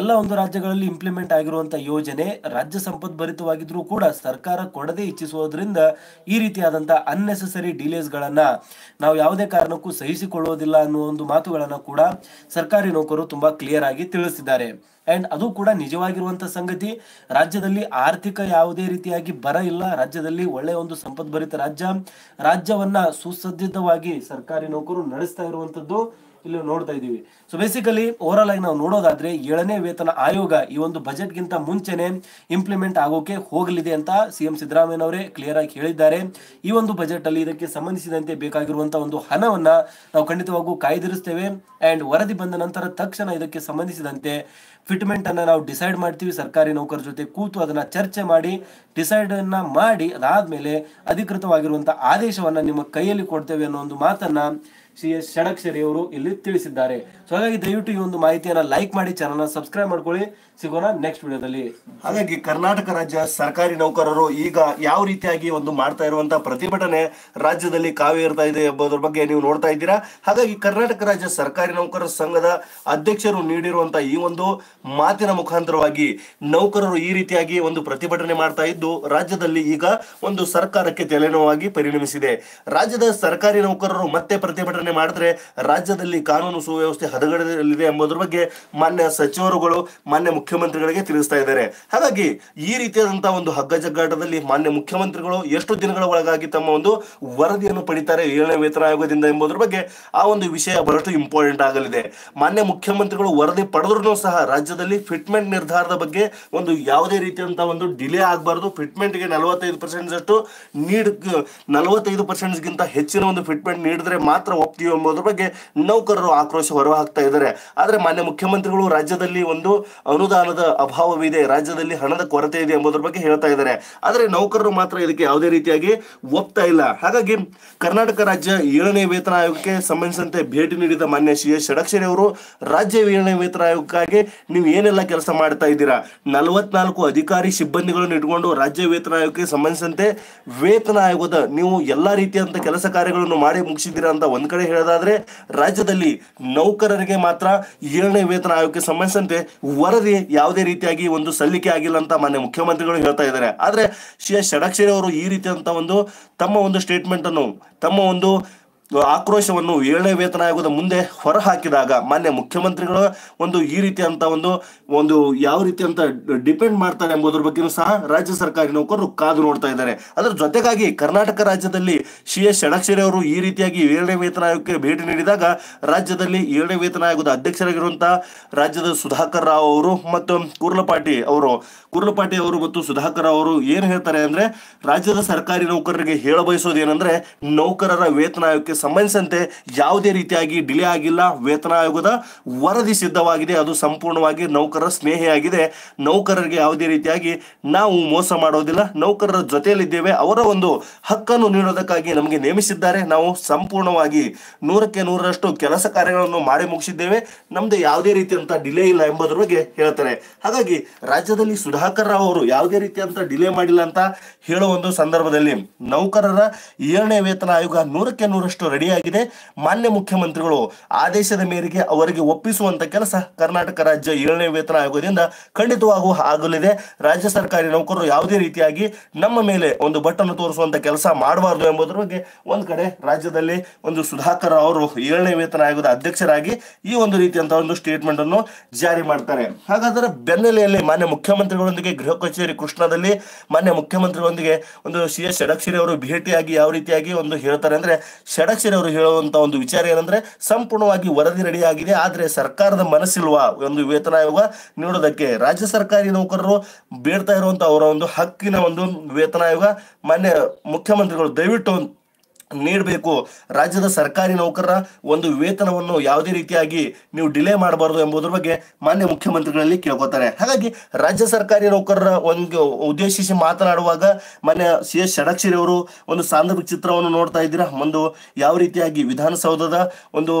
ಎಲ್ಲ ಒಂದು ರಾಜ್ಯಗಳಲ್ಲಿ ಇಂಪ್ಲಿಮೆಂಟ್ ಆಗಿರುವಂತಹ ಯೋಜನೆ ರಾಜ್ಯ ಸಂಪದ್ಭರಿತವಾಗಿದ್ರೂ ಕೂಡ ಸರ್ಕಾರ ಕೊಡದೇ ಇಚ್ಛಿಸುವುದರಿಂದ ಈ ರೀತಿಯಾದಂತ ಅನ್ನೆಸೆಸರಿ ಡಿಲೇಸ್ ಗಳನ್ನ ನಾವು ಯಾವುದೇ ಕಾರಣಕ್ಕೂ ಸಹಿಸಿಕೊಳ್ಳೋದಿಲ್ಲ ಅನ್ನೋ ಒಂದು ಮಾತುಗಳನ್ನು ಕೂಡ ಸರ್ಕಾರಿ ನೌಕರು ತುಂಬಾ ಕ್ಲಿಯರ್ ಆಗಿ ತಿಳಿಸಿದ್ದಾರೆ ಅಂಡ್ ಅದು ಕೂಡ ನಿಜವಾಗಿರುವಂತ ಸಂಗತಿ ರಾಜ್ಯದಲ್ಲಿ ಆರ್ಥಿಕ ಯಾವುದೇ ರೀತಿಯಾಗಿ ಬರ ಇಲ್ಲ ರಾಜ್ಯದಲ್ಲಿ ಒಳ್ಳೆಯ ಒಂದು ಸಂಪದ್ಭರಿತ ರಾಜ್ಯ ರಾಜ್ಯವನ್ನ ಸುಸಜ್ಜಿತವಾಗಿ ಸರ್ಕಾರಿ ನೌಕರು ನಡೆಸ್ತಾ ಇರುವಂತದ್ದು ಇಲ್ಲಿ ನೋಡ್ತಾ ಇದ್ದೀವಿ ಸೊ ಬೇಸಿಕಲಿ ಓವರ್ ಆಗಿ ನಾವು ನೋಡೋದಾದ್ರೆ ಏಳನೇ ವೇತನ ಆಯೋಗ ಈ ಒಂದು ಬಜೆಟ್ ಗಿಂತ ಮುಂಚೆನೆ ಇಂಪ್ಲಿಮೆಂಟ್ ಆಗೋಕೆ ಹೋಗಲಿದೆ ಅಂತ ಸಿಎಂ ಸಿದ್ದರಾಮಯ್ಯ ಅವರೇ ಕ್ಲಿಯರ್ ಆಗಿ ಹೇಳಿದ್ದಾರೆ ಈ ಒಂದು ಬಜೆಟ್ ಅಲ್ಲಿ ಇದಕ್ಕೆ ಸಂಬಂಧಿಸಿದಂತೆ ಬೇಕಾಗಿರುವಂತಹ ಒಂದು ಹಣವನ್ನ ನಾವು ಖಂಡಿತವಾಗೂ ಕಾಯ್ದಿರಿಸ್ತೇವೆ ಅಂಡ್ ವರದಿ ಬಂದ ನಂತರ ತಕ್ಷಣ ಇದಕ್ಕೆ ಸಂಬಂಧಿಸಿದಂತೆ ಫಿಟ್ಮೆಂಟ್ ಅನ್ನ ನಾವು ಡಿಸೈಡ್ ಮಾಡ್ತೀವಿ ಸರ್ಕಾರಿ ನೌಕರರ ಜೊತೆ ಕೂತು ಅದನ್ನ ಚರ್ಚೆ ಮಾಡಿ ಡಿಸೈಡ್ ಅನ್ನ ಮಾಡಿ ಅದಾದ್ಮೇಲೆ ಅಧಿಕೃತವಾಗಿರುವಂತಹ ಆದೇಶವನ್ನ ನಿಮ್ಮ ಕೈಯಲ್ಲಿ ಕೊಡ್ತೇವೆ ಅನ್ನೋ ಒಂದು ಮಾತನ್ನ ಸಿ ಎಸ್ ಷಡಕ್ಷರಿ ಅವರು ಇಲ್ಲಿ ತಿಳಿಸಿದ್ದಾರೆ ಸೊ ಹಾಗಾಗಿ ದಯವಿಟ್ಟು ಈ ಒಂದು ಮಾಹಿತಿಯನ್ನ ಲೈಕ್ ಮಾಡಿ ನ ಸಬ್ಸ್ಕ್ರೈಬ್ ಮಾಡ್ಕೊಳ್ಳಿ ಸಿಗೋಣ ನೆಕ್ಸ್ಟ್ ವಿಡಿಯೋದಲ್ಲಿ ಹಾಗಾಗಿ ಕರ್ನಾಟಕ ರಾಜ್ಯ ಸರ್ಕಾರಿ ನೌಕರರು ಈಗ ಯಾವ ರೀತಿಯಾಗಿ ಒಂದು ಮಾಡ್ತಾ ಇರುವಂತ ಪ್ರತಿಭಟನೆ ರಾಜ್ಯದಲ್ಲಿ ಕಾವೇರ್ತಾ ಇದೆ ಎಂಬುದರ ಬಗ್ಗೆ ನೀವು ನೋಡ್ತಾ ಇದ್ದೀರಾ ಹಾಗಾಗಿ ಕರ್ನಾಟಕ ರಾಜ್ಯ ಸರ್ಕಾರಿ ನೌಕರರ ಸಂಘದ ಅಧ್ಯಕ್ಷರು ನೀಡಿರುವಂತಹ ಈ ಒಂದು ಮಾತಿನ ಮುಖಾಂತರವಾಗಿ ನೌಕರರು ಈ ರೀತಿಯಾಗಿ ಒಂದು ಪ್ರತಿಭಟನೆ ಮಾಡ್ತಾ ಇದ್ದು ರಾಜ್ಯದಲ್ಲಿ ಈಗ ಒಂದು ಸರ್ಕಾರಕ್ಕೆ ತಲೆನೋವಾಗಿ ಪರಿಣಮಿಸಿದೆ ರಾಜ್ಯದ ಸರ್ಕಾರಿ ನೌಕರರು ಮತ್ತೆ ಪ್ರತಿಭಟನೆ ಮಾಡಿದ್ರೆ ರಾಜ್ಯದಲ್ಲಿ ಕಾನೂನು ಸುವ್ಯವಸ್ಥೆ ಹದಗಡಲಿದೆ ಎಂಬುದ್ರ ಬಗ್ಗೆ ಮಾನ್ಯ ಸಚಿವರುಗಳು ಮಾನ್ಯ ಮುಖ್ಯಮಂತ್ರಿಗಳಿಗೆ ತಿಳಿಸ್ತಾ ಇದ್ದಾರೆ ಹಾಗಾಗಿ ಈ ರೀತಿಯಾದಂತಹ ಒಂದು ಹಗ್ಗ ಜಗ್ಗಾಟದಲ್ಲಿ ಮಾನ್ಯ ಮುಖ್ಯಮಂತ್ರಿಗಳು ಎಷ್ಟು ದಿನಗಳ ಒಳಗಾಗಿ ತಮ್ಮ ಒಂದು ವರದಿಯನ್ನು ಪಡಿತಾರೆ ಏಳನೇ ವೇತನ ಆಯೋಗದಿಂದ ಎಂಬುದರ ಬಗ್ಗೆ ಆ ಒಂದು ವಿಷಯ ಬಹಳಷ್ಟು ಇಂಪಾರ್ಟೆಂಟ್ ಆಗಲಿದೆ ಮಾನ್ಯ ಮುಖ್ಯಮಂತ್ರಿಗಳು ವರದಿ ಪಡೆದ್ರೂ ಸಹ ರಾಜ್ಯದಲ್ಲಿ ಫಿಟ್ಮೆಂಟ್ ನಿರ್ಧಾರದ ಬಗ್ಗೆ ಒಂದು ಯಾವುದೇ ರೀತಿಯಂತಹ ಒಂದು ಡಿಲೇ ಆಗಬಾರದು ಫಿಟ್ಮೆಂಟ್ಗೆ ನಲವತ್ತೈದು ಪರ್ಸೆಂಟ್ ಅಷ್ಟು ನೀಡ್ ನಲವತ್ತೈದು ಗಿಂತ ಹೆಚ್ಚಿನ ಒಂದು ಫಿಟ್ಮೆಂಟ್ ನೀಡಿದ್ರೆ ಮಾತ್ರ ಹೋಗ್ತೀವಿ ಎಂಬುದ್ರ ಬಗ್ಗೆ ನೌಕರರು ಆಕ್ರೋಶ ಹೊರಹಾಕ್ತಾ ಇದ್ದಾರೆ ಆದರೆ ಮಾನ್ಯ ಮುಖ್ಯಮಂತ್ರಿಗಳು ರಾಜ್ಯದಲ್ಲಿ ಒಂದು ಅನುದಾನದ ಅಭಾವವಿದೆ ರಾಜ್ಯದಲ್ಲಿ ಹಣದ ಕೊರತೆ ಇದೆ ಎಂಬುದರ ಬಗ್ಗೆ ಹೇಳ್ತಾ ಇದ್ದಾರೆ ಆದರೆ ನೌಕರರು ಮಾತ್ರ ಇದಕ್ಕೆ ಯಾವುದೇ ರೀತಿಯಾಗಿ ಒಪ್ತಾ ಇಲ್ಲ ಹಾಗಾಗಿ ಕರ್ನಾಟಕ ರಾಜ್ಯ ಏಳನೇ ವೇತನ ಆಯೋಗಕ್ಕೆ ಸಂಬಂಧಿಸಿದಂತೆ ಭೇಟಿ ನೀಡಿದ ಮಾನ್ಯ ಸಿ ಎಸ್ ಷಡಕ್ಷರಿ ಅವರು ರಾಜ್ಯ ಏಳನೇ ವೇತನ ಆಯೋಗಕ್ಕಾಗಿ ನೀವು ಏನೆಲ್ಲ ಕೆಲಸ ಮಾಡ್ತಾ ಇದ್ದೀರಾ ನಲವತ್ನಾಲ್ಕು ಅಧಿಕಾರಿ ಸಿಬ್ಬಂದಿಗಳನ್ನು ಇಟ್ಕೊಂಡು ರಾಜ್ಯ ವೇತನ ಆಯೋಗಕ್ಕೆ ಸಂಬಂಧಿಸಿದಂತೆ ವೇತನ ಆಯೋಗದ ನೀವು ಎಲ್ಲಾ ರೀತಿಯಂತ ಕೆಲಸ ಕಾರ್ಯಗಳನ್ನು ಮಾಡಿ ಮುಗಿಸಿದ್ದೀರಾ ಅಂತ ಒಂದ್ ಕಡೆ ಕಡೆ ಹೇಳೋದಾದ್ರೆ ರಾಜ್ಯದಲ್ಲಿ ನೌಕರರಿಗೆ ಮಾತ್ರ ಏಳನೇ ವೇತನ ಆಯೋಗಕ್ಕೆ ಸಂಬಂಧಿಸಿದಂತೆ ವರದಿ ಯಾವುದೇ ರೀತಿಯಾಗಿ ಒಂದು ಸಲ್ಲಿಕೆ ಆಗಿಲ್ಲ ಅಂತ ಮಾನ್ಯ ಮುಖ್ಯಮಂತ್ರಿಗಳು ಹೇಳ್ತಾ ಇದ್ದಾರೆ ಆದ್ರೆ ಶ್ರೀ ಷಡಕ್ಷರಿ ಅವರು ಈ ರೀತಿಯಂತ ಒಂದು ತಮ್ಮ ಒಂದು ಸ್ಟೇಟ್ಮೆಂಟ್ ಅನ್ನು ತಮ್ಮ ಒಂದು ಆಕ್ರೋಶವನ್ನು ಏಳನೇ ವೇತನ ಆಯೋಗದ ಮುಂದೆ ಹೊರ ಹಾಕಿದಾಗ ಮಾನ್ಯ ಮುಖ್ಯಮಂತ್ರಿಗಳು ಒಂದು ಈ ರೀತಿಯಂತ ಒಂದು ಒಂದು ಯಾವ ರೀತಿ ಅಂತ ಡಿಪೆಂಡ್ ಮಾಡ್ತಾರೆ ಎಂಬುದರ ಬಗ್ಗೆ ಸಹ ರಾಜ್ಯ ಸರ್ಕಾರಿ ನೌಕರರು ಕಾದು ನೋಡ್ತಾ ಇದ್ದಾರೆ ಅದರ ಜೊತೆಗಾಗಿ ಕರ್ನಾಟಕ ರಾಜ್ಯದಲ್ಲಿ ಸಿ ಎಸ್ ಷಡಕ್ಷರಿ ಅವರು ಈ ರೀತಿಯಾಗಿ ಏಳನೇ ವೇತನ ಆಯೋಗಕ್ಕೆ ಭೇಟಿ ನೀಡಿದಾಗ ರಾಜ್ಯದಲ್ಲಿ ಏಳನೇ ವೇತನ ಆಯೋಗದ ಅಧ್ಯಕ್ಷರಾಗಿರುವಂತಹ ರಾಜ್ಯದ ಸುಧಾಕರ್ ರಾವ್ ಅವರು ಮತ್ತು ಕುರ್ಲಪಾಟಿ ಅವರು ಕುರ್ಲಪಾಟಿ ಅವರು ಮತ್ತು ಸುಧಾಕರ್ ಅವರು ಏನು ಹೇಳ್ತಾರೆ ಅಂದ್ರೆ ರಾಜ್ಯದ ಸರ್ಕಾರಿ ನೌಕರರಿಗೆ ಹೇಳ ನೌಕರರ ವೇತನ ಆಯೋಗಕ್ಕೆ ಸಂಬಂಧಿಸಿದಂತೆ ಯಾವುದೇ ರೀತಿಯಾಗಿ ಡಿಲೇ ಆಗಿಲ್ಲ ವೇತನ ಆಯೋಗದ ವರದಿ ಸಿದ್ಧವಾಗಿದೆ ಅದು ಸಂಪೂರ್ಣವಾಗಿ ನೌಕರರ ಸ್ನೇಹಿಯಾಗಿದೆ ನೌಕರರಿಗೆ ಯಾವುದೇ ರೀತಿಯಾಗಿ ನಾವು ಮೋಸ ಮಾಡೋದಿಲ್ಲ ನೌಕರರ ಜೊತೆಯಲ್ಲಿದ್ದೇವೆ ಅವರ ಒಂದು ಹಕ್ಕನ್ನು ನೀಡೋದಕ್ಕಾಗಿ ನಮಗೆ ನೇಮಿಸಿದ್ದಾರೆ ನಾವು ಸಂಪೂರ್ಣವಾಗಿ ನೂರಕ್ಕೆ ನೂರರಷ್ಟು ಕೆಲಸ ಕಾರ್ಯಗಳನ್ನು ಮಾಡಿ ಮುಗಿಸಿದ್ದೇವೆ ನಮ್ದು ಯಾವುದೇ ರೀತಿಯಂತ ಡಿಲೇ ಇಲ್ಲ ಎಂಬುದರ ಬಗ್ಗೆ ಹೇಳ್ತಾರೆ ಹಾಗಾಗಿ ರಾಜ್ಯದಲ್ಲಿ ಸುಧಾಕರ್ ರಾವ್ ಅವರು ಯಾವುದೇ ರೀತಿಯಂತ ಡಿಲೇ ಮಾಡಿಲ್ಲ ಅಂತ ಹೇಳುವ ಒಂದು ಸಂದರ್ಭದಲ್ಲಿ ನೌಕರರ ಏಳನೇ ವೇತನ ಆಯೋಗ ನೂರಕ್ಕೆ ನೂರಷ್ಟು ರೆಡಿ ಆಗಿದೆ ಮಾನ್ಯ ಮುಖ್ಯಮಂತ್ರಿಗಳು ಆದೇಶದ ಮೇರೆಗೆ ಅವರಿಗೆ ಒಪ್ಪಿಸುವಂತ ಕೆಲಸ ಕರ್ನಾಟಕ ರಾಜ್ಯ ಏಳನೇ ವೇತನ ಆಯೋಗದಿಂದ ಖಂಡಿತವಾಗುವ ಆಗಲಿದೆ ರಾಜ್ಯ ಸರ್ಕಾರಿ ನೌಕರರು ಯಾವುದೇ ರೀತಿಯಾಗಿ ನಮ್ಮ ಮೇಲೆ ಒಂದು ಬಟ್ಟನ್ನು ತೋರಿಸುವಂತ ಕೆಲಸ ಮಾಡಬಾರದು ಎಂಬುದರ ಬಗ್ಗೆ ಒಂದ್ ಕಡೆ ರಾಜ್ಯದಲ್ಲಿ ಒಂದು ಸುಧಾಕರ್ ಅವರು ಏಳನೇ ವೇತನ ಆಯೋಗದ ಅಧ್ಯಕ್ಷರಾಗಿ ಈ ಒಂದು ರೀತಿಯಂತ ಒಂದು ಸ್ಟೇಟ್ಮೆಂಟ್ ಅನ್ನು ಜಾರಿ ಮಾಡ್ತಾರೆ ಹಾಗಾದ್ರೆ ಬೆನ್ನೆಲೆಯಲ್ಲಿ ಮಾನ್ಯ ಮುಖ್ಯಮಂತ್ರಿಗಳೊಂದಿಗೆ ಗೃಹ ಕಚೇರಿ ಕೃಷ್ಣದಲ್ಲಿ ಮಾನ್ಯ ಮುಖ್ಯಮಂತ್ರಿಗಳೊಂದಿಗೆ ಒಂದು ಸಿ ಎಸ್ ಷಡಕ್ಷರಿ ಅವರು ಭೇಟಿಯಾಗಿ ಯಾವ ರೀತಿಯಾಗಿ ಒಂದು ಹೇಳ್ತಾರೆ ಅಂದ್ರೆ ಷಡ ಅವರು ಹೇಳುವಂತ ಒಂದು ವಿಚಾರ ಏನಂದ್ರೆ ಸಂಪೂರ್ಣವಾಗಿ ವರದಿ ರೆಡಿ ಆಗಿದೆ ಆದರೆ ಸರ್ಕಾರದ ಮನಸ್ಸಿಲ್ವಾ ಒಂದು ವೇತನ ಆಯೋಗ ನೀಡೋದಕ್ಕೆ ರಾಜ್ಯ ಸರ್ಕಾರಿ ನೌಕರರು ಬೇಡ್ತಾ ಇರುವಂತ ಅವರ ಒಂದು ಹಕ್ಕಿನ ಒಂದು ವೇತನ ಆಯೋಗ ಮಾನ್ಯ ಮುಖ್ಯಮಂತ್ರಿಗಳು ದಯವಿಟ್ಟು ನೀಡಬೇಕು ರಾಜ್ಯದ ಸರ್ಕಾರಿ ನೌಕರರ ಒಂದು ವೇತನವನ್ನು ಯಾವುದೇ ರೀತಿಯಾಗಿ ನೀವು ಡಿಲೇ ಮಾಡಬಾರದು ಎಂಬುದರ ಬಗ್ಗೆ ಮಾನ್ಯ ಮುಖ್ಯಮಂತ್ರಿಗಳಲ್ಲಿ ಕೇಳ್ಕೊತಾರೆ ಹಾಗಾಗಿ ರಾಜ್ಯ ಸರ್ಕಾರಿ ನೌಕರರ ಒಂದು ಉದ್ದೇಶಿಸಿ ಮಾತನಾಡುವಾಗ ಮಾನ್ಯ ಸಿ ಎಸ್ ಷಡಕ್ಷರಿ ಅವರು ಒಂದು ಸಾಂದರ್ಭಿಕ ಚಿತ್ರವನ್ನು ನೋಡ್ತಾ ಇದ್ದೀರಾ ಒಂದು ಯಾವ ರೀತಿಯಾಗಿ ವಿಧಾನಸೌಧದ ಒಂದು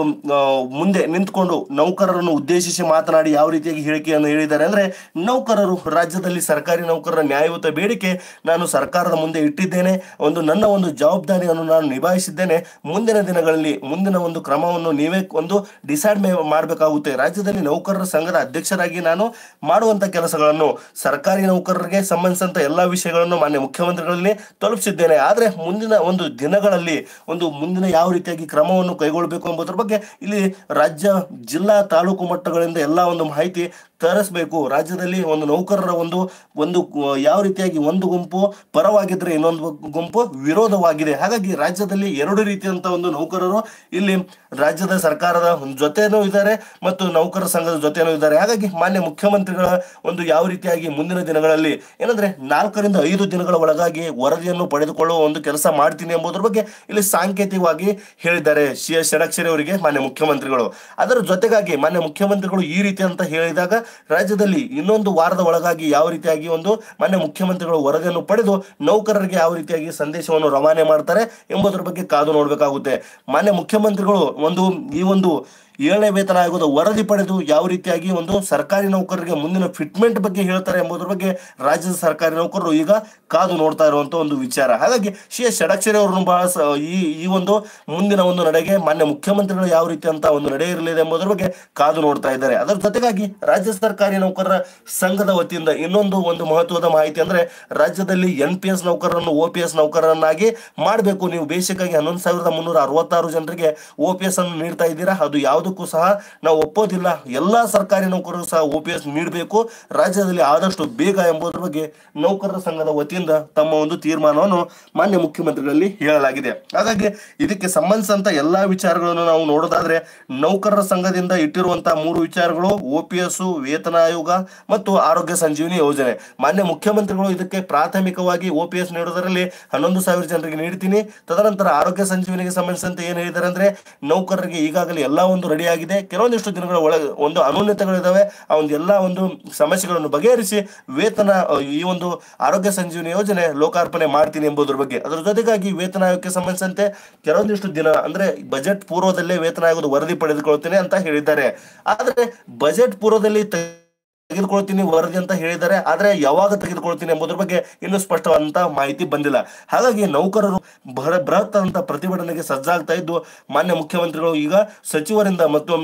ಮುಂದೆ ನಿಂತ್ಕೊಂಡು ನೌಕರರನ್ನು ಉದ್ದೇಶಿಸಿ ಮಾತನಾಡಿ ಯಾವ ರೀತಿಯಾಗಿ ಹೇಳಿಕೆಯನ್ನು ಹೇಳಿದ್ದಾರೆ ಅಂದರೆ ನೌಕರರು ರಾಜ್ಯದಲ್ಲಿ ಸರ್ಕಾರಿ ನೌಕರರ ನ್ಯಾಯಯುತ ಬೇಡಿಕೆ ನಾನು ಸರ್ಕಾರದ ಮುಂದೆ ಇಟ್ಟಿದ್ದೇನೆ ಒಂದು ನನ್ನ ಒಂದು ಜವಾಬ್ದಾರಿಯನ್ನು ನಾನು ನಿಭಾಯಿಸಿದ್ದೇನೆ ಮುಂದಿನ ದಿನಗಳಲ್ಲಿ ಮುಂದಿನ ಒಂದು ಕ್ರಮವನ್ನು ನೀವೇ ಒಂದು ಡಿಸೈಡ್ ಮಾಡಬೇಕಾಗುತ್ತೆ ರಾಜ್ಯದಲ್ಲಿ ನೌಕರರ ಸಂಘದ ಅಧ್ಯಕ್ಷರಾಗಿ ನಾನು ಮಾಡುವಂತ ಕೆಲಸಗಳನ್ನು ಸರ್ಕಾರಿ ನೌಕರರಿಗೆ ಸಂಬಂಧಿಸಿದಂತ ಎಲ್ಲಾ ವಿಷಯಗಳನ್ನು ಮಾನ್ಯ ಮುಖ್ಯಮಂತ್ರಿಗಳಲ್ಲಿ ತಲುಪಿಸಿದ್ದೇನೆ ಆದರೆ ಮುಂದಿನ ಒಂದು ದಿನಗಳಲ್ಲಿ ಒಂದು ಮುಂದಿನ ಯಾವ ರೀತಿಯಾಗಿ ಕ್ರಮವನ್ನು ಕೈಗೊಳ್ಳಬೇಕು ಎಂಬುದರ ಬಗ್ಗೆ ಇಲ್ಲಿ ರಾಜ್ಯ ಜಿಲ್ಲಾ ತಾಲೂಕು ಮಟ್ಟಗಳಿಂದ ಎಲ್ಲ ಒಂದು ಮಾಹಿತಿ ತರಿಸಬೇಕು ರಾಜ್ಯದಲ್ಲಿ ಒಂದು ನೌಕರರ ಒಂದು ಒಂದು ಯಾವ ರೀತಿಯಾಗಿ ಒಂದು ಗುಂಪು ಪರವಾಗಿದ್ರೆ ಇನ್ನೊಂದು ಗುಂಪು ವಿರೋಧವಾಗಿದೆ ಹಾಗಾಗಿ ರಾಜ್ಯದಲ್ಲಿ ಎರಡು ರೀತಿಯಂತ ಒಂದು ನೌಕರರು ಇಲ್ಲಿ ರಾಜ್ಯದ ಸರ್ಕಾರದ ಜೊತೆನೂ ಇದ್ದಾರೆ ಮತ್ತು ನೌಕರ ಸಂಘದ ಜೊತೆನೂ ಇದ್ದಾರೆ ಹಾಗಾಗಿ ಮಾನ್ಯ ಮುಖ್ಯಮಂತ್ರಿಗಳ ಒಂದು ಯಾವ ರೀತಿಯಾಗಿ ಮುಂದಿನ ದಿನಗಳಲ್ಲಿ ಏನಂದ್ರೆ ನಾಲ್ಕರಿಂದ ಐದು ದಿನಗಳ ಒಳಗಾಗಿ ವರದಿಯನ್ನು ಪಡೆದುಕೊಳ್ಳುವ ಒಂದು ಕೆಲಸ ಮಾಡ್ತೀನಿ ಎಂಬುದರ ಬಗ್ಗೆ ಇಲ್ಲಿ ಸಾಂಕೇತಿಕವಾಗಿ ಹೇಳಿದ್ದಾರೆ ಶಿ ಎಸ್ ಷಡಕ್ಷರಿ ಅವರಿಗೆ ಮಾನ್ಯ ಮುಖ್ಯಮಂತ್ರಿಗಳು ಅದರ ಜೊತೆಗಾಗಿ ಮಾನ್ಯ ಮುಖ್ಯಮಂತ್ರಿಗಳು ಈ ರೀತಿ ಅಂತ ಹೇಳಿದಾಗ ರಾಜ್ಯದಲ್ಲಿ ಇನ್ನೊಂದು ವಾರದ ಒಳಗಾಗಿ ಯಾವ ರೀತಿಯಾಗಿ ಒಂದು ಮಾನ್ಯ ಮುಖ್ಯಮಂತ್ರಿಗಳು ವರದಿಯನ್ನು ಪಡೆದು ನೌಕರರಿಗೆ ಯಾವ ರೀತಿಯಾಗಿ ಸಂದೇಶವನ್ನು ರವಾನೆ ಮಾಡ್ತಾರೆ ಎಂಬುದರ ಬಗ್ಗೆ ಕಾದು ನೋಡಬೇಕಾಗುತ್ತೆ ಮಾನ್ಯ ಮುಖ್ಯಮಂತ್ರಿಗಳು ಒಂದು ಈ ಒಂದು ಏಳನೇ ವೇತನ ಆಯೋಗದ ವರದಿ ಪಡೆದು ಯಾವ ರೀತಿಯಾಗಿ ಒಂದು ಸರ್ಕಾರಿ ನೌಕರರಿಗೆ ಮುಂದಿನ ಫಿಟ್ಮೆಂಟ್ ಬಗ್ಗೆ ಹೇಳ್ತಾರೆ ಎಂಬುದರ ಬಗ್ಗೆ ರಾಜ್ಯದ ಸರ್ಕಾರಿ ನೌಕರರು ಈಗ ಕಾದು ನೋಡ್ತಾ ಇರುವಂತಹ ಒಂದು ವಿಚಾರ ಹಾಗಾಗಿ ಶ್ರೀ ಎಸ್ ಷಡಕ್ಷರಿ ಅವರನ್ನು ಬಹಳ ಈ ಈ ಒಂದು ಮುಂದಿನ ಒಂದು ನಡೆಗೆ ಮಾನ್ಯ ಮುಖ್ಯಮಂತ್ರಿಗಳು ಯಾವ ರೀತಿ ಅಂತ ಒಂದು ನಡೆ ಇರಲಿದೆ ಎಂಬುದರ ಬಗ್ಗೆ ಕಾದು ನೋಡ್ತಾ ಇದ್ದಾರೆ ಅದರ ಜೊತೆಗಾಗಿ ರಾಜ್ಯ ಸರ್ಕಾರಿ ನೌಕರರ ಸಂಘದ ವತಿಯಿಂದ ಇನ್ನೊಂದು ಒಂದು ಮಹತ್ವದ ಮಾಹಿತಿ ಅಂದ್ರೆ ರಾಜ್ಯದಲ್ಲಿ ಎನ್ ಪಿ ಎಸ್ ನೌಕರರನ್ನು ಓ ಪಿ ಎಸ್ ನೌಕರರನ್ನಾಗಿ ಮಾಡಬೇಕು ನೀವು ಆಗಿ ಹನ್ನೊಂದು ಸಾವಿರದ ಮುನ್ನೂರ ಅರವತ್ತಾರು ಜನರಿಗೆ ಒ ಪಿ ಎಸ್ ಅನ್ನು ನೀಡ್ತಾ ಇದ್ದೀರಾ ಅದು ಯಾವ ಯಾವುದಕ್ಕೂ ಸಹ ನಾವು ಒಪ್ಪೋದಿಲ್ಲ ಎಲ್ಲಾ ಸರ್ಕಾರಿ ನೌಕರರು ಸಹ ಒ ಪಿ ಎಸ್ ನೀಡಬೇಕು ರಾಜ್ಯದಲ್ಲಿ ಆದಷ್ಟು ಬೇಗ ಎಂಬುದರ ಬಗ್ಗೆ ನೌಕರರ ಸಂಘದ ವತಿಯಿಂದ ತಮ್ಮ ಒಂದು ತೀರ್ಮಾನವನ್ನು ಮಾನ್ಯ ಮುಖ್ಯಮಂತ್ರಿಗಳಲ್ಲಿ ಹೇಳಲಾಗಿದೆ ಹಾಗಾಗಿ ಇದಕ್ಕೆ ಸಂಬಂಧಿಸಿದಂತ ಎಲ್ಲಾ ವಿಚಾರಗಳನ್ನು ನಾವು ನೋಡೋದಾದ್ರೆ ನೌಕರರ ಸಂಘದಿಂದ ಇಟ್ಟಿರುವಂತಹ ಮೂರು ವಿಚಾರಗಳು ಒ ವೇತನ ಆಯೋಗ ಮತ್ತು ಆರೋಗ್ಯ ಸಂಜೀವಿನಿ ಯೋಜನೆ ಮಾನ್ಯ ಮುಖ್ಯಮಂತ್ರಿಗಳು ಇದಕ್ಕೆ ಪ್ರಾಥಮಿಕವಾಗಿ ಒ ಪಿ ಎಸ್ ನೀಡೋದರಲ್ಲಿ ಹನ್ನೊಂದು ಸಾವಿರ ಜನರಿಗೆ ನೀಡ್ತೀನಿ ತದನಂತರ ಆರೋಗ್ಯ ಸಂಜೀವಿನಿಗೆ ಸಂಬಂಧಿಸಿದಂತೆ ಏನು ಹೇಳಿದ್ದಾರೆ ಅಂದ್ರೆ ನೌಕರರಿಗೆ ಈಗಾಗಲೇ ಎಲ್ಲಾ ಒಂದು ರೆಡಿಯಾಗಿದೆ ಕೆಲವೊಂದಿಷ್ಟು ದಿನಗಳ ಒಳಗೆ ಒಂದು ಅನೂನ್ಯತೆಗಳಿದ್ದಾವೆ ಆ ಒಂದು ಎಲ್ಲ ಒಂದು ಸಮಸ್ಯೆಗಳನ್ನು ಬಗೆಹರಿಸಿ ವೇತನ ಈ ಒಂದು ಆರೋಗ್ಯ ಸಂಜೀವನಿ ಯೋಜನೆ ಲೋಕಾರ್ಪಣೆ ಮಾಡ್ತೀನಿ ಎಂಬುದರ ಬಗ್ಗೆ ಅದರ ಜೊತೆಗಾಗಿ ವೇತನ ಆಯೋಗಕ್ಕೆ ಸಂಬಂಧಿಸಿದಂತೆ ಕೆಲವೊಂದಿಷ್ಟು ದಿನ ಅಂದ್ರೆ ಬಜೆಟ್ ಪೂರ್ವದಲ್ಲೇ ವೇತನ ಆಯೋಗದ ವರದಿ ಪಡೆದುಕೊಳ್ಳುತ್ತೇನೆ ಅಂತ ಹೇಳಿದ್ದಾರೆ ಆದರೆ ಬಜೆಟ್ ಪೂರ್ವದಲ್ಲಿ ತೆಗೆದುಕೊಳ್ತೀನಿ ವರದಿ ಅಂತ ಹೇಳಿದ್ದಾರೆ ಆದರೆ ಯಾವಾಗ ತೆಗೆದುಕೊಳ್ತೀನಿ ಎಂಬುದ್ರ ಬಗ್ಗೆ ಇನ್ನೂ ಸ್ಪಷ್ಟವಾದಂತಹ ಮಾಹಿತಿ ಬಂದಿಲ್ಲ ಹಾಗಾಗಿ ನೌಕರರು ಬೃಹತ್ ಅಂತ ಪ್ರತಿಭಟನೆಗೆ ಸಜ್ಜಾಗ್ತಾ ಇದ್ದು ಮಾನ್ಯ ಮುಖ್ಯಮಂತ್ರಿಗಳು ಈಗ ಸಚಿವರಿಂದ ಮತ್ತು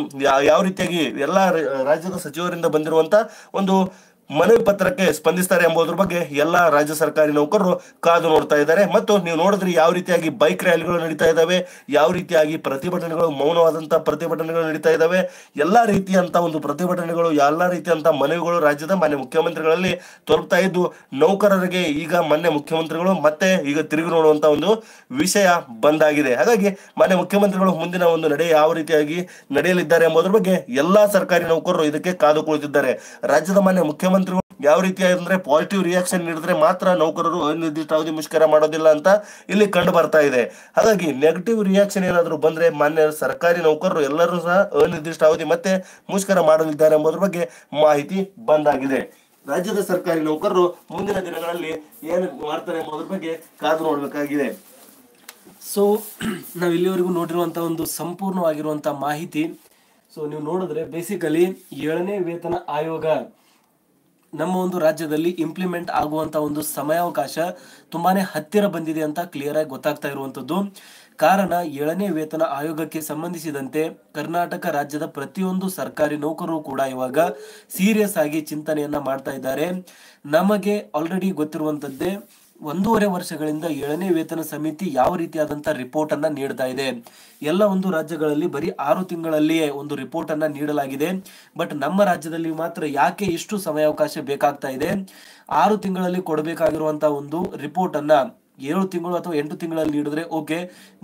ಯಾವ ರೀತಿಯಾಗಿ ಎಲ್ಲಾ ರಾಜ್ಯದ ಸಚಿವರಿಂದ ಬಂದಿರುವಂತ ಒಂದು ಮನವಿ ಪತ್ರಕ್ಕೆ ಸ್ಪಂದಿಸ್ತಾರೆ ಎಂಬುದರ ಬಗ್ಗೆ ಎಲ್ಲ ರಾಜ್ಯ ಸರ್ಕಾರಿ ನೌಕರರು ಕಾದು ನೋಡ್ತಾ ಇದ್ದಾರೆ ಮತ್ತು ನೀವು ನೋಡಿದ್ರೆ ಯಾವ ರೀತಿಯಾಗಿ ಬೈಕ್ ರ್ಯಾಲಿಗಳು ನಡೀತಾ ಇದ್ದಾವೆ ಯಾವ ರೀತಿಯಾಗಿ ಪ್ರತಿಭಟನೆಗಳು ಮೌನವಾದಂತಹ ಪ್ರತಿಭಟನೆಗಳು ನಡೀತಾ ಇದ್ದಾವೆ ಎಲ್ಲಾ ರೀತಿಯಂತ ಒಂದು ಪ್ರತಿಭಟನೆಗಳು ಎಲ್ಲಾ ರೀತಿಯಂತಹ ಮನವಿಗಳು ರಾಜ್ಯದ ಮಾನ್ಯ ಮುಖ್ಯಮಂತ್ರಿಗಳಲ್ಲಿ ತಲುಪ್ತಾ ಇದ್ದು ನೌಕರರಿಗೆ ಈಗ ಮಾನ್ಯ ಮುಖ್ಯಮಂತ್ರಿಗಳು ಮತ್ತೆ ಈಗ ತಿರುಗಿ ನೋಡುವಂತ ಒಂದು ವಿಷಯ ಬಂದಾಗಿದೆ ಹಾಗಾಗಿ ಮಾನ್ಯ ಮುಖ್ಯಮಂತ್ರಿಗಳು ಮುಂದಿನ ಒಂದು ನಡೆ ಯಾವ ರೀತಿಯಾಗಿ ನಡೆಯಲಿದ್ದಾರೆ ಎಂಬುದರ ಬಗ್ಗೆ ಎಲ್ಲಾ ಸರ್ಕಾರಿ ನೌಕರರು ಇದಕ್ಕೆ ಕಾದು ಕುಳಿತಿದ್ದಾರೆ ರಾಜ್ಯದ ಮಾನ್ಯ ಮುಖ್ಯಮಂತ್ರಿ ಯಾವ ರೀತಿ ಅಂದ್ರೆ ಪಾಸಿಟಿವ್ ರಿಯಾಕ್ಷನ್ ನೀಡಿದ್ರೆ ಮಾತ್ರ ನೌಕರರು ಅನಿರ್ದಿಷ್ಟ ಅವಧಿ ಮುಷ್ಕರ ಮಾಡೋದಿಲ್ಲ ಅಂತ ಇಲ್ಲಿ ಕಂಡು ಬರ್ತಾ ಇದೆ ಹಾಗಾಗಿ ನೆಗೆಟಿವ್ ರಿಯಾಕ್ಷನ್ ಏನಾದರೂ ಬಂದ್ರೆ ಮಾನ್ಯ ಸರ್ಕಾರಿ ನೌಕರರು ಎಲ್ಲರೂ ಸಹ ಅನಿರ್ದಿಷ್ಟ ಅವಧಿ ಮತ್ತೆ ಮುಷ್ಕರ ಮಾಡಲಿದ್ದಾರೆ ಎಂಬುದ್ರ ಬಗ್ಗೆ ಮಾಹಿತಿ ಬಂದಾಗಿದೆ ರಾಜ್ಯದ ಸರ್ಕಾರಿ ನೌಕರರು ಮುಂದಿನ ದಿನಗಳಲ್ಲಿ ಏನು ಮಾಡ್ತಾರೆ ಎಂಬುದ್ರ ಬಗ್ಗೆ ಕಾದು ನೋಡಬೇಕಾಗಿದೆ ಸೊ ನಾವು ಇಲ್ಲಿವರೆಗೂ ನೋಡಿರುವಂಥ ಒಂದು ಸಂಪೂರ್ಣವಾಗಿರುವಂಥ ಮಾಹಿತಿ ಸೊ ನೀವು ನೋಡಿದ್ರೆ ಬೇಸಿಕಲಿ ಏಳನೇ ವೇತನ ಆಯೋಗ ನಮ್ಮ ಒಂದು ರಾಜ್ಯದಲ್ಲಿ ಇಂಪ್ಲಿಮೆಂಟ್ ಆಗುವಂತ ಒಂದು ಸಮಯಾವಕಾಶ ತುಂಬಾನೇ ಹತ್ತಿರ ಬಂದಿದೆ ಅಂತ ಕ್ಲಿಯರ್ ಆಗಿ ಗೊತ್ತಾಗ್ತಾ ಇರುವಂತದ್ದು ಕಾರಣ ಏಳನೇ ವೇತನ ಆಯೋಗಕ್ಕೆ ಸಂಬಂಧಿಸಿದಂತೆ ಕರ್ನಾಟಕ ರಾಜ್ಯದ ಪ್ರತಿಯೊಂದು ಸರ್ಕಾರಿ ನೌಕರರು ಕೂಡ ಇವಾಗ ಸೀರಿಯಸ್ ಆಗಿ ಚಿಂತನೆಯನ್ನ ಮಾಡ್ತಾ ಇದ್ದಾರೆ ನಮಗೆ ಆಲ್ರೆಡಿ ಗೊತ್ತಿರುವಂತದ್ದೇ ಒಂದೂವರೆ ವರ್ಷಗಳಿಂದ ಏಳನೇ ವೇತನ ಸಮಿತಿ ಯಾವ ರೀತಿಯಾದಂತಹ ರಿಪೋರ್ಟ್ ಅನ್ನ ನೀಡ್ತಾ ಇದೆ ಎಲ್ಲ ಒಂದು ರಾಜ್ಯಗಳಲ್ಲಿ ಬರೀ ಆರು ತಿಂಗಳಲ್ಲಿಯೇ ಒಂದು ರಿಪೋರ್ಟ್ ಅನ್ನ ನೀಡಲಾಗಿದೆ ಬಟ್ ನಮ್ಮ ರಾಜ್ಯದಲ್ಲಿ ಮಾತ್ರ ಯಾಕೆ ಇಷ್ಟು ಸಮಯಾವಕಾಶ ಬೇಕಾಗ್ತಾ ಇದೆ ಆರು ತಿಂಗಳಲ್ಲಿ ಕೊಡಬೇಕಾಗಿರುವಂತಹ ಒಂದು ರಿಪೋರ್ಟ್ ಅನ್ನ ಏಳು ತಿಂಗಳು ಅಥವಾ ಎಂಟು ತಿಂಗಳಲ್ಲಿ ನೀಡಿದ್ರೆ ಓಕೆ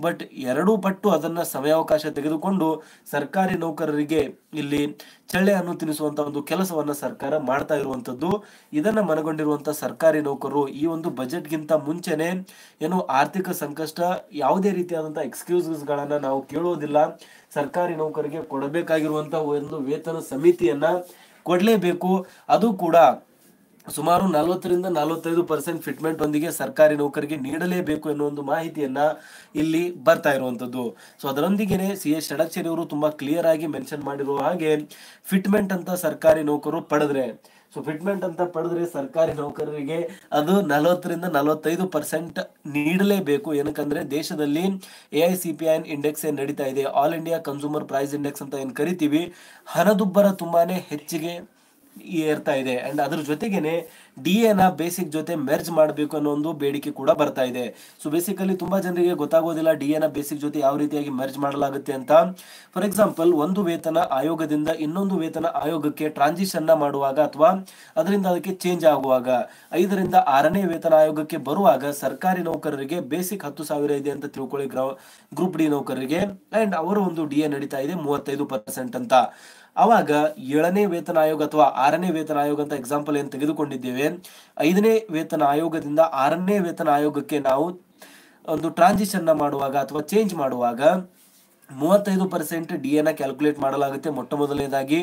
ಬಟ್ ಎರಡು ಪಟ್ಟು ಅದನ್ನು ಸಮಯಾವಕಾಶ ತೆಗೆದುಕೊಂಡು ಸರ್ಕಾರಿ ನೌಕರರಿಗೆ ಇಲ್ಲಿ ಅನ್ನು ತಿನ್ನಿಸುವಂತ ಒಂದು ಕೆಲಸವನ್ನ ಸರ್ಕಾರ ಮಾಡ್ತಾ ಇರುವಂತದ್ದು ಇದನ್ನ ಮನಗೊಂಡಿರುವಂತ ಸರ್ಕಾರಿ ನೌಕರರು ಈ ಒಂದು ಬಜೆಟ್ಗಿಂತ ಮುಂಚೆನೆ ಏನು ಆರ್ಥಿಕ ಸಂಕಷ್ಟ ಯಾವುದೇ ರೀತಿಯಾದಂತಹ ಎಕ್ಸ್ಕ್ಯೂಸಸ್ ನಾವು ಕೇಳುವುದಿಲ್ಲ ಸರ್ಕಾರಿ ನೌಕರಿಗೆ ಕೊಡಬೇಕಾಗಿರುವಂತಹ ಒಂದು ವೇತನ ಸಮಿತಿಯನ್ನ ಕೊಡಲೇಬೇಕು ಅದು ಕೂಡ ಸುಮಾರು ನಲವತ್ತರಿಂದ ನಲವತ್ತೈದು ಪರ್ಸೆಂಟ್ ಫಿಟ್ಮೆಂಟ್ ಒಂದಿಗೆ ಸರ್ಕಾರಿ ನೌಕರಿಗೆ ನೀಡಲೇಬೇಕು ಎನ್ನುವ ಒಂದು ಮಾಹಿತಿಯನ್ನ ಇಲ್ಲಿ ಬರ್ತಾ ಇರುವಂತದ್ದು ಸೊ ಅದರೊಂದಿಗೆನೆ ಸಿ ಎಸ್ ಷಡಕ್ಷರಿ ಅವರು ತುಂಬಾ ಕ್ಲಿಯರ್ ಆಗಿ ಮೆನ್ಷನ್ ಮಾಡಿರುವ ಹಾಗೆ ಫಿಟ್ಮೆಂಟ್ ಅಂತ ಸರ್ಕಾರಿ ನೌಕರು ಪಡೆದ್ರೆ ಸೊ ಫಿಟ್ಮೆಂಟ್ ಅಂತ ಪಡೆದ್ರೆ ಸರ್ಕಾರಿ ನೌಕರರಿಗೆ ಅದು ನಲವತ್ತರಿಂದ ನಲವತ್ತೈದು ಪರ್ಸೆಂಟ್ ನೀಡಲೇಬೇಕು ಏನಕ್ಕಂದ್ರೆ ದೇಶದಲ್ಲಿ A I C P I index ಏನ್ ನಡೀತಾ ಇದೆ all India consumer price index ಅಂತ ಏನ್ ಕರಿತೀವಿ ಹಣದುಬ್ಬರ ತುಂಬಾನೇ ಹೆಚ್ಚಿಗೆ ಏರ್ತಾ ಇದೆ ಅಂಡ್ ಅದ್ರ ಜೊತೆಗೇನೆ ಡಿ ಎನ ಬೇಸಿಕ್ ಜೊತೆ ಮೆರ್ಜ್ ಮಾಡಬೇಕು ಅನ್ನೋ ಒಂದು ಬೇಡಿಕೆ ಕೂಡ ಬರ್ತಾ ಇದೆ ಸೊ ಬೇಸಿಕಲಿ ತುಂಬಾ ಜನರಿಗೆ ಗೊತ್ತಾಗೋದಿಲ್ಲ ಡಿ ಎನ ಬೇಸಿಕ್ ಜೊತೆ ಯಾವ ರೀತಿಯಾಗಿ ಮೆರ್ಜ್ ಮಾಡಲಾಗುತ್ತೆ ಅಂತ ಫಾರ್ ಎಕ್ಸಾಂಪಲ್ ಒಂದು ವೇತನ ಆಯೋಗದಿಂದ ಇನ್ನೊಂದು ವೇತನ ಆಯೋಗಕ್ಕೆ ಟ್ರಾನ್ಸಿಷನ್ ನ ಮಾಡುವಾಗ ಅಥವಾ ಅದರಿಂದ ಅದಕ್ಕೆ ಚೇಂಜ್ ಆಗುವಾಗ ಐದರಿಂದ ಆರನೇ ವೇತನ ಆಯೋಗಕ್ಕೆ ಬರುವಾಗ ಸರ್ಕಾರಿ ನೌಕರರಿಗೆ ಬೇಸಿಕ್ ಹತ್ತು ಸಾವಿರ ಇದೆ ಅಂತ ತಿಳ್ಕೊಳ್ಳಿ ಗ್ರೌ ಗ್ರೂಪ್ ಡಿ ನೌಕರರಿಗೆ ಅಂಡ್ ಅವರ ಒಂದು ಡಿ ಎ ನಡೀತಾ ಇದೆ ಮೂವತ್ತೈದು ಪರ್ಸೆಂಟ್ ಅಂತ ಆವಾಗ ಏಳನೇ ವೇತನ ಆಯೋಗ ಅಥವಾ ಆರನೇ ವೇತನ ಆಯೋಗ ಅಂತ ಎಕ್ಸಾಂಪಲ್ ಏನು ತೆಗೆದುಕೊಂಡಿದ್ದೇವೆ ಐದನೇ ವೇತನ ಆಯೋಗದಿಂದ ಆರನೇ ವೇತನ ಆಯೋಗಕ್ಕೆ ನಾವು ಒಂದು ಟ್ರಾನ್ಸಿಷನ್ನ ಮಾಡುವಾಗ ಅಥವಾ ಚೇಂಜ್ ಮಾಡುವಾಗ ಮೂವತ್ತೈದು ಪರ್ಸೆಂಟ್ ಡಿ ಎನ ಕ್ಯಾಲ್ಕುಲೇಟ್ ಮಾಡಲಾಗುತ್ತೆ ಮೊಟ್ಟ ಮೊದಲನೇದಾಗಿ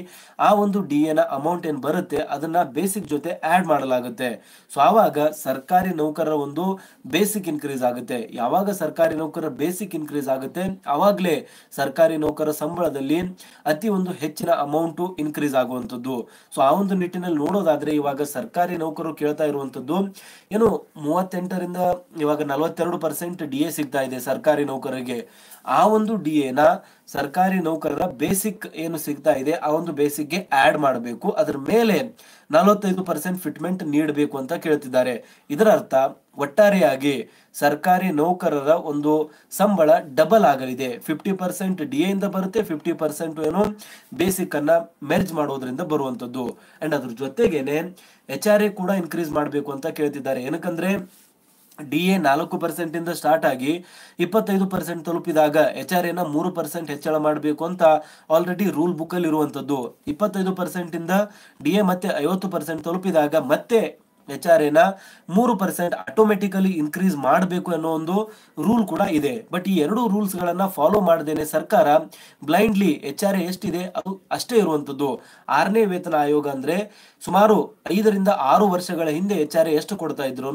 ಆ ಒಂದು ಡಿ ಎನ ಅಮೌಂಟ್ ಏನು ಬರುತ್ತೆ ಅದನ್ನ ಬೇಸಿಕ್ ಜೊತೆ ಆ್ಯಡ್ ಮಾಡಲಾಗುತ್ತೆ ಸೊ ಆವಾಗ ಸರ್ಕಾರಿ ನೌಕರರ ಒಂದು ಬೇಸಿಕ್ ಇನ್ಕ್ರೀಸ್ ಆಗುತ್ತೆ ಯಾವಾಗ ಸರ್ಕಾರಿ ನೌಕರರ ಬೇಸಿಕ್ ಇನ್ಕ್ರೀಸ್ ಆಗುತ್ತೆ ಆವಾಗಲೇ ಸರ್ಕಾರಿ ನೌಕರರ ಸಂಬಳದಲ್ಲಿ ಅತಿ ಒಂದು ಹೆಚ್ಚಿನ ಅಮೌಂಟು ಇನ್ಕ್ರೀಸ್ ಆಗುವಂಥದ್ದು ಸೊ ಆ ಒಂದು ನಿಟ್ಟಿನಲ್ಲಿ ನೋಡೋದಾದ್ರೆ ಇವಾಗ ಸರ್ಕಾರಿ ನೌಕರರು ಕೇಳ್ತಾ ಇರುವಂಥದ್ದು ಏನು ಮೂವತ್ತೆಂಟರಿಂದ ಇವಾಗ ನಲವತ್ತೆರಡು ಪರ್ಸೆಂಟ್ ಡಿ ಎ ಸಿಗ್ತಾ ಇದೆ ಸರ್ಕಾರಿ ನೌಕರರಿಗೆ ಆ ಒಂದು ಡಿ ಎನ ಸರ್ಕಾರಿ ನೌಕರರ ಬೇಸಿಕ್ ಏನು ಸಿಗ್ತಾ ಇದೆ ಆ ಒಂದು ಬೇಸಿಕ್ಗೆ ಆಡ್ ಮಾಡಬೇಕು ಅದರ ಮೇಲೆ ನಲವತ್ತೈದು ಪರ್ಸೆಂಟ್ ಫಿಟ್ಮೆಂಟ್ ನೀಡಬೇಕು ಅಂತ ಕೇಳ್ತಿದ್ದಾರೆ ಇದರ ಅರ್ಥ ಒಟ್ಟಾರೆಯಾಗಿ ಸರ್ಕಾರಿ ನೌಕರರ ಒಂದು ಸಂಬಳ ಡಬಲ್ ಆಗಲಿದೆ ಫಿಫ್ಟಿ ಪರ್ಸೆಂಟ್ ಡಿ ಇಂದ ಬರುತ್ತೆ ಫಿಫ್ಟಿ ಪರ್ಸೆಂಟ್ ಏನು ಬೇಸಿಕ್ ಅನ್ನ ಮೆರ್ಜ್ ಮಾಡೋದ್ರಿಂದ ಬರುವಂತದ್ದು ಅಂಡ್ ಅದ್ರ ಜೊತೆಗೇನೆ ಎಚ್ ಆರ್ ಎ ಕೂಡ ಇನ್ಕ್ರೀಸ್ ಮಾಡಬೇಕು ಅಂತ ಕೇಳ್ತಿದ್ದಾರೆ ಏನಕ್ಕಂದ್ರೆ ಡಿ ಎ ನಾಲ್ಕು ಪರ್ಸೆಂಟ್ ಇಂದ ಸ್ಟಾರ್ಟ್ ಆಗಿ ಇಪ್ಪತ್ತೈದು ಪರ್ಸೆಂಟ್ ತಲುಪಿದಾಗ ಎಚ್ ಆರ್ ಎನ ಮೂರು ಪರ್ಸೆಂಟ್ ಹೆಚ್ಚಳ ಮಾಡಬೇಕು ಅಂತ ಆಲ್ರೆಡಿ ರೂಲ್ ಬುಕ್ ಅಲ್ಲಿ ಇರುವಂತದ್ದು ಇಪ್ಪತ್ತೈದು ಪರ್ಸೆಂಟಿಂದ ಡಿ ಎ ಮತ್ತೆ ಐವತ್ತು ಪರ್ಸೆಂಟ್ ತಲುಪಿದಾಗ ಮತ್ತೆ ಎಚ್ ಆರ್ ಎನ ಮೂರು ಪರ್ಸೆಂಟ್ ಆಟೋಮೆಟಿಕಲಿ ಇನ್ಕ್ರೀಸ್ ಮಾಡಬೇಕು ಅನ್ನೋ ಒಂದು ರೂಲ್ ಕೂಡ ಇದೆ ಬಟ್ ಈ ಎರಡು ರೂಲ್ಸ್ ಗಳನ್ನ ಫಾಲೋ ಮಾಡದೇನೆ ಸರ್ಕಾರ ಬ್ಲೈಂಡ್ಲಿ ಎಚ್ ಆರ್ ಎ ಎಷ್ಟಿದೆ ಅದು ಅಷ್ಟೇ ಇರುವಂತದ್ದು ಆರನೇ ವೇತನ ಆಯೋಗ ಅಂದ್ರೆ ಸುಮಾರು ಐದರಿಂದ ಆರು ವರ್ಷಗಳ ಹಿಂದೆ ಎಚ್ ಆರ್ ಎ ಎಷ್ಟು ಕೊಡ್ತಾ ಇದ್ರು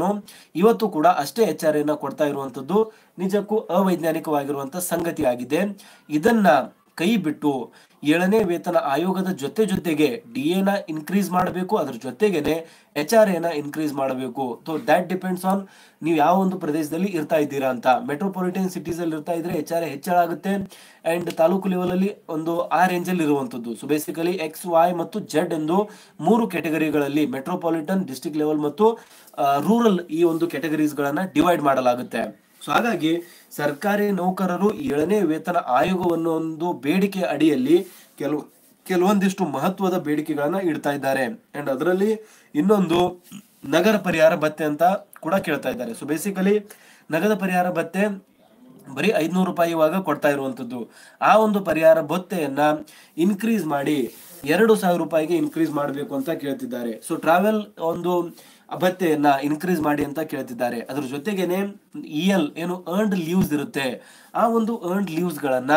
ಇವತ್ತು ಕೂಡ ಅಷ್ಟೇ ಎಚ್ ಆರ್ ಎನ ಕೊಡ್ತಾ ಇರುವಂತದ್ದು ನಿಜಕ್ಕೂ ಅವೈಜ್ಞಾನಿಕವಾಗಿರುವಂತಹ ಸಂಗತಿ ಆಗಿದೆ ಇದನ್ನ ಕೈ ಬಿಟ್ಟು ಏಳನೇ ವೇತನ ಆಯೋಗದ ಜೊತೆ ಜೊತೆಗೆ ಡಿ ಎನ ಇನ್ಕ್ರೀಸ್ ಮಾಡಬೇಕು ಅದ್ರ ಜೊತೆಗೇನೆ ಎಚ್ ಆರ್ ಎನ ಇನ್ಕ್ರೀಸ್ ಮಾಡಬೇಕು ಸೊ ದ್ಯಾಟ್ ಡಿಪೆಂಡ್ಸ್ ಆನ್ ನೀವು ಯಾವ ಒಂದು ಪ್ರದೇಶದಲ್ಲಿ ಇರ್ತಾ ಇದ್ದೀರಾ ಅಂತ ಮೆಟ್ರೋಪಾಲಿಟನ್ ಸಿಟೀಸ್ ಅಲ್ಲಿ ಇರ್ತಾ ಇದ್ರೆ ಎಚ್ ಆರ್ ಎ ಹೆಚ್ಚಳ ಆಗುತ್ತೆ ಅಂಡ್ ತಾಲೂಕು ಲೆವೆಲ್ ಅಲ್ಲಿ ಒಂದು ಆ ರೇಂಜ್ ಅಲ್ಲಿ ಇರುವಂತದ್ದು ಸೊ ಬೇಸಿಕಲಿ ಎಕ್ಸ್ ವೈ ಮತ್ತು ಜೆಡ್ ಎಂದು ಮೂರು ಕ್ಯಾಟಗರಿಗಳಲ್ಲಿ ಮೆಟ್ರೋಪಾಲಿಟನ್ ಡಿಸ್ಟಿಕ್ ಲೆವೆಲ್ ಮತ್ತು ರೂರಲ್ ಈ ಒಂದು ಕ್ಯಾಟಗರೀಸ್ ಗಳನ್ನ ಡಿವೈಡ್ ಮಾಡಲಾಗುತ್ತೆ ಸೊ ಹಾಗಾಗಿ ಸರ್ಕಾರಿ ನೌಕರರು ಏಳನೇ ವೇತನ ಆಯೋಗವನ್ನು ಒಂದು ಬೇಡಿಕೆ ಅಡಿಯಲ್ಲಿ ಕೆಲವು ಕೆಲವೊಂದಿಷ್ಟು ಮಹತ್ವದ ಬೇಡಿಕೆಗಳನ್ನ ಇಡ್ತಾ ಇದ್ದಾರೆ ಅಂಡ್ ಅದರಲ್ಲಿ ಇನ್ನೊಂದು ನಗರ ಪರಿಹಾರ ಭತ್ತೆ ಅಂತ ಕೂಡ ಕೇಳ್ತಾ ಇದ್ದಾರೆ ಸೊ ಬೇಸಿಕಲಿ ನಗದ ಪರಿಹಾರ ಭತ್ತೆ ಬರೀ ಐದ್ನೂರು ರೂಪಾಯಿ ಇವಾಗ ಕೊಡ್ತಾ ಇರುವಂತದ್ದು ಆ ಒಂದು ಪರಿಹಾರ ಭತ್ತೆಯನ್ನ ಇನ್ಕ್ರೀಸ್ ಮಾಡಿ ಎರಡು ಸಾವಿರ ರೂಪಾಯಿಗೆ ಇನ್ಕ್ರೀಸ್ ಮಾಡಬೇಕು ಅಂತ ಕೇಳ್ತಿದ್ದಾರೆ ಸೊ ಟ್ರಾವೆಲ್ ಒಂದು ಭತ್ತೆಯನ್ನ ಇನ್ಕ್ರೀಸ್ ಮಾಡಿ ಅಂತ ಕೇಳ್ತಿದ್ದಾರೆ ಅದ್ರ ಜೊತೆಗೇನೆ ಇ e ಎಲ್ ಏನು ಅರ್ನ್ಡ್ ಲೀವ್ಸ್ ಇರುತ್ತೆ ಆ ಒಂದು ಅರ್ನ್ಡ್ ಲೀವ್ಸ್ ಗಳನ್ನ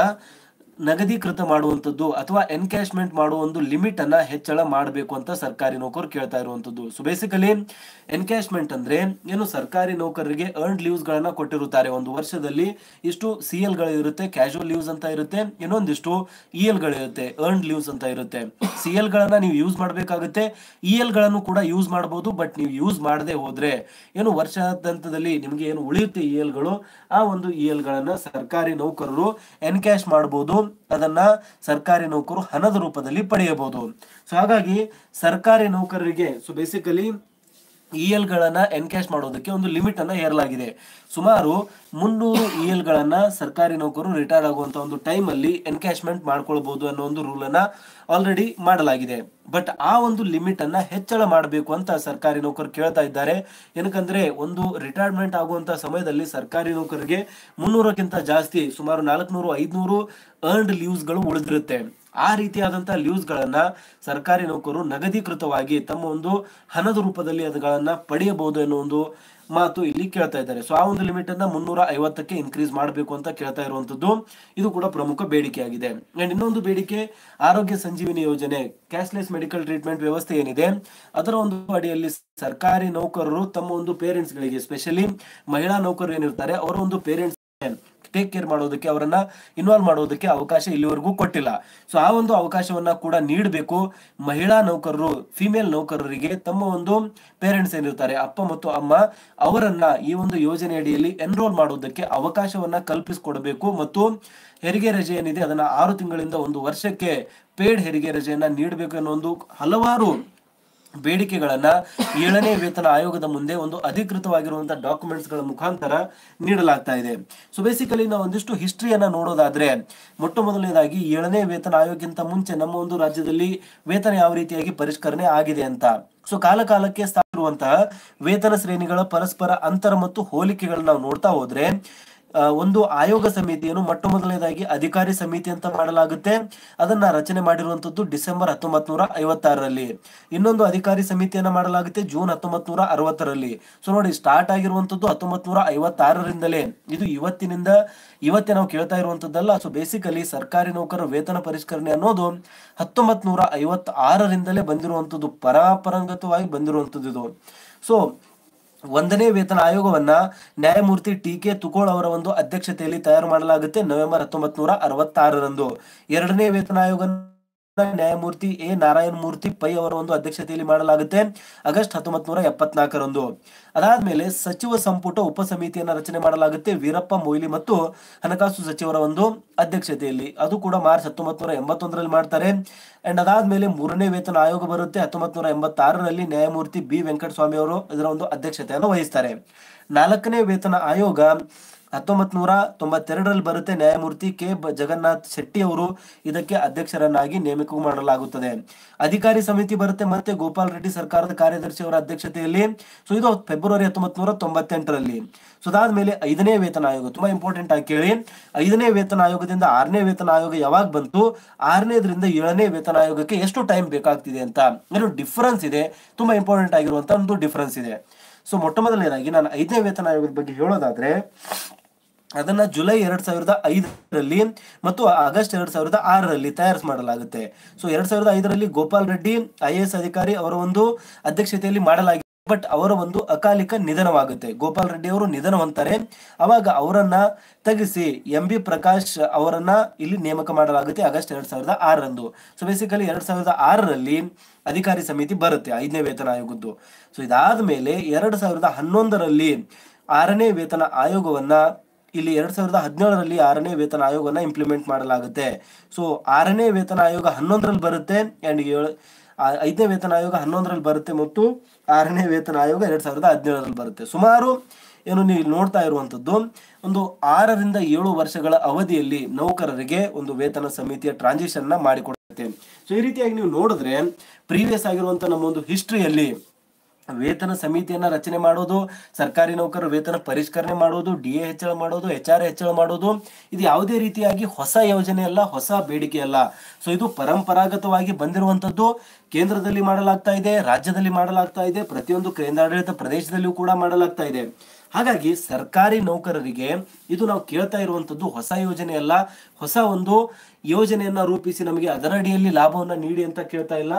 ನಗದೀಕೃತ ಮಾಡುವಂಥದ್ದು ಅಥವಾ ಎನ್ಕ್ಯಾಶ್ಮೆಂಟ್ ಮಾಡುವ ಒಂದು ಲಿಮಿಟ್ ಅನ್ನ ಹೆಚ್ಚಳ ಮಾಡಬೇಕು ಅಂತ ಸರ್ಕಾರಿ ನೌಕರು ಕೇಳ್ತಾ ಇರುವಂತದ್ದು ಸೊ ಬೇಸಿಕಲಿ ಎನ್ಕ್ಯಾಶ್ಮೆಂಟ್ ಅಂದ್ರೆ ಏನು ಸರ್ಕಾರಿ ನೌಕರರಿಗೆ ಅರ್ನ್ ಲೀವ್ಸ್ ಗಳನ್ನ ಕೊಟ್ಟಿರುತ್ತಾರೆ ಒಂದು ವರ್ಷದಲ್ಲಿ ಇಷ್ಟು ಸಿ ಎಲ್ ಗಳಿರುತ್ತೆ ಕ್ಯಾಶುವಲ್ ಲೀವ್ಸ್ ಅಂತ ಇರುತ್ತೆ ಇನ್ನೊಂದಿಷ್ಟು ಇ e ಎಲ್ ಗಳಿರುತ್ತೆ ಅರ್ನ್ ಲೀವ್ಸ್ ಅಂತ ಇರುತ್ತೆ ಸಿ ಎಲ್ ಗಳನ್ನ ನೀವು ಯೂಸ್ ಮಾಡಬೇಕಾಗುತ್ತೆ ಇ e ಎಲ್ ಗಳನ್ನು ಕೂಡ ಯೂಸ್ ಮಾಡಬಹುದು ಬಟ್ ನೀವು ಯೂಸ್ ಮಾಡದೆ ಹೋದ್ರೆ ಏನು ವರ್ಷಾದ್ಯಂತದಲ್ಲಿ ನಿಮ್ಗೆ ಏನು ಉಳಿಯುತ್ತೆ ಇ e ಎಲ್ ಗಳು ಆ ಒಂದು ಇ ಎಲ್ ಗಳನ್ನ ಸರ್ಕಾರಿ ನೌಕರರು ಎನ್ಕ್ಯಾಶ್ ಮಾಡಬಹುದು ಅದನ್ನ ಸರ್ಕಾರಿ ನೌಕರು ಹಣದ ರೂಪದಲ್ಲಿ ಪಡೆಯಬಹುದು ಸೊ ಹಾಗಾಗಿ ಸರ್ಕಾರಿ ನೌಕರರಿಗೆ ಸೊ ಬೇಸಿಕಲಿ ಇ e ಎಲ್ಗಳನ್ನು ಎನ್ಕ್ಯಾಶ್ ಮಾಡೋದಕ್ಕೆ ಒಂದು ಲಿಮಿಟ್ ಅನ್ನು ಹೇರಲಾಗಿದೆ ಸುಮಾರು ಮುನ್ನೂರು ಇ e ಎಲ್ಗಳನ್ನು ಸರ್ಕಾರಿ ನೌಕರರು ರಿಟೈರ್ ಆಗುವಂತ ಒಂದು ಟೈಮಲ್ಲಿ ಎನ್ಕ್ಯಾಶ್ಮೆಂಟ್ ಮಾಡ್ಕೊಳ್ಬೋದು ಅನ್ನೋ ಒಂದು ರೂಲನ್ನು ಆಲ್ರೆಡಿ ಮಾಡಲಾಗಿದೆ ಬಟ್ ಆ ಒಂದು ಲಿಮಿಟನ್ನು ಹೆಚ್ಚಳ ಮಾಡಬೇಕು ಅಂತ ಸರ್ಕಾರಿ ನೌಕರು ಕೇಳ್ತಾ ಇದ್ದಾರೆ ಏನಕಂದ್ರೆ ಒಂದು ರಿಟೈರ್ಮೆಂಟ್ ಆಗುವಂಥ ಸಮಯದಲ್ಲಿ ಸರ್ಕಾರಿ ನೌಕರರಿಗೆ ಮುನ್ನೂರಕ್ಕಿಂತ ಜಾಸ್ತಿ ಸುಮಾರು ನಾಲ್ಕುನೂರು ಐದುನೂರು ಅರ್ನ್ಡ್ ಲೀವ್ಸ್ಗಳು ಉಳಿದಿರುತ್ತೆ ಆ ರೀತಿಯಾದಂತಹ ಲ್ಯೂಸ್ಗಳನ್ನ ಸರ್ಕಾರಿ ನೌಕರರು ನಗದೀಕೃತವಾಗಿ ತಮ್ಮ ಒಂದು ಹಣದ ರೂಪದಲ್ಲಿ ಅದುಗಳನ್ನ ಪಡೆಯಬಹುದು ಎನ್ನುವ ಒಂದು ಮಾತು ಇಲ್ಲಿ ಕೇಳ್ತಾ ಇದ್ದಾರೆ ಸೊ ಆ ಒಂದು ಲಿಮಿಟ್ ಅನ್ನ ಮುನ್ನೂರ ಐವತ್ತಕ್ಕೆ ಇನ್ಕ್ರೀಸ್ ಮಾಡಬೇಕು ಅಂತ ಕೇಳ್ತಾ ಇರುವಂತದ್ದು ಇದು ಕೂಡ ಪ್ರಮುಖ ಬೇಡಿಕೆಯಾಗಿದೆ ಅಂಡ್ ಇನ್ನೊಂದು ಬೇಡಿಕೆ ಆರೋಗ್ಯ ಸಂಜೀವಿನಿ ಯೋಜನೆ ಕ್ಯಾಶ್ಲೆಸ್ ಮೆಡಿಕಲ್ ಟ್ರೀಟ್ಮೆಂಟ್ ವ್ಯವಸ್ಥೆ ಏನಿದೆ ಅದರ ಒಂದು ಅಡಿಯಲ್ಲಿ ಸರ್ಕಾರಿ ನೌಕರರು ತಮ್ಮ ಒಂದು ಪೇರೆಂಟ್ಸ್ ಗಳಿಗೆ ಸ್ಪೆಷಲಿ ಮಹಿಳಾ ನೌಕರರು ಏನಿರ್ತಾರೆ ಅವರ ಒಂದು ಪೇರೆಂಟ್ಸ್ ಟೇಕ್ ಕೇರ್ ಮಾಡೋದಕ್ಕೆ ಅವರನ್ನ ಇನ್ವಾಲ್ವ್ ಮಾಡೋದಕ್ಕೆ ಅವಕಾಶ ಇಲ್ಲಿವರೆಗೂ ಕೊಟ್ಟಿಲ್ಲ ಸೊ ಆ ಒಂದು ಅವಕಾಶವನ್ನ ಕೂಡ ನೀಡಬೇಕು ಮಹಿಳಾ ನೌಕರರು ಫಿಮೇಲ್ ನೌಕರರಿಗೆ ತಮ್ಮ ಒಂದು ಪೇರೆಂಟ್ಸ್ ಏನಿರ್ತಾರೆ ಅಪ್ಪ ಮತ್ತು ಅಮ್ಮ ಅವರನ್ನ ಈ ಒಂದು ಯೋಜನೆ ಅಡಿಯಲ್ಲಿ ಎನ್ರೋಲ್ ಮಾಡೋದಕ್ಕೆ ಅವಕಾಶವನ್ನ ಕಲ್ಪಿಸಿಕೊಡಬೇಕು ಮತ್ತು ಹೆರಿಗೆ ರಜೆ ಏನಿದೆ ಅದನ್ನ ಆರು ತಿಂಗಳಿಂದ ಒಂದು ವರ್ಷಕ್ಕೆ ಪೇಡ್ ಹೆರಿಗೆ ರಜೆಯನ್ನ ನೀಡಬೇಕು ಅನ್ನೋ ಒಂದು ಹಲವಾರು ಬೇಡಿಕೆಗಳನ್ನ ಏಳನೇ ವೇತನ ಆಯೋಗದ ಮುಂದೆ ಒಂದು ಅಧಿಕೃತವಾಗಿರುವಂತಹ ಡಾಕ್ಯುಮೆಂಟ್ಸ್ ಗಳ ಮುಖಾಂತರ ನೀಡಲಾಗ್ತಾ ಇದೆ ಸೊ ಬೇಸಿಕಲಿ ನಾವು ಒಂದಿಷ್ಟು ಹಿಸ್ಟ್ರಿಯನ್ನ ನೋಡೋದಾದ್ರೆ ಮೊಟ್ಟ ಮೊದಲನೇದಾಗಿ ಏಳನೇ ವೇತನ ಆಯೋಗಕ್ಕಿಂತ ಮುಂಚೆ ನಮ್ಮ ಒಂದು ರಾಜ್ಯದಲ್ಲಿ ವೇತನ ಯಾವ ರೀತಿಯಾಗಿ ಪರಿಷ್ಕರಣೆ ಆಗಿದೆ ಅಂತ ಸೊ ಕಾಲ ಕಾಲಕ್ಕೆ ಸ್ಥಾಪಿರುವಂತಹ ವೇತನ ಶ್ರೇಣಿಗಳ ಪರಸ್ಪರ ಅಂತರ ಮತ್ತು ಹೋಲಿಕೆಗಳನ್ನ ನಾವು ನೋಡ್ತಾ ಹೋದ್ರೆ ಒಂದು ಆಯೋಗ ಸಮಿತಿಯನ್ನು ಮೊಟ್ಟ ಮೊದಲನೇದಾಗಿ ಅಧಿಕಾರಿ ಸಮಿತಿ ಅಂತ ಮಾಡಲಾಗುತ್ತೆ ಅದನ್ನ ರಚನೆ ಮಾಡಿರುವಂತದ್ದು ಡಿಸೆಂಬರ್ ಹತ್ತೊಂಬತ್ ನೂರ ಐವತ್ತಾರರಲ್ಲಿ ಇನ್ನೊಂದು ಅಧಿಕಾರಿ ಸಮಿತಿಯನ್ನ ಮಾಡಲಾಗುತ್ತೆ ಜೂನ್ ಹತ್ತೊಂಬತ್ ನೂರ ಅರವತ್ತರಲ್ಲಿ ಸೊ ನೋಡಿ ಸ್ಟಾರ್ಟ್ ಆಗಿರುವಂತದ್ದು ಹತ್ತೊಂಬತ್ ನೂರ ಐವತ್ತಾರರಿಂದಲೇ ಇದು ಇವತ್ತಿನಿಂದ ಇವತ್ತೇ ನಾವು ಕೇಳ್ತಾ ಇರುವಂತದ್ದಲ್ಲ ಸೊ ಬೇಸಿಕಲಿ ಸರ್ಕಾರಿ ನೌಕರರ ವೇತನ ಪರಿಷ್ಕರಣೆ ಅನ್ನೋದು ಹತ್ತೊಂಬತ್ ನೂರ ಐವತ್ ಬಂದಿರುವಂತದ್ದು ಪರಾಪರಂಗತವಾಗಿ ಬಂದಿರುವಂತದ್ದು ಇದು ಸೊ ಒಂದನೇ ವೇತನ ಆಯೋಗವನ್ನ ನ್ಯಾಯಮೂರ್ತಿ ಟಿ ಕೆ ತುಕೋಳ್ ಅವರ ಒಂದು ಅಧ್ಯಕ್ಷತೆಯಲ್ಲಿ ತಯಾರು ಮಾಡಲಾಗುತ್ತೆ ನವೆಂಬರ್ ಹತ್ತೊಂಬತ್ ನೂರ ಅರವತ್ತಾರರಂದು ಎರಡನೇ ವೇತನ ಆಯೋಗ ನ್ಯಾಯಮೂರ್ತಿ ಎ ನಾರಾಯಣ ಮೂರ್ತಿ ಪೈ ಅವರ ಒಂದು ಅಧ್ಯಕ್ಷತೆಯಲ್ಲಿ ಮಾಡಲಾಗುತ್ತೆ ಆಗಸ್ಟ್ ಹತ್ತೊಂಬತ್ ನೂರ ಎಪ್ಪತ್ನಾಲ್ಕರಂದು ಅದಾದ್ಮೇಲೆ ಸಚಿವ ಸಂಪುಟ ಉಪ ಸಮಿತಿಯನ್ನು ರಚನೆ ಮಾಡಲಾಗುತ್ತೆ ವೀರಪ್ಪ ಮೊಯ್ಲಿ ಮತ್ತು ಹಣಕಾಸು ಸಚಿವರ ಒಂದು ಅಧ್ಯಕ್ಷತೆಯಲ್ಲಿ ಅದು ಕೂಡ ಮಾರ್ಚ್ ಹತ್ತೊಂಬತ್ ನೂರ ಎಂಬತ್ತೊಂದರಲ್ಲಿ ಮಾಡ್ತಾರೆ ಅಂಡ್ ಅದಾದ್ಮೇಲೆ ಮೂರನೇ ವೇತನ ಆಯೋಗ ಬರುತ್ತೆ ಹತ್ತೊಂಬತ್ ನೂರ ಎಂಬತ್ತಾರರಲ್ಲಿ ನ್ಯಾಯಮೂರ್ತಿ ಬಿ ವೆಂಕಟಸ್ವಾಮಿ ಅವರು ಇದರ ಒಂದು ಅಧ್ಯಕ್ಷತೆಯನ್ನು ವಹಿಸ್ತಾರೆ ನಾಲ್ಕನೇ ವೇತನ ಆಯೋಗ ಹತ್ತೊಂಬತ್ ನೂರ ತೊಂಬತ್ತೆರಡರಲ್ಲಿ ಬರುತ್ತೆ ನ್ಯಾಯಮೂರ್ತಿ ಕೆ ಜಗನ್ನಾಥ್ ಶೆಟ್ಟಿ ಅವರು ಇದಕ್ಕೆ ಅಧ್ಯಕ್ಷರನ್ನಾಗಿ ನೇಮಕ ಮಾಡಲಾಗುತ್ತದೆ ಅಧಿಕಾರಿ ಸಮಿತಿ ಬರುತ್ತೆ ಮತ್ತೆ ಗೋಪಾಲ್ ರೆಡ್ಡಿ ಸರ್ಕಾರದ ಕಾರ್ಯದರ್ಶಿ ಅವರ ಅಧ್ಯಕ್ಷತೆಯಲ್ಲಿ ಸೊ ಇದು ಫೆಬ್ರವರಿ ಹತ್ತೊಂಬತ್ ನೂರ ತೊಂಬತ್ತೆಂಟರಲ್ಲಿ ಸೊ ಅದಾದ್ಮೇಲೆ ಐದನೇ ವೇತನ ಆಯೋಗ ತುಂಬಾ ಇಂಪಾರ್ಟೆಂಟ್ ಆಗಿ ಕೇಳಿ ಐದನೇ ವೇತನ ಆಯೋಗದಿಂದ ಆರನೇ ವೇತನ ಆಯೋಗ ಯಾವಾಗ ಬಂತು ಆರನೇದ್ರಿಂದ ಏಳನೇ ವೇತನ ಆಯೋಗಕ್ಕೆ ಎಷ್ಟು ಟೈಮ್ ಬೇಕಾಗ್ತಿದೆ ಅಂತ ಏನು ಡಿಫರೆನ್ಸ್ ಇದೆ ತುಂಬಾ ಇಂಪಾರ್ಟೆಂಟ್ ಆಗಿರುವಂತ ಒಂದು ಡಿಫರೆನ್ಸ್ ಇದೆ ಸೊ ಮೊಟ್ಟ ಮೊದಲನೇದಾಗಿ ನಾನು ಐದನೇ ವೇತನ ಆಯೋಗದ ಬಗ್ಗೆ ಹೇಳೋದಾದ್ರೆ ಅದನ್ನ ಜುಲೈ ಎರಡ್ ಸಾವಿರದ ಐದರಲ್ಲಿ ಮತ್ತು ಆಗಸ್ಟ್ ಎರಡ್ ಸಾವಿರದ ಆರರಲ್ಲಿ ತಯಾರಿಸ ಮಾಡಲಾಗುತ್ತೆ ಸೊ ಎರಡ್ ಸಾವಿರದ ಐದರಲ್ಲಿ ಗೋಪಾಲ್ ರೆಡ್ಡಿ ಐ ಎಸ್ ಅಧಿಕಾರಿ ಅವರ ಒಂದು ಅಧ್ಯಕ್ಷತೆಯಲ್ಲಿ ಮಾಡಲಾಗಿದೆ ಬಟ್ ಅವರ ಒಂದು ಅಕಾಲಿಕ ನಿಧನವಾಗುತ್ತೆ ಗೋಪಾಲ್ ರೆಡ್ಡಿ ಅವರು ನಿಧನವಂತಾರೆ ಅವಾಗ ಅವರನ್ನ ತಗಿಸಿ ಎಂ ಬಿ ಪ್ರಕಾಶ್ ಅವರನ್ನ ಇಲ್ಲಿ ನೇಮಕ ಮಾಡಲಾಗುತ್ತೆ ಆಗಸ್ಟ್ ಎರಡ್ ಸಾವಿರದ ಆರರಂದು ಸೊ ಬೇಸಿಕಲಿ ಎರಡ್ ಸಾವಿರದ ಆರರಲ್ಲಿ ಅಧಿಕಾರಿ ಸಮಿತಿ ಬರುತ್ತೆ ಐದನೇ ವೇತನ ಆಯೋಗದ್ದು ಸೊ ಇದಾದ ಮೇಲೆ ಎರಡ್ ಸಾವಿರದ ಹನ್ನೊಂದರಲ್ಲಿ ಆರನೇ ವೇತನ ಆಯೋಗವನ್ನ ಇಲ್ಲಿ ಎರಡ್ ಸಾವಿರದ ಹದಿನೇಳರಲ್ಲಿ ಆರನೇ ವೇತನ ಆಯೋಗನ ಇಂಪ್ಲಿಮೆಂಟ್ ಮಾಡಲಾಗುತ್ತೆ ಸೊ ಆರನೇ ವೇತನ ಆಯೋಗ ಹನ್ನೊಂದರಲ್ಲಿ ಬರುತ್ತೆ ಅಂಡ್ ಏಳು ಐದನೇ ವೇತನ ಆಯೋಗ ಹನ್ನೊಂದರಲ್ಲಿ ಬರುತ್ತೆ ಮತ್ತು ಆರನೇ ವೇತನ ಆಯೋಗ ಎರಡ್ ಸಾವಿರದ ಹದಿನೇಳರಲ್ಲಿ ಬರುತ್ತೆ ಸುಮಾರು ಏನು ನೀವು ನೋಡ್ತಾ ಇರುವಂಥದ್ದು ಒಂದು ಆರರಿಂದ ಏಳು ವರ್ಷಗಳ ಅವಧಿಯಲ್ಲಿ ನೌಕರರಿಗೆ ಒಂದು ವೇತನ ಸಮಿತಿಯ ಟ್ರಾನ್ಸಾಕ್ಷನ್ನ ಮಾಡಿಕೊಡುತ್ತೆ ಸೊ ಈ ರೀತಿಯಾಗಿ ನೀವು ನೋಡಿದ್ರೆ ಪ್ರೀವಿಯಸ್ ಆಗಿರುವಂಥ ನಮ್ಮ ಒಂದು ಹಿಸ್ಟ್ರಿಯಲ್ಲಿ ವೇತನ ಸಮಿತಿಯನ್ನ ರಚನೆ ಮಾಡೋದು ಸರ್ಕಾರಿ ನೌಕರರ ವೇತನ ಪರಿಷ್ಕರಣೆ ಮಾಡೋದು ಡಿ ಎ ಹೆಚ್ಚಳ ಮಾಡೋದು ಎಚ್ ಆರ್ ಹೆಚ್ಚಳ ಮಾಡೋದು ಇದು ಯಾವುದೇ ರೀತಿಯಾಗಿ ಹೊಸ ಯೋಜನೆ ಅಲ್ಲ ಹೊಸ ಬೇಡಿಕೆ ಅಲ್ಲ ಸೊ ಇದು ಪರಂಪರಾಗತವಾಗಿ ಬಂದಿರುವಂತದ್ದು ಕೇಂದ್ರದಲ್ಲಿ ಮಾಡಲಾಗ್ತಾ ಇದೆ ರಾಜ್ಯದಲ್ಲಿ ಮಾಡಲಾಗ್ತಾ ಇದೆ ಪ್ರತಿಯೊಂದು ಕೇಂದ್ರಾಡಳಿತ ಪ್ರದೇಶದಲ್ಲಿಯೂ ಕೂಡ ಮಾಡಲಾಗ್ತಾ ಇದೆ ಹಾಗಾಗಿ ಸರ್ಕಾರಿ ನೌಕರರಿಗೆ ಇದು ನಾವು ಕೇಳ್ತಾ ಇರುವಂಥದ್ದು ಹೊಸ ಯೋಜನೆ ಅಲ್ಲ ಹೊಸ ಒಂದು ಯೋಜನೆಯನ್ನ ರೂಪಿಸಿ ನಮಗೆ ಅದರಡಿಯಲ್ಲಿ ಲಾಭವನ್ನ ನೀಡಿ ಅಂತ ಕೇಳ್ತಾ ಇಲ್ಲ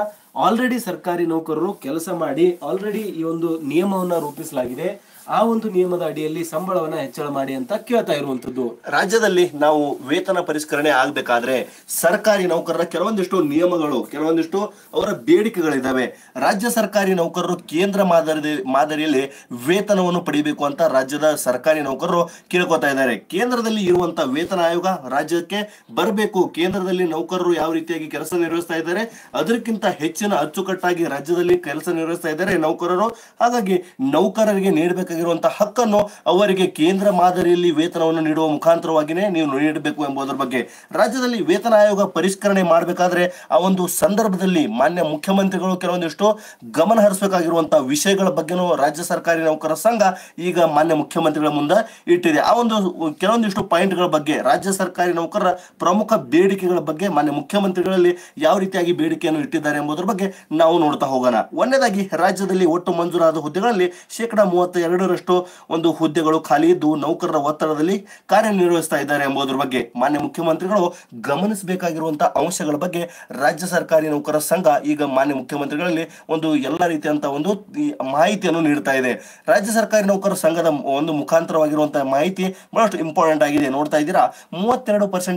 ಆಲ್ರೆಡಿ ಸರ್ಕಾರಿ ನೌಕರರು ಕೆಲಸ ಮಾಡಿ ಆಲ್ರೆಡಿ ಈ ಒಂದು ನಿಯಮವನ್ನ ರೂಪಿಸಲಾಗಿದೆ ಆ ಒಂದು ನಿಯಮದ ಅಡಿಯಲ್ಲಿ ಸಂಬಳವನ್ನ ಹೆಚ್ಚಳ ಮಾಡಿ ಅಂತ ಕೇಳ್ತಾ ಇರುವಂತದ್ದು ರಾಜ್ಯದಲ್ಲಿ ನಾವು ವೇತನ ಪರಿಷ್ಕರಣೆ ಆಗ್ಬೇಕಾದ್ರೆ ಸರ್ಕಾರಿ ನೌಕರರ ಕೆಲವೊಂದಿಷ್ಟು ನಿಯಮಗಳು ಕೆಲವೊಂದಿಷ್ಟು ಅವರ ಬೇಡಿಕೆಗಳಿದ್ದಾವೆ ರಾಜ್ಯ ಸರ್ಕಾರಿ ನೌಕರರು ಕೇಂದ್ರ ಮಾದರಿ ಮಾದರಿಯಲ್ಲಿ ವೇತನವನ್ನು ಪಡಿಬೇಕು ಅಂತ ರಾಜ್ಯದ ಸರ್ಕಾರಿ ನೌಕರರು ಕೇಳ್ಕೊತಾ ಇದ್ದಾರೆ ಕೇಂದ್ರದಲ್ಲಿ ಇರುವಂತ ವೇತನ ಆಯೋಗ ರಾಜ್ಯಕ್ಕೆ ಬರಬೇಕು ಕೇಂದ್ರದಲ್ಲಿ ನೌಕರರು ಯಾವ ರೀತಿಯಾಗಿ ಕೆಲಸ ನಿರ್ವಹಿಸ್ತಾ ಇದ್ದಾರೆ ಅದಕ್ಕಿಂತ ಹೆಚ್ಚಿನ ಅಚ್ಚುಕಟ್ಟಾಗಿ ರಾಜ್ಯದಲ್ಲಿ ಕೆಲಸ ನಿರ್ವಹಿಸ್ತಾ ಇದ್ದಾರೆ ನೌಕರರು ಹಾಗಾಗಿ ನೌಕರರಿಗೆ ನೀಡಬೇಕು ಇರುವಂತಹ ಹಕ್ಕನ್ನು ಅವರಿಗೆ ಕೇಂದ್ರ ಮಾದರಿಯಲ್ಲಿ ವೇತನವನ್ನು ನೀಡುವ ಮುಖಾಂತರವಾಗಿಯೇ ನೀವು ನೀಡಬೇಕು ಎಂಬುದರ ಬಗ್ಗೆ ರಾಜ್ಯದಲ್ಲಿ ವೇತನ ಆಯೋಗ ಪರಿಷ್ಕರಣೆ ಮಾಡಬೇಕಾದ್ರೆ ಆ ಒಂದು ಸಂದರ್ಭದಲ್ಲಿ ಮಾನ್ಯ ಮುಖ್ಯಮಂತ್ರಿಗಳು ಕೆಲವೊಂದಿಷ್ಟು ಗಮನ ಹರಿಸಬೇಕಾಗಿರುವಂತಹ ವಿಷಯಗಳ ಬಗ್ಗೆನೂ ರಾಜ್ಯ ಸರ್ಕಾರಿ ನೌಕರರ ಸಂಘ ಈಗ ಮಾನ್ಯ ಮುಖ್ಯಮಂತ್ರಿಗಳ ಮುಂದೆ ಇಟ್ಟಿದೆ ಆ ಒಂದು ಕೆಲವೊಂದಿಷ್ಟು ಪಾಯಿಂಟ್ಗಳ ಬಗ್ಗೆ ರಾಜ್ಯ ಸರ್ಕಾರಿ ನೌಕರರ ಪ್ರಮುಖ ಬೇಡಿಕೆಗಳ ಬಗ್ಗೆ ಮಾನ್ಯ ಮುಖ್ಯಮಂತ್ರಿಗಳಲ್ಲಿ ಯಾವ ರೀತಿಯಾಗಿ ಬೇಡಿಕೆಯನ್ನು ಇಟ್ಟಿದ್ದಾರೆ ಎಂಬುದರ ಬಗ್ಗೆ ನಾವು ನೋಡ್ತಾ ಹೋಗೋಣ ಒಂದೇದಾಗಿ ರಾಜ್ಯದಲ್ಲಿ ಒಟ್ಟು ಮಂಜೂರಾದ ಹುದ್ದೆಗಳಲ್ಲಿ ಶೇಕಡಾ ಮೂವತ್ತ ಎರಡರಷ್ಟು ಒಂದು ಹುದ್ದೆಗಳು ಖಾಲಿ ಇದ್ದು ನೌಕರರ ಒತ್ತಡದಲ್ಲಿ ಕಾರ್ಯನಿರ್ವಹಿಸ್ತಾ ಇದ್ದಾರೆ ಎಂಬುದರ ಬಗ್ಗೆ ಮಾನ್ಯ ಮುಖ್ಯಮಂತ್ರಿಗಳು ಗಮನಿಸಬೇಕಾಗಿರುವಂತಹ ಅಂಶಗಳ ಬಗ್ಗೆ ರಾಜ್ಯ ಸರ್ಕಾರಿ ನೌಕರರ ಸಂಘ ಈಗ ಮಾನ್ಯ ಮುಖ್ಯಮಂತ್ರಿಗಳಲ್ಲಿ ಒಂದು ಎಲ್ಲ ರೀತಿಯಂತ ಒಂದು ಮಾಹಿತಿಯನ್ನು ನೀಡ್ತಾ ಇದೆ ರಾಜ್ಯ ಸರ್ಕಾರಿ ನೌಕರರ ಸಂಘದ ಒಂದು ಮುಖಾಂತರವಾಗಿರುವಂತಹ ಮಾಹಿತಿ ಬಹಳಷ್ಟು ಇಂಪಾರ್ಟೆಂಟ್ ಆಗಿದೆ ನೋಡ್ತಾ ಇದ್ದೀರಾ ಮೂವತ್ತೆರಡು ಪರ್ಸೆಂಟ್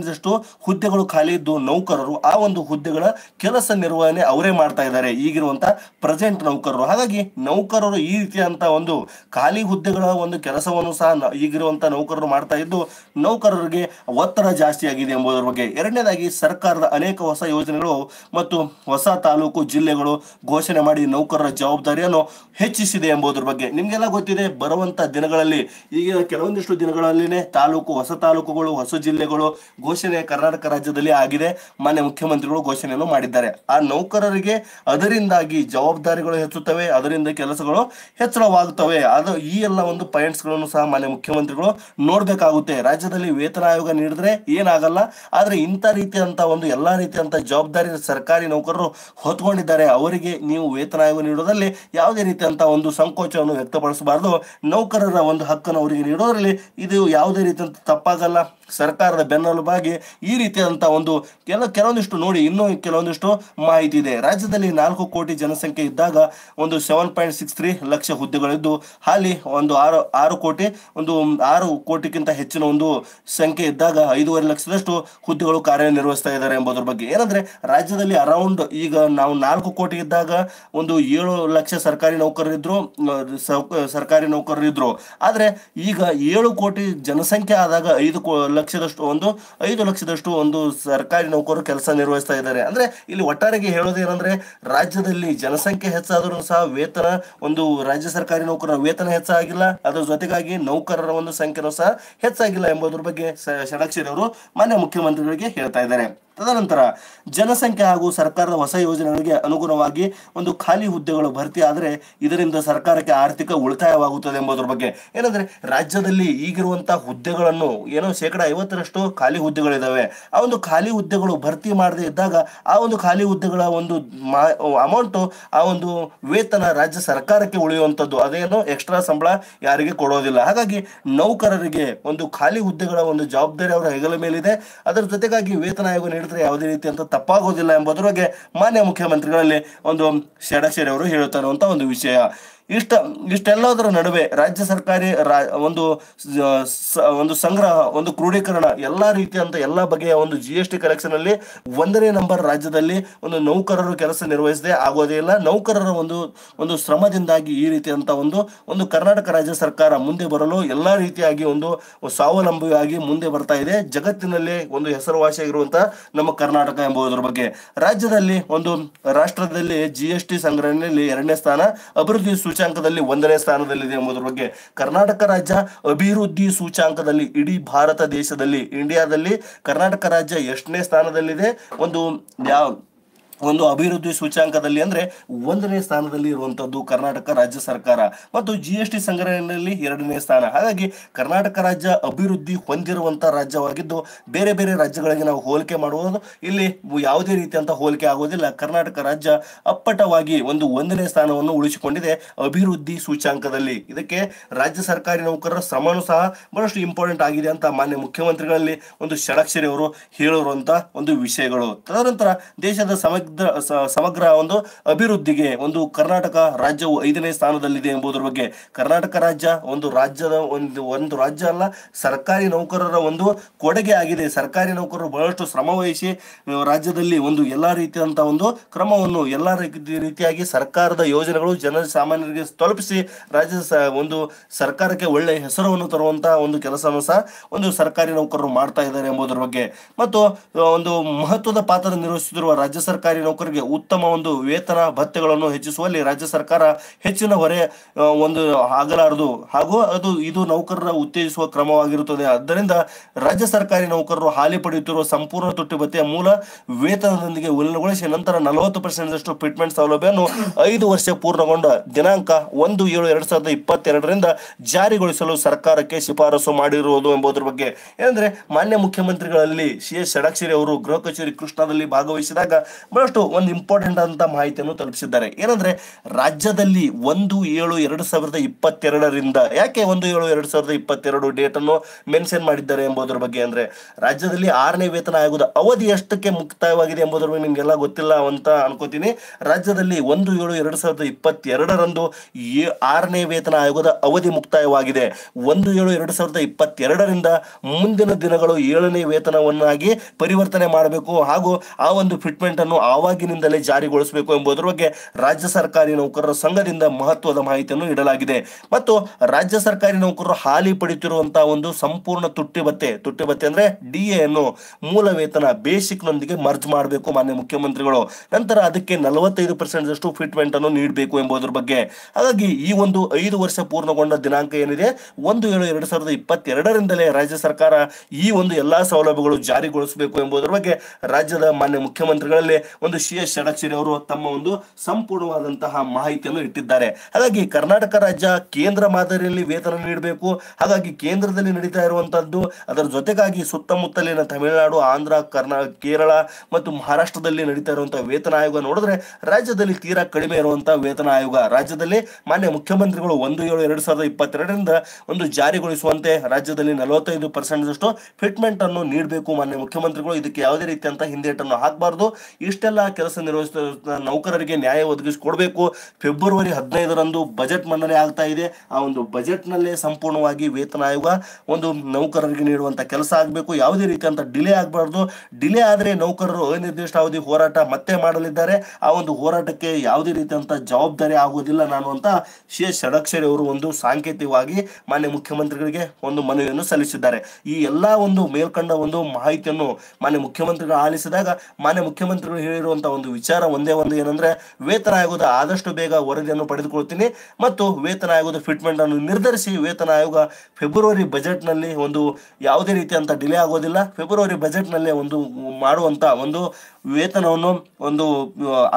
ಹುದ್ದೆಗಳು ಖಾಲಿ ಇದ್ದು ನೌಕರರು ಆ ಒಂದು ಹುದ್ದೆಗಳ ಕೆಲಸ ನಿರ್ವಹಣೆ ಅವರೇ ಮಾಡ್ತಾ ಇದ್ದಾರೆ ಈಗಿರುವಂತಹ ಪ್ರೆಸೆಂಟ್ ನೌಕರರು ಹಾಗಾಗಿ ನೌಕರರು ಈ ರೀತಿಯಂತ ಒಂದು ಖಾಲಿ ಖಾಲಿ ಹುದ್ದೆಗಳ ಒಂದು ಕೆಲಸವನ್ನು ಸಹ ಈಗಿರುವಂತಹ ನೌಕರರು ಮಾಡ್ತಾ ಇದ್ದು ನೌಕರರಿಗೆ ಒತ್ತಡ ಜಾಸ್ತಿ ಆಗಿದೆ ಎಂಬುದರ ಬಗ್ಗೆ ಎರಡನೇದಾಗಿ ಸರ್ಕಾರದ ಅನೇಕ ಹೊಸ ಯೋಜನೆಗಳು ಮತ್ತು ಹೊಸ ತಾಲೂಕು ಜಿಲ್ಲೆಗಳು ಘೋಷಣೆ ಮಾಡಿ ನೌಕರರ ಜವಾಬ್ದಾರಿಯನ್ನು ಹೆಚ್ಚಿಸಿದೆ ಎಂಬುದರ ಬಗ್ಗೆ ನಿಮ್ಗೆಲ್ಲ ಗೊತ್ತಿದೆ ಬರುವಂತ ದಿನಗಳಲ್ಲಿ ಈಗಿನ ಕೆಲವೊಂದಿಷ್ಟು ದಿನಗಳಲ್ಲಿನೇ ತಾಲೂಕು ಹೊಸ ತಾಲೂಕುಗಳು ಹೊಸ ಜಿಲ್ಲೆಗಳು ಘೋಷಣೆ ಕರ್ನಾಟಕ ರಾಜ್ಯದಲ್ಲಿ ಆಗಿದೆ ಮಾನ್ಯ ಮುಖ್ಯಮಂತ್ರಿಗಳು ಘೋಷಣೆಯನ್ನು ಮಾಡಿದ್ದಾರೆ ಆ ನೌಕರರಿಗೆ ಅದರಿಂದಾಗಿ ಜವಾಬ್ದಾರಿಗಳು ಹೆಚ್ಚುತ್ತವೆ ಅದರಿಂದ ಕೆಲಸಗಳು ಹೆಚ್ಚಳವಾಗುತ್ತವೆ ಅದು ಈ ಎಲ್ಲ ಒಂದು ಪಾಯಿಂಟ್ಸ್ಗಳನ್ನು ಸಹ ಮಾನ್ಯ ಮುಖ್ಯಮಂತ್ರಿಗಳು ನೋಡಬೇಕಾಗುತ್ತೆ ರಾಜ್ಯದಲ್ಲಿ ವೇತನ ಆಯೋಗ ನೀಡಿದ್ರೆ ಏನಾಗಲ್ಲ ಆದರೆ ಇಂಥ ರೀತಿಯಂಥ ಒಂದು ಎಲ್ಲ ರೀತಿಯಂಥ ಜವಾಬ್ದಾರಿ ಸರ್ಕಾರಿ ನೌಕರರು ಹೊತ್ಕೊಂಡಿದ್ದಾರೆ ಅವರಿಗೆ ನೀವು ವೇತನ ಆಯೋಗ ನೀಡೋದ್ರಲ್ಲಿ ಯಾವುದೇ ರೀತಿಯಂಥ ಒಂದು ಸಂಕೋಚವನ್ನು ವ್ಯಕ್ತಪಡಿಸಬಾರದು ನೌಕರರ ಒಂದು ಹಕ್ಕನ್ನು ಅವರಿಗೆ ನೀಡೋದ್ರಲ್ಲಿ ಇದು ಯಾವುದೇ ರೀತಿಯಂತ ತಪ್ಪಾಗಲ್ಲ ಸರ್ಕಾರದ ಬೆನ್ನೆಲುಬಾಗಿ ಈ ರೀತಿಯಾದಂಥ ಒಂದು ಕೆಲ ಕೆಲವೊಂದಿಷ್ಟು ನೋಡಿ ಇನ್ನೂ ಕೆಲವೊಂದಿಷ್ಟು ಮಾಹಿತಿ ಇದೆ ರಾಜ್ಯದಲ್ಲಿ ನಾಲ್ಕು ಕೋಟಿ ಜನಸಂಖ್ಯೆ ಇದ್ದಾಗ ಒಂದು ಸೆವೆನ್ ಪಾಯಿಂಟ್ ಸಿಕ್ಸ್ ತ್ರೀ ಲಕ್ಷ ಹುದ್ದೆಗಳಿದ್ದು ಹಾಲಿ ಒಂದು ಆರು ಆರು ಕೋಟಿ ಒಂದು ಆರು ಕೋಟಿಗಿಂತ ಹೆಚ್ಚಿನ ಒಂದು ಸಂಖ್ಯೆ ಇದ್ದಾಗ ಐದೂವರೆ ಲಕ್ಷದಷ್ಟು ಹುದ್ದೆಗಳು ಕಾರ್ಯನಿರ್ವಹಿಸ್ತಾ ಇದ್ದಾರೆ ಎಂಬುದರ ಬಗ್ಗೆ ಏನಂದ್ರೆ ರಾಜ್ಯದಲ್ಲಿ ಅರೌಂಡ್ ಈಗ ನಾವು ನಾಲ್ಕು ಕೋಟಿ ಇದ್ದಾಗ ಒಂದು ಏಳು ಲಕ್ಷ ಸರ್ಕಾರಿ ನೌಕರರಿದ್ರು ಸರ್ಕಾರಿ ನೌಕರರಿದ್ರು ಆದರೆ ಈಗ ಏಳು ಕೋಟಿ ಜನಸಂಖ್ಯೆ ಆದಾಗ ಐದು ಲಕ್ಷದಷ್ಟು ಒಂದು ಐದು ಲಕ್ಷದಷ್ಟು ಒಂದು ಸರ್ಕಾರಿ ನೌಕರರು ಕೆಲಸ ನಿರ್ವಹಿಸ್ತಾ ಇದ್ದಾರೆ ಅಂದ್ರೆ ಇಲ್ಲಿ ಒಟ್ಟಾರೆಗೆ ಹೇಳೋದೇನಂದ್ರೆ ರಾಜ್ಯದಲ್ಲಿ ಜನಸಂಖ್ಯೆ ಹೆಚ್ಚಾದರೂ ಸಹ ವೇತನ ಒಂದು ರಾಜ್ಯ ಸರ್ಕಾರಿ ನೌಕರರ ವೇತನ ಹೆಚ್ಚಾಗಿಲ್ಲ ಅದರ ಜೊತೆಗಾಗಿ ನೌಕರರ ಒಂದು ಸಂಖ್ಯೆನೂ ಸಹ ಹೆಚ್ಚಾಗಿಲ್ಲ ಎಂಬುದರ ಬಗ್ಗೆ ಷಡಕ್ಷರಿ ಅವರು ಮಾನ್ಯ ಮುಖ್ಯಮಂತ್ರಿಗಳಿಗೆ ಹೇಳ್ತಾ ಇದ್ದಾರೆ ತದನಂತರ ಜನಸಂಖ್ಯೆ ಹಾಗೂ ಸರ್ಕಾರದ ಹೊಸ ಯೋಜನೆಗಳಿಗೆ ಅನುಗುಣವಾಗಿ ಒಂದು ಖಾಲಿ ಹುದ್ದೆಗಳು ಭರ್ತಿ ಆದರೆ ಇದರಿಂದ ಸರ್ಕಾರಕ್ಕೆ ಆರ್ಥಿಕ ಉಳಿತಾಯವಾಗುತ್ತದೆ ಎಂಬುದರ ಬಗ್ಗೆ ಏನಂದ್ರೆ ರಾಜ್ಯದಲ್ಲಿ ಈಗಿರುವಂತಹ ಹುದ್ದೆಗಳನ್ನು ಏನೋ ಶೇಕಡ ಐವತ್ತರಷ್ಟು ಖಾಲಿ ಹುದ್ದೆಗಳಿದ್ದಾವೆ ಆ ಒಂದು ಖಾಲಿ ಹುದ್ದೆಗಳು ಭರ್ತಿ ಮಾಡದೇ ಇದ್ದಾಗ ಆ ಒಂದು ಖಾಲಿ ಹುದ್ದೆಗಳ ಒಂದು ಅಮೌಂಟ್ ಆ ಒಂದು ವೇತನ ರಾಜ್ಯ ಸರ್ಕಾರಕ್ಕೆ ಉಳಿಯುವಂಥದ್ದು ಅದೇನು ಎಕ್ಸ್ಟ್ರಾ ಸಂಬಳ ಯಾರಿಗೆ ಕೊಡೋದಿಲ್ಲ ಹಾಗಾಗಿ ನೌಕರರಿಗೆ ಒಂದು ಖಾಲಿ ಹುದ್ದೆಗಳ ಒಂದು ಜವಾಬ್ದಾರಿ ಅವರ ಹೆಗಲ ಮೇಲಿದೆ ಅದರ ಜೊತೆಗಾಗಿ ವೇತನ ಆಯೋಗ ಮಾಡಿದ್ರೆ ಯಾವುದೇ ರೀತಿ ಅಂತ ತಪ್ಪಾಗೋದಿಲ್ಲ ಎಂಬುದ್ರ ಬಗ್ಗೆ ಮಾನ್ಯ ಮುಖ್ಯಮಂತ್ರಿಗಳಲ್ಲಿ ಒಂದು ಅವರು ಹೇಳುತ್ತಾರೆ ಅಂತ ಒಂದು ವಿಷಯ ಇಷ್ಟ ಇಷ್ಟೆಲ್ಲದರ ನಡುವೆ ರಾಜ್ಯ ಸರ್ಕಾರಿ ಒಂದು ಒಂದು ಸಂಗ್ರಹ ಒಂದು ಕ್ರೋಢೀಕರಣ ಎಲ್ಲಾ ರೀತಿಯಂತ ಎಲ್ಲ ಬಗೆಯ ಒಂದು ಜಿ ಎಸ್ ಟಿ ಕಲೆಕ್ಷನ್ ಅಲ್ಲಿ ಒಂದನೇ ನಂಬರ್ ರಾಜ್ಯದಲ್ಲಿ ಒಂದು ನೌಕರರು ಕೆಲಸ ನಿರ್ವಹಿಸದೆ ಆಗೋದೇ ಇಲ್ಲ ನೌಕರರ ಒಂದು ಒಂದು ಶ್ರಮದಿಂದಾಗಿ ಈ ರೀತಿಯಂತ ಒಂದು ಒಂದು ಕರ್ನಾಟಕ ರಾಜ್ಯ ಸರ್ಕಾರ ಮುಂದೆ ಬರಲು ಎಲ್ಲಾ ರೀತಿಯಾಗಿ ಒಂದು ಸ್ವಾವಲಂಬಿಯಾಗಿ ಮುಂದೆ ಬರ್ತಾ ಇದೆ ಜಗತ್ತಿನಲ್ಲಿ ಒಂದು ಹೆಸರುವಾಸಿಯಾಗಿರುವಂತ ನಮ್ಮ ಕರ್ನಾಟಕ ಎಂಬುದರ ಬಗ್ಗೆ ರಾಜ್ಯದಲ್ಲಿ ಒಂದು ರಾಷ್ಟ್ರದಲ್ಲಿ ಜಿ ಎಸ್ ಟಿ ಸಂಗ್ರಹಣೆಯಲ್ಲಿ ಎರಡನೇ ಸ್ಥಾನ ಅಭಿವೃದ್ಧಿ ಸೂಚನೆ ಸೂಚ್ಯಾಂಕದಲ್ಲಿ ಒಂದನೇ ಸ್ಥಾನದಲ್ಲಿದೆ ಎಂಬುದರ ಬಗ್ಗೆ ಕರ್ನಾಟಕ ರಾಜ್ಯ ಅಭಿವೃದ್ಧಿ ಸೂಚ್ಯಾಂಕದಲ್ಲಿ ಇಡೀ ಭಾರತ ದೇಶದಲ್ಲಿ ಇಂಡಿಯಾದಲ್ಲಿ ಕರ್ನಾಟಕ ರಾಜ್ಯ ಎಷ್ಟನೇ ಸ್ಥಾನದಲ್ಲಿದೆ ಒಂದು ಯಾವ ಒಂದು ಅಭಿವೃದ್ಧಿ ಸೂಚ್ಯಾಂಕದಲ್ಲಿ ಅಂದರೆ ಒಂದನೇ ಸ್ಥಾನದಲ್ಲಿ ಇರುವಂಥದ್ದು ಕರ್ನಾಟಕ ರಾಜ್ಯ ಸರ್ಕಾರ ಮತ್ತು ಜಿ ಎಸ್ ಟಿ ಸಂಗ್ರಹಣೆಯಲ್ಲಿ ಎರಡನೇ ಸ್ಥಾನ ಹಾಗಾಗಿ ಕರ್ನಾಟಕ ರಾಜ್ಯ ಅಭಿವೃದ್ಧಿ ಹೊಂದಿರುವಂಥ ರಾಜ್ಯವಾಗಿದ್ದು ಬೇರೆ ಬೇರೆ ರಾಜ್ಯಗಳಿಗೆ ನಾವು ಹೋಲಿಕೆ ಮಾಡುವುದು ಇಲ್ಲಿ ಯಾವುದೇ ರೀತಿಯಂಥ ಹೋಲಿಕೆ ಆಗೋದಿಲ್ಲ ಕರ್ನಾಟಕ ರಾಜ್ಯ ಅಪ್ಪಟವಾಗಿ ಒಂದು ಒಂದನೇ ಸ್ಥಾನವನ್ನು ಉಳಿಸಿಕೊಂಡಿದೆ ಅಭಿವೃದ್ಧಿ ಸೂಚ್ಯಾಂಕದಲ್ಲಿ ಇದಕ್ಕೆ ರಾಜ್ಯ ಸರ್ಕಾರಿ ನೌಕರರ ಶ್ರಮನೂ ಸಹ ಬಹಳಷ್ಟು ಇಂಪಾರ್ಟೆಂಟ್ ಆಗಿದೆ ಅಂತ ಮಾನ್ಯ ಮುಖ್ಯಮಂತ್ರಿಗಳಲ್ಲಿ ಒಂದು ಷಡಕ್ಷರಿ ಅವರು ಹೇಳಿರುವಂಥ ಒಂದು ವಿಷಯಗಳು ತದನಂತರ ದೇಶದ ಸಮಗ್ರ ಸಮಗ್ರ ಒಂದು ಅಭಿವೃದ್ಧಿಗೆ ಒಂದು ಕರ್ನಾಟಕ ರಾಜ್ಯವು ಐದನೇ ಸ್ಥಾನದಲ್ಲಿದೆ ಎಂಬುದರ ಬಗ್ಗೆ ಕರ್ನಾಟಕ ರಾಜ್ಯ ಒಂದು ರಾಜ್ಯದ ಒಂದು ಒಂದು ರಾಜ್ಯ ಅಲ್ಲ ಸರ್ಕಾರಿ ನೌಕರರ ಒಂದು ಕೊಡುಗೆ ಆಗಿದೆ ಸರ್ಕಾರಿ ನೌಕರರು ಬಹಳಷ್ಟು ಶ್ರಮ ವಹಿಸಿ ರಾಜ್ಯದಲ್ಲಿ ಒಂದು ಎಲ್ಲ ರೀತಿಯಾದಂತಹ ಒಂದು ಕ್ರಮವನ್ನು ಎಲ್ಲ ರೀತಿಯಾಗಿ ಸರ್ಕಾರದ ಯೋಜನೆಗಳು ಸಾಮಾನ್ಯರಿಗೆ ತಲುಪಿಸಿ ರಾಜ್ಯದ ಒಂದು ಸರ್ಕಾರಕ್ಕೆ ಒಳ್ಳೆ ಹೆಸರನ್ನು ತರುವಂತಹ ಒಂದು ಕೆಲಸವನ್ನು ಸಹ ಒಂದು ಸರ್ಕಾರಿ ನೌಕರರು ಮಾಡ್ತಾ ಇದ್ದಾರೆ ಎಂಬುದರ ಬಗ್ಗೆ ಮತ್ತು ಒಂದು ಮಹತ್ವದ ಪಾತ್ರ ನಿರ್ವಹಿಸುತ್ತಿರುವ ರಾಜ್ಯ ಸರ್ಕಾರ ಸರ್ಕಾರಿ ನೌಕರರಿಗೆ ಉತ್ತಮ ಒಂದು ವೇತನ ಭತ್ಯೆಗಳನ್ನು ಹೆಚ್ಚಿಸುವಲ್ಲಿ ರಾಜ್ಯ ಸರ್ಕಾರ ಹೆಚ್ಚಿನ ಹೊರೆ ಒಂದು ಆಗಲಾರದು ಹಾಗೂ ಅದು ಇದು ನೌಕರರ ಉತ್ತೇಜಿಸುವ ಕ್ರಮವಾಗಿರುತ್ತದೆ ಆದ್ದರಿಂದ ರಾಜ್ಯ ಸರ್ಕಾರಿ ನೌಕರರು ಹಾಲಿ ಪಡೆಯುತ್ತಿರುವ ಸಂಪೂರ್ಣ ತುಟ್ಟಿ ಭತ್ತೆಯ ಮೂಲ ವೇತನದೊಂದಿಗೆ ವಿಲೀನಗೊಳಿಸಿ ನಂತರ ನಲವತ್ತು ಪರ್ಸೆಂಟ್ ಫಿಟ್ಮೆಂಟ್ ಸೌಲಭ್ಯವನ್ನು ಐದು ವರ್ಷ ಪೂರ್ಣಗೊಂಡ ದಿನಾಂಕ ಒಂದು ಏಳು ಎರಡ್ ಸಾವಿರದ ಇಪ್ಪತ್ತೆರಡರಿಂದ ಜಾರಿಗೊಳಿಸಲು ಸರ್ಕಾರಕ್ಕೆ ಶಿಫಾರಸು ಮಾಡಿರುವುದು ಎಂಬುದರ ಬಗ್ಗೆ ಏನಂದ್ರೆ ಮಾನ್ಯ ಮುಖ್ಯಮಂತ್ರಿಗಳಲ್ಲಿ ಸಿ ಎಸ್ ಷಡಾಕ್ಷರಿ ಅವರು ಗೃಹ ಕಚೇರಿ ಕೃಷ್ಣದಲ್ಲಿ ಭಾಗವಹಿಸಿದಾಗ ಸಾಕಷ್ಟು ಒಂದು ಇಂಪಾರ್ಟೆಂಟ್ ಅಂತ ಮಾಹಿತಿಯನ್ನು ತಲುಪಿಸಿದ್ದಾರೆ ಏನಂದ್ರೆ ರಾಜ್ಯದಲ್ಲಿ ಒಂದು ಏಳು ಎರಡು ಸಾವಿರದ ಇಪ್ಪತ್ತೆರಡರಿಂದ ಯಾಕೆ ಒಂದು ಏಳು ಎರಡು ಸಾವಿರದ ಇಪ್ಪತ್ತೆರಡು ಡೇಟ್ ಅನ್ನು ಮೆನ್ಷನ್ ಮಾಡಿದ್ದಾರೆ ಎಂಬುದರ ಬಗ್ಗೆ ಅಂದ್ರೆ ರಾಜ್ಯದಲ್ಲಿ ಆರನೇ ವೇತನ ಆಯೋಗದ ಅವಧಿ ಎಷ್ಟಕ್ಕೆ ಮುಕ್ತಾಯವಾಗಿದೆ ಎಂಬುದರ ಬಗ್ಗೆ ನಿಮ್ಗೆಲ್ಲ ಗೊತ್ತಿಲ್ಲ ಅಂತ ಅನ್ಕೋತೀನಿ ರಾಜ್ಯದಲ್ಲಿ ಒಂದು ಏಳು ಎರಡು ಸಾವಿರದ ಇಪ್ಪತ್ತೆರಡರಂದು ಆರನೇ ವೇತನ ಆಯೋಗದ ಅವಧಿ ಮುಕ್ತಾಯವಾಗಿದೆ ಒಂದು ಏಳು ಎರಡು ಸಾವಿರದ ಇಪ್ಪತ್ತೆರಡರಿಂದ ಮುಂದಿನ ದಿನಗಳು ಏಳನೇ ವೇತನವನ್ನಾಗಿ ಪರಿವರ್ತನೆ ಮಾಡಬೇಕು ಹಾಗೂ ಆ ಒಂದು ಫಿಟ್ಮೆಂಟ್ ಅನ್ನು ಆವಾಗಿನಿಂದಲೇ ಜಾರಿಗೊಳಿಸಬೇಕು ಎಂಬುದರ ಬಗ್ಗೆ ರಾಜ್ಯ ಸರ್ಕಾರಿ ನೌಕರರ ಸಂಘದಿಂದ ಮಹತ್ವದ ಮಾಹಿತಿಯನ್ನು ನೀಡಲಾಗಿದೆ ಮತ್ತು ರಾಜ್ಯ ಸರ್ಕಾರಿ ನೌಕರರು ಹಾಲಿ ಪಡೆಯುತ್ತಿರುವಂತಹ ಒಂದು ಸಂಪೂರ್ಣ ತುಟ್ಟಿ ಭತ್ತೆ ತುಟ್ಟಿ ಭತ್ತೆ ಅಂದ್ರೆ ಡಿಎ ಅನ್ನು ಮೂಲ ವೇತನ ಬೇಸಿಕ್ ನೊಂದಿಗೆ ಮರ್ಜ್ ಮಾಡಬೇಕು ಮಾನ್ಯ ಮುಖ್ಯಮಂತ್ರಿಗಳು ನಂತರ ಅದಕ್ಕೆ ನಲವತ್ತೈದು ಪರ್ಸೆಂಟ್ ಅಷ್ಟು ಫಿಟ್ಮೆಂಟ್ ಅನ್ನು ನೀಡಬೇಕು ಎಂಬುದರ ಬಗ್ಗೆ ಹಾಗಾಗಿ ಈ ಒಂದು ಐದು ವರ್ಷ ಪೂರ್ಣಗೊಂಡ ದಿನಾಂಕ ಏನಿದೆ ಒಂದು ಏಳು ಎರಡು ಸಾವಿರದ ಇಪ್ಪತ್ತೆರಡರಿಂದಲೇ ರಾಜ್ಯ ಸರ್ಕಾರ ಈ ಒಂದು ಎಲ್ಲಾ ಸೌಲಭ್ಯಗಳು ಜಾರಿಗೊಳಿಸಬೇಕು ಎಂಬುದರ ಬಗ್ಗೆ ರಾಜ್ಯದ ಮಾನ್ಯ ಮುಖ್ಯಮಂತ್ರಿಗಳಲ್ಲಿ ಒಂದು ಸಿ ಎಸ್ ಷಡಕ್ಷರಿ ಅವರು ತಮ್ಮ ಒಂದು ಸಂಪೂರ್ಣವಾದಂತಹ ಮಾಹಿತಿಯನ್ನು ಇಟ್ಟಿದ್ದಾರೆ ಹಾಗಾಗಿ ಕರ್ನಾಟಕ ರಾಜ್ಯ ಕೇಂದ್ರ ಮಾದರಿಯಲ್ಲಿ ವೇತನ ನೀಡಬೇಕು ಹಾಗಾಗಿ ಕೇಂದ್ರದಲ್ಲಿ ನಡೀತಾ ಇರುವಂತಹದ್ದು ಅದರ ಜೊತೆಗಾಗಿ ಸುತ್ತಮುತ್ತಲಿನ ತಮಿಳುನಾಡು ಆಂಧ್ರ ಕರ್ನಾ ಕೇರಳ ಮತ್ತು ಮಹಾರಾಷ್ಟ್ರದಲ್ಲಿ ನಡೀತಾ ಇರುವಂತಹ ವೇತನ ಆಯೋಗ ನೋಡಿದ್ರೆ ರಾಜ್ಯದಲ್ಲಿ ತೀರಾ ಕಡಿಮೆ ಇರುವಂತಹ ವೇತನ ಆಯೋಗ ರಾಜ್ಯದಲ್ಲಿ ಮಾನ್ಯ ಮುಖ್ಯಮಂತ್ರಿಗಳು ಒಂದು ಏಳು ಎರಡು ಸಾವಿರದ ಇಪ್ಪತ್ತೆರಡರಿಂದ ಒಂದು ಜಾರಿಗೊಳಿಸುವಂತೆ ರಾಜ್ಯದಲ್ಲಿ ನಲವತ್ತೈದು ಪರ್ಸೆಂಟ್ ಅಷ್ಟು ಫಿಟ್ಮೆಂಟ್ ಅನ್ನು ನೀಡಬೇಕು ಮಾನ್ಯ ಮುಖ್ಯಮಂತ್ರಿಗಳು ಇದಕ್ಕೆ ಯಾವುದೇ ರೀತಿಯಂತ ಹಿಂದೇಟನ್ನು ಹಾಕಬಾರದು ಇಷ್ಟೆಲ್ಲ ಎಲ್ಲ ಕೆಲಸ ನಿರ್ವಹಿಸ್ತಾ ನೌಕರರಿಗೆ ನ್ಯಾಯ ಒದಗಿಸಿಕೊಡಬೇಕು ಫೆಬ್ರವರಿ ಹದಿನೈದರಂದು ಬಜೆಟ್ ಮಂಡನೆ ಆಗ್ತಾ ಇದೆ ಆ ಒಂದು ಬಜೆಟ್ನಲ್ಲೇ ಸಂಪೂರ್ಣವಾಗಿ ವೇತನ ಆಯೋಗ ಒಂದು ನೌಕರರಿಗೆ ನೀಡುವಂಥ ಕೆಲಸ ಆಗಬೇಕು ಯಾವುದೇ ರೀತಿಯಂಥ ಡಿಲೇ ಆಗಬಾರ್ದು ಡಿಲೇ ಆದರೆ ನೌಕರರು ಅವಧಿ ಹೋರಾಟ ಮತ್ತೆ ಮಾಡಲಿದ್ದಾರೆ ಆ ಒಂದು ಹೋರಾಟಕ್ಕೆ ಯಾವುದೇ ರೀತಿಯಂಥ ಜವಾಬ್ದಾರಿ ಆಗುವುದಿಲ್ಲ ನಾನು ಅಂತ ಶಿ ಎಸ್ ಷಡಕ್ಷರಿ ಅವರು ಒಂದು ಸಾಂಕೇತಿಕವಾಗಿ ಮಾನ್ಯ ಮುಖ್ಯಮಂತ್ರಿಗಳಿಗೆ ಒಂದು ಮನವಿಯನ್ನು ಸಲ್ಲಿಸಿದ್ದಾರೆ ಈ ಎಲ್ಲ ಒಂದು ಮೇಲ್ಕಂಡ ಒಂದು ಮಾಹಿತಿಯನ್ನು ಮಾನ್ಯ ಮುಖ್ಯಮಂತ್ರಿಗಳು ಆಲಿಸಿದಾಗ ಮಾನ್ಯ ಮುಖ್ಯಮಂತ್ರಿಗಳು ಇರುವಂತಹ ಒಂದು ವಿಚಾರ ಒಂದೇ ಒಂದು ಏನಂದ್ರೆ ವೇತನ ಆಯೋಗದ ಆದಷ್ಟು ಬೇಗ ವರದಿಯನ್ನು ಪಡೆದುಕೊಳ್ತೀನಿ ಮತ್ತು ವೇತನ ಆಯೋಗದ ಫಿಟ್ಮೆಂಟ್ ಅನ್ನು ನಿರ್ಧರಿಸಿ ವೇತನ ಆಯೋಗ ಫೆಬ್ರವರಿ ಬಜೆಟ್ನಲ್ಲಿ ಒಂದು ಯಾವುದೇ ರೀತಿಯಂತ ಡಿಲೇ ಆಗೋದಿಲ್ಲ ಫೆಬ್ರವರಿ ಬಜೆಟ್ನಲ್ಲಿ ಒಂದು ಮಾಡುವಂತ ಒಂದು ವೇತನವನ್ನು ಒಂದು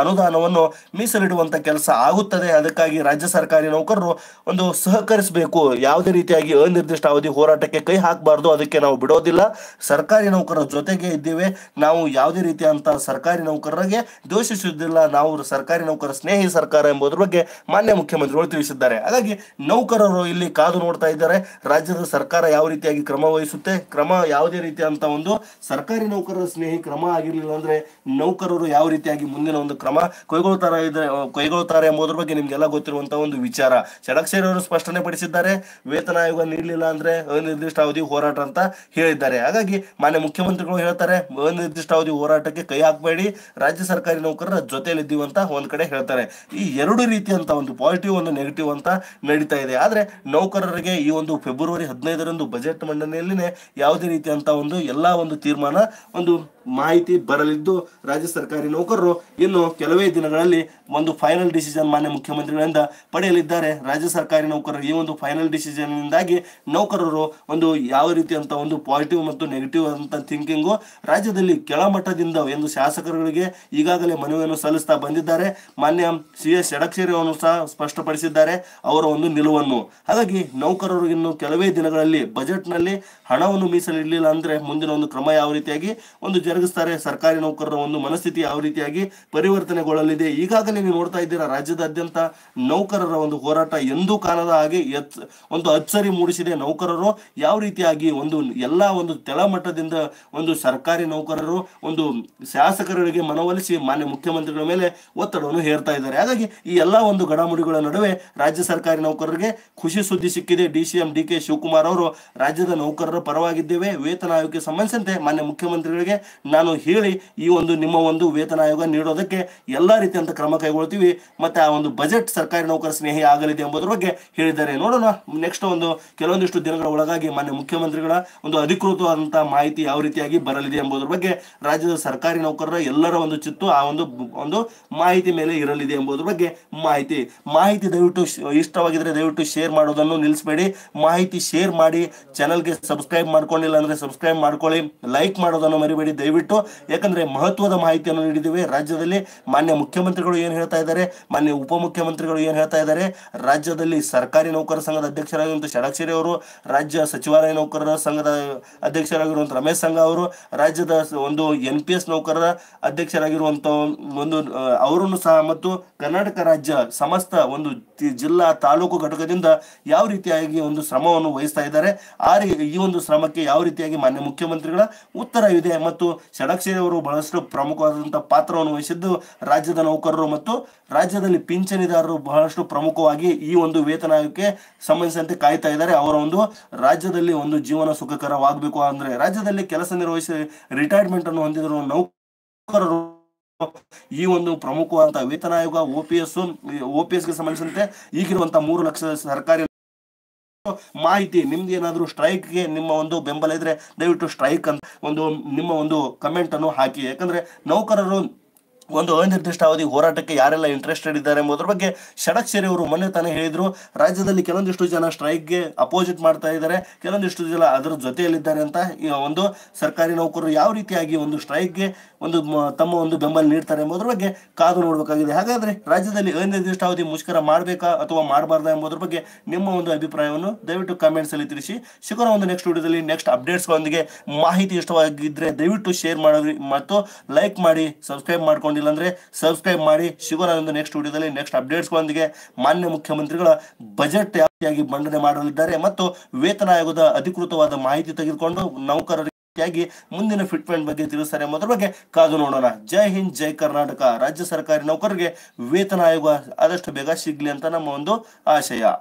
ಅನುದಾನವನ್ನು ಮೀಸಲಿಡುವಂತ ಕೆಲಸ ಆಗುತ್ತದೆ ಅದಕ್ಕಾಗಿ ರಾಜ್ಯ ಸರ್ಕಾರಿ ನೌಕರರು ಒಂದು ಸಹಕರಿಸಬೇಕು ಯಾವುದೇ ರೀತಿಯಾಗಿ ಅನಿರ್ದಿಷ್ಟ ಅವಧಿ ಹೋರಾಟಕ್ಕೆ ಕೈ ಹಾಕಬಾರ್ದು ಅದಕ್ಕೆ ನಾವು ಬಿಡೋದಿಲ್ಲ ಸರ್ಕಾರಿ ನೌಕರರ ಜೊತೆಗೆ ಇದ್ದೇವೆ ನಾವು ಯಾವುದೇ ರೀತಿಯಂತ ಸರ್ಕಾರಿ ನೌಕರ ನೌಕರರಿಗೆ ದೋಷಿಸುವುದಿಲ್ಲ ನಾವು ಸರ್ಕಾರಿ ನೌಕರ ಸ್ನೇಹಿ ಸರ್ಕಾರ ಎಂಬುದರ ಬಗ್ಗೆ ಮಾನ್ಯ ಮುಖ್ಯಮಂತ್ರಿಗಳು ತಿಳಿಸಿದ್ದಾರೆ ಹಾಗಾಗಿ ನೌಕರರು ಇಲ್ಲಿ ಕಾದು ನೋಡ್ತಾ ಇದ್ದಾರೆ ರಾಜ್ಯದ ಸರ್ಕಾರ ಯಾವ ರೀತಿಯಾಗಿ ಕ್ರಮ ವಹಿಸುತ್ತೆ ಕ್ರಮ ಯಾವುದೇ ರೀತಿಯಾದಂಥ ಒಂದು ಸರ್ಕಾರಿ ನೌಕರರ ಸ್ನೇಹಿ ಕ್ರಮ ಆಗಿರಲಿಲ್ಲ ಅಂದ್ರೆ ನೌಕರರು ಯಾವ ರೀತಿಯಾಗಿ ಮುಂದಿನ ಒಂದು ಕ್ರಮ ಕೈಗೊಳ್ಳುತ್ತಾರ ಇದ್ರೆ ಕೈಗೊಳ್ತಾರೆ ಎಂಬುದರ ಬಗ್ಗೆ ನಿಮ್ಗೆಲ್ಲ ಗೊತ್ತಿರುವಂತಹ ಒಂದು ವಿಚಾರ ಷಡಕ್ಷರಿ ಅವರು ಸ್ಪಷ್ಟನೆ ಪಡಿಸಿದ್ದಾರೆ ವೇತನ ಆಯೋಗ ನೀಡಲಿಲ್ಲ ಅಂದ್ರೆ ಅನಿರ್ದಿಷ್ಟ ಅವಧಿ ಹೋರಾಟ ಅಂತ ಹೇಳಿದ್ದಾರೆ ಹಾಗಾಗಿ ಮಾನ್ಯ ಮುಖ್ಯಮಂತ್ರಿಗಳು ಹೇಳ್ತಾರೆ ಅನಿರ್ದಿಷ್ಟ ಅವಧಿ ಹೋರಾಟಕ್ಕೆ ಕೈ ಹಾಕಬೇಡಿ ರಾಜ್ಯ ಸರ್ಕಾರಿ ನೌಕರರ ಜೊತೆಯಲ್ಲಿದ್ದೀವಿ ಅಂತ ಒಂದು ಕಡೆ ಹೇಳ್ತಾರೆ ಈ ಎರಡು ರೀತಿಯಂತ ಒಂದು ಪಾಸಿಟಿವ್ ಒಂದು ನೆಗೆಟಿವ್ ಅಂತ ನಡೀತಾ ಇದೆ ಆದರೆ ನೌಕರರಿಗೆ ಈ ಒಂದು ಫೆಬ್ರವರಿ ಹದಿನೈದರಂದು ಬಜೆಟ್ ಮಂಡನೆಯಲ್ಲಿನೆ ಯಾವುದೇ ರೀತಿಯಂತ ಒಂದು ಎಲ್ಲಾ ಒಂದು ತೀರ್ಮಾನ ಒಂದು ಮಾಹಿತಿ ಬರಲಿದ್ದು ರಾಜ್ಯ ಸರ್ಕಾರಿ ನೌಕರರು ಇನ್ನು ಕೆಲವೇ ದಿನಗಳಲ್ಲಿ ಒಂದು ಫೈನಲ್ ಡಿಸಿಷನ್ ಮಾನ್ಯ ಮುಖ್ಯಮಂತ್ರಿಗಳಿಂದ ಪಡೆಯಲಿದ್ದಾರೆ ರಾಜ್ಯ ಸರ್ಕಾರಿ ನೌಕರರು ಈ ಒಂದು ಫೈನಲ್ ಡಿಸಿಷನ್ನಿಂದಾಗಿ ನೌಕರರು ಒಂದು ಯಾವ ರೀತಿಯಂತ ಒಂದು ಪಾಸಿಟಿವ್ ಮತ್ತು ನೆಗೆಟಿವ್ ಅಂತ ಥಿಂಕಿಂಗು ರಾಜ್ಯದಲ್ಲಿ ಕೆಳಮಟ್ಟದಿಂದ ಎಂದು ಶಾಸಕರುಗಳಿಗೆ ಈಗಾಗಲೇ ಮನವಿಯನ್ನು ಸಲ್ಲಿಸ್ತಾ ಬಂದಿದ್ದಾರೆ ಮಾನ್ಯ ಸಿ ಎಸ್ ಎಡಕ್ಷೇರಿ ಅವರು ಸಹ ಸ್ಪಷ್ಟಪಡಿಸಿದ್ದಾರೆ ಅವರ ಒಂದು ನಿಲುವನ್ನು ಹಾಗಾಗಿ ನೌಕರರು ಇನ್ನು ಕೆಲವೇ ದಿನಗಳಲ್ಲಿ ಬಜೆಟ್ನಲ್ಲಿ ಹಣವನ್ನು ಮೀಸಲಿಡಲಿಲ್ಲ ಅಂದ್ರೆ ಮುಂದಿನ ಒಂದು ಕ್ರಮ ಯಾವ ರೀತಿಯಾಗಿ ಒಂದು ಜರುಗಿಸ್ತಾರೆ ಸರ್ಕಾರಿ ನೌಕರರ ಒಂದು ಮನಸ್ಥಿತಿ ಯಾವ ರೀತಿಯಾಗಿ ಪರಿವರ್ತನೆಗೊಳ್ಳಲಿದೆ ಈಗಾಗಲೇ ನೀವು ನೋಡ್ತಾ ಇದ್ದೀರಾ ರಾಜ್ಯದಾದ್ಯಂತ ನೌಕರರ ಒಂದು ಹೋರಾಟ ಎಂದೂ ಕಾಣದ ಹಾಗೆ ಒಂದು ಅಚ್ಚರಿ ಮೂಡಿಸಿದೆ ನೌಕರರು ಯಾವ ರೀತಿಯಾಗಿ ಒಂದು ಎಲ್ಲಾ ಒಂದು ತೆಳಮಟ್ಟದಿಂದ ಒಂದು ಸರ್ಕಾರಿ ನೌಕರರು ಒಂದು ಶಾಸಕರಿಗೆ ಮನ ಮನವೊಲಿಸಿ ಮಾನ್ಯ ಮುಖ್ಯಮಂತ್ರಿಗಳ ಮೇಲೆ ಒತ್ತಡವನ್ನು ಹೇರ್ತಾ ಇದ್ದಾರೆ ಹಾಗಾಗಿ ಈ ಎಲ್ಲ ಒಂದು ಗಡಮುಡಿಗಳ ನಡುವೆ ರಾಜ್ಯ ಸರ್ಕಾರಿ ನೌಕರರಿಗೆ ಖುಷಿ ಸುದ್ದಿ ಸಿಕ್ಕಿದೆ D C M D K Shivakumar ಅವರು ರಾಜ್ಯದ ನೌಕರರ ಪರವಾಗಿದ್ದೇವೆ ವೇತನ ಆಯೋಗಕ್ಕೆ ಸಂಬಂಧಿಸಿದಂತೆ ಮಾನ್ಯ ಮುಖ್ಯಮಂತ್ರಿಗಳಿಗೆ ನಾನು ಹೇಳಿ ಈ ಒಂದು ನಿಮ್ಮ ಒಂದು ವೇತನ ಆಯೋಗ ನೀಡೋದಕ್ಕೆ ಎಲ್ಲ ರೀತಿಯಂತ ಕ್ರಮ ಕೈಗೊಳ್ತೀವಿ ಮತ್ತೆ ಆ ಒಂದು ಬಜೆಟ್ ಸರ್ಕಾರಿ ನೌಕರ ಸ್ನೇಹಿ ಆಗಲಿದೆ ಎಂಬುದರ ಬಗ್ಗೆ ಹೇಳಿದ್ದಾರೆ ನೋಡೋಣ ನೆಕ್ಸ್ಟ್ ಒಂದು ಕೆಲವೊಂದಿಷ್ಟು ದಿನಗಳ ಒಳಗಾಗಿ ಮಾನ್ಯ ಮುಖ್ಯಮಂತ್ರಿಗಳ ಒಂದು ಅಧಿಕೃತವಾದಂತಹ ಮಾಹಿತಿ ಯಾವ ರೀತಿಯಾಗಿ ಬರಲಿದೆ ಎಂಬುದರ ಬಗ್ಗೆ ರಾಜ್ಯದ ಸರ್ಕಾರಿ ನೌಕರರ ಎಲ್ಲರ ಒಂದು ಒಂದು ಚಿತ್ತು ಆ ಒಂದು ಒಂದು ಮಾಹಿತಿ ಮೇಲೆ ಇರಲಿದೆ ಎಂಬುದರ ಬಗ್ಗೆ ಮಾಹಿತಿ ಮಾಹಿತಿ ದಯವಿಟ್ಟು ಇಷ್ಟವಾಗಿದ್ರೆ ದಯವಿಟ್ಟು ಶೇರ್ ಮಾಡೋದನ್ನು ನಿಲ್ಲಿಸಬೇಡಿ ಮಾಹಿತಿ ಶೇರ್ ಮಾಡಿ ಚಾನಲ್ಗೆ ಸಬ್ಸ್ಕ್ರೈಬ್ ಮಾಡ್ಕೊಂಡಿಲ್ಲ ಅಂದ್ರೆ ಸಬ್ಸ್ಕ್ರೈಬ್ ಮಾಡ್ಕೊಳ್ಳಿ ಲೈಕ್ ಮಾಡೋದನ್ನು ಮರಿಬೇಡಿ ದಯವಿಟ್ಟು ಯಾಕಂದ್ರೆ ಮಹತ್ವದ ಮಾಹಿತಿಯನ್ನು ನೀಡಿದ್ದೇವೆ ರಾಜ್ಯದಲ್ಲಿ ಮಾನ್ಯ ಮುಖ್ಯಮಂತ್ರಿಗಳು ಏನು ಹೇಳ್ತಾ ಇದ್ದಾರೆ ಮಾನ್ಯ ಉಪಮುಖ್ಯಮಂತ್ರಿಗಳು ಏನು ಹೇಳ್ತಾ ಇದ್ದಾರೆ ರಾಜ್ಯದಲ್ಲಿ ಸರ್ಕಾರಿ ನೌಕರ ಸಂಘದ ಅಧ್ಯಕ್ಷರಾಗಿರುವಂಥ ಷಡಾಕ್ಷರಿ ಅವರು ರಾಜ್ಯ ಸಚಿವಾಲಯ ನೌಕರರ ಸಂಘದ ಅಧ್ಯಕ್ಷರಾಗಿರುವಂತಹ ರಮೇಶ್ ಸಂಘ ಅವರು ರಾಜ್ಯದ ಒಂದು ಎನ್ ಪಿ ಎಸ್ ನೌಕರರ ಅಧ್ಯಕ್ಷ ಅಧ್ಯಕ್ಷರಾಗಿರುವಂತ ಒಂದು ಅವರನ್ನು ಸಹ ಮತ್ತು ಕರ್ನಾಟಕ ರಾಜ್ಯ ಸಮಸ್ತ ಒಂದು ಜಿಲ್ಲಾ ತಾಲೂಕು ಘಟಕದಿಂದ ಯಾವ ರೀತಿಯಾಗಿ ಒಂದು ಶ್ರಮವನ್ನು ವಹಿಸ್ತಾ ಇದ್ದಾರೆ ಆ ಈ ಒಂದು ಶ್ರಮಕ್ಕೆ ಯಾವ ರೀತಿಯಾಗಿ ಮಾನ್ಯ ಮುಖ್ಯಮಂತ್ರಿಗಳ ಉತ್ತರವಿದೆ ಮತ್ತು ಷಡಕ್ಷರಿ ಅವರು ಬಹಳಷ್ಟು ಪ್ರಮುಖವಾದಂತಹ ಪಾತ್ರವನ್ನು ವಹಿಸಿದ್ದು ರಾಜ್ಯದ ನೌಕರರು ಮತ್ತು ರಾಜ್ಯದಲ್ಲಿ ಪಿಂಚಣಿದಾರರು ಬಹಳಷ್ಟು ಪ್ರಮುಖವಾಗಿ ಈ ಒಂದು ವೇತನ ಆಯೋಗಕ್ಕೆ ಸಂಬಂಧಿಸಿದಂತೆ ಕಾಯ್ತಾ ಇದ್ದಾರೆ ಅವರ ಒಂದು ರಾಜ್ಯದಲ್ಲಿ ಒಂದು ಜೀವನ ಸುಖಕರವಾಗಬೇಕು ಅಂದ್ರೆ ರಾಜ್ಯದಲ್ಲಿ ಕೆಲಸ ನಿರ್ವಹಿಸಿ ರಿಟೈರ್ಮೆಂಟ್ ಅನ್ನು ಹೊಂದಿದ್ರು ನೌಕರ ನೌಕರರು ಈ ಒಂದು ಪ್ರಮುಖವಾದಂತಹ ವೇತನ ಆಯೋಗ ಓಪಿಎಸ್ ಪಿ ಎಸ್ ಪಿ ಗೆ ಸಂಬಂಧಿಸಿದಂತೆ ಈಗಿರುವಂತಹ ಮೂರು ಲಕ್ಷ ಸರ್ಕಾರಿ ಮಾಹಿತಿ ನಿಮ್ದು ಸ್ಟ್ರೈಕ್ ಗೆ ನಿಮ್ಮ ಒಂದು ಬೆಂಬಲ ಇದ್ರೆ ದಯವಿಟ್ಟು ಸ್ಟ್ರೈಕ್ ಅಂತ ಒಂದು ನಿಮ್ಮ ಒಂದು ಕಮೆಂಟ್ ಅನ್ನು ಹಾಕಿ ಯಾಕಂದ್ರೆ ನೌಕರರು ಒಂದು ಅವಧಿ ಹೋರಾಟಕ್ಕೆ ಯಾರೆಲ್ಲ ಇಂಟ್ರೆಸ್ಟೆಡ್ ಇದ್ದಾರೆ ಎಂಬುದರ ಬಗ್ಗೆ ಷಡಕ್ಷರಿ ಅವರು ಮೊನ್ನೆ ತಾನೇ ಹೇಳಿದ್ರು ರಾಜ್ಯದಲ್ಲಿ ಕೆಲವೊಂದಿಷ್ಟು ಜನ ಸ್ಟ್ರೈಕ್ ಗೆ ಅಪೋಸಿಟ್ ಮಾಡ್ತಾ ಇದ್ದಾರೆ ಕೆಲವೊಂದಿಷ್ಟು ಜನ ಅದರ ಜೊತೆಯಲ್ಲಿದ್ದಾರೆ ಅಂತ ಒಂದು ಸರ್ಕಾರಿ ನೌಕರರು ಯಾವ ರೀತಿಯಾಗಿ ಒಂದು ಸ್ಟ್ರೈಕ್ ಗೆ ಒಂದು ತಮ್ಮ ಒಂದು ಬೆಂಬಲ ನೀಡ್ತಾರೆ ಎಂಬುದರ ಬಗ್ಗೆ ಕಾದು ನೋಡಬೇಕಾಗಿದೆ ಹಾಗಾದ್ರೆ ರಾಜ್ಯದಲ್ಲಿ ಅನಿರ್ದಿಷ್ಟಾವಧಿ ಮುಷ್ಕರ ಮಾಡಬೇಕಾ ಅಥವಾ ಮಾಡಬಾರ್ದಾ ಎಂಬುದ್ರ ಬಗ್ಗೆ ನಿಮ್ಮ ಒಂದು ಅಭಿಪ್ರಾಯವನ್ನು ದಯವಿಟ್ಟು ಅಲ್ಲಿ ತಿಳಿಸಿ ಶಿಖರ ಒಂದು ನೆಕ್ಸ್ಟ್ ವಿಡಿಯೋದಲ್ಲಿ ನೆಕ್ಸ್ಟ್ ಅಪ್ಡೇಟ್ಸ್ಗಳೊಂದಿಗೆ ಮಾಹಿತಿ ಇಷ್ಟವಾಗಿದ್ರೆ ದಯವಿಟ್ಟು ಶೇರ್ ಮಾಡೋದ್ರಿ ಮತ್ತು ಲೈಕ್ ಮಾಡಿ ಸಬ್ಸ್ಕ್ರೈಬ್ ಮಾಡ್ಕೊಂಡಿಲ್ಲ ಅಂದ್ರೆ ಸಬ್ಸ್ಕ್ರೈಬ್ ಮಾಡಿ ಶಿಖರ ಒಂದು ನೆಕ್ಸ್ಟ್ ವಿಡಿಯೋದಲ್ಲಿ ನೆಕ್ಸ್ಟ್ ಅಪ್ಡೇಟ್ಸ್ಗಳೊಂದಿಗೆ ಮಾನ್ಯ ಮುಖ್ಯಮಂತ್ರಿಗಳ ಬಜೆಟ್ ಯಾವ ಮಂಡನೆ ಮಾಡಲಿದ್ದಾರೆ ಮತ್ತು ವೇತನ ಆಯೋಗದ ಅಧಿಕೃತವಾದ ಮಾಹಿತಿ ತೆಗೆದುಕೊಂಡು ನೌಕರರಿಗೆ ಾಗಿ ಮುಂದಿನ ಫಿಟ್ಮೆಂಟ್ ಬಗ್ಗೆ ತಿಳಿಸ್ತಾರೆ ಮೊದಲ ಬಗ್ಗೆ ಕಾದು ನೋಡೋಣ ಜೈ ಹಿಂದ್ ಜೈ ಕರ್ನಾಟಕ ರಾಜ್ಯ ಸರ್ಕಾರಿ ನೌಕರರಿಗೆ ವೇತನ ಆಯೋಗ ಆದಷ್ಟು ಬೇಗ ಸಿಗ್ಲಿ ಅಂತ ನಮ್ಮ ಒಂದು ಆಶಯ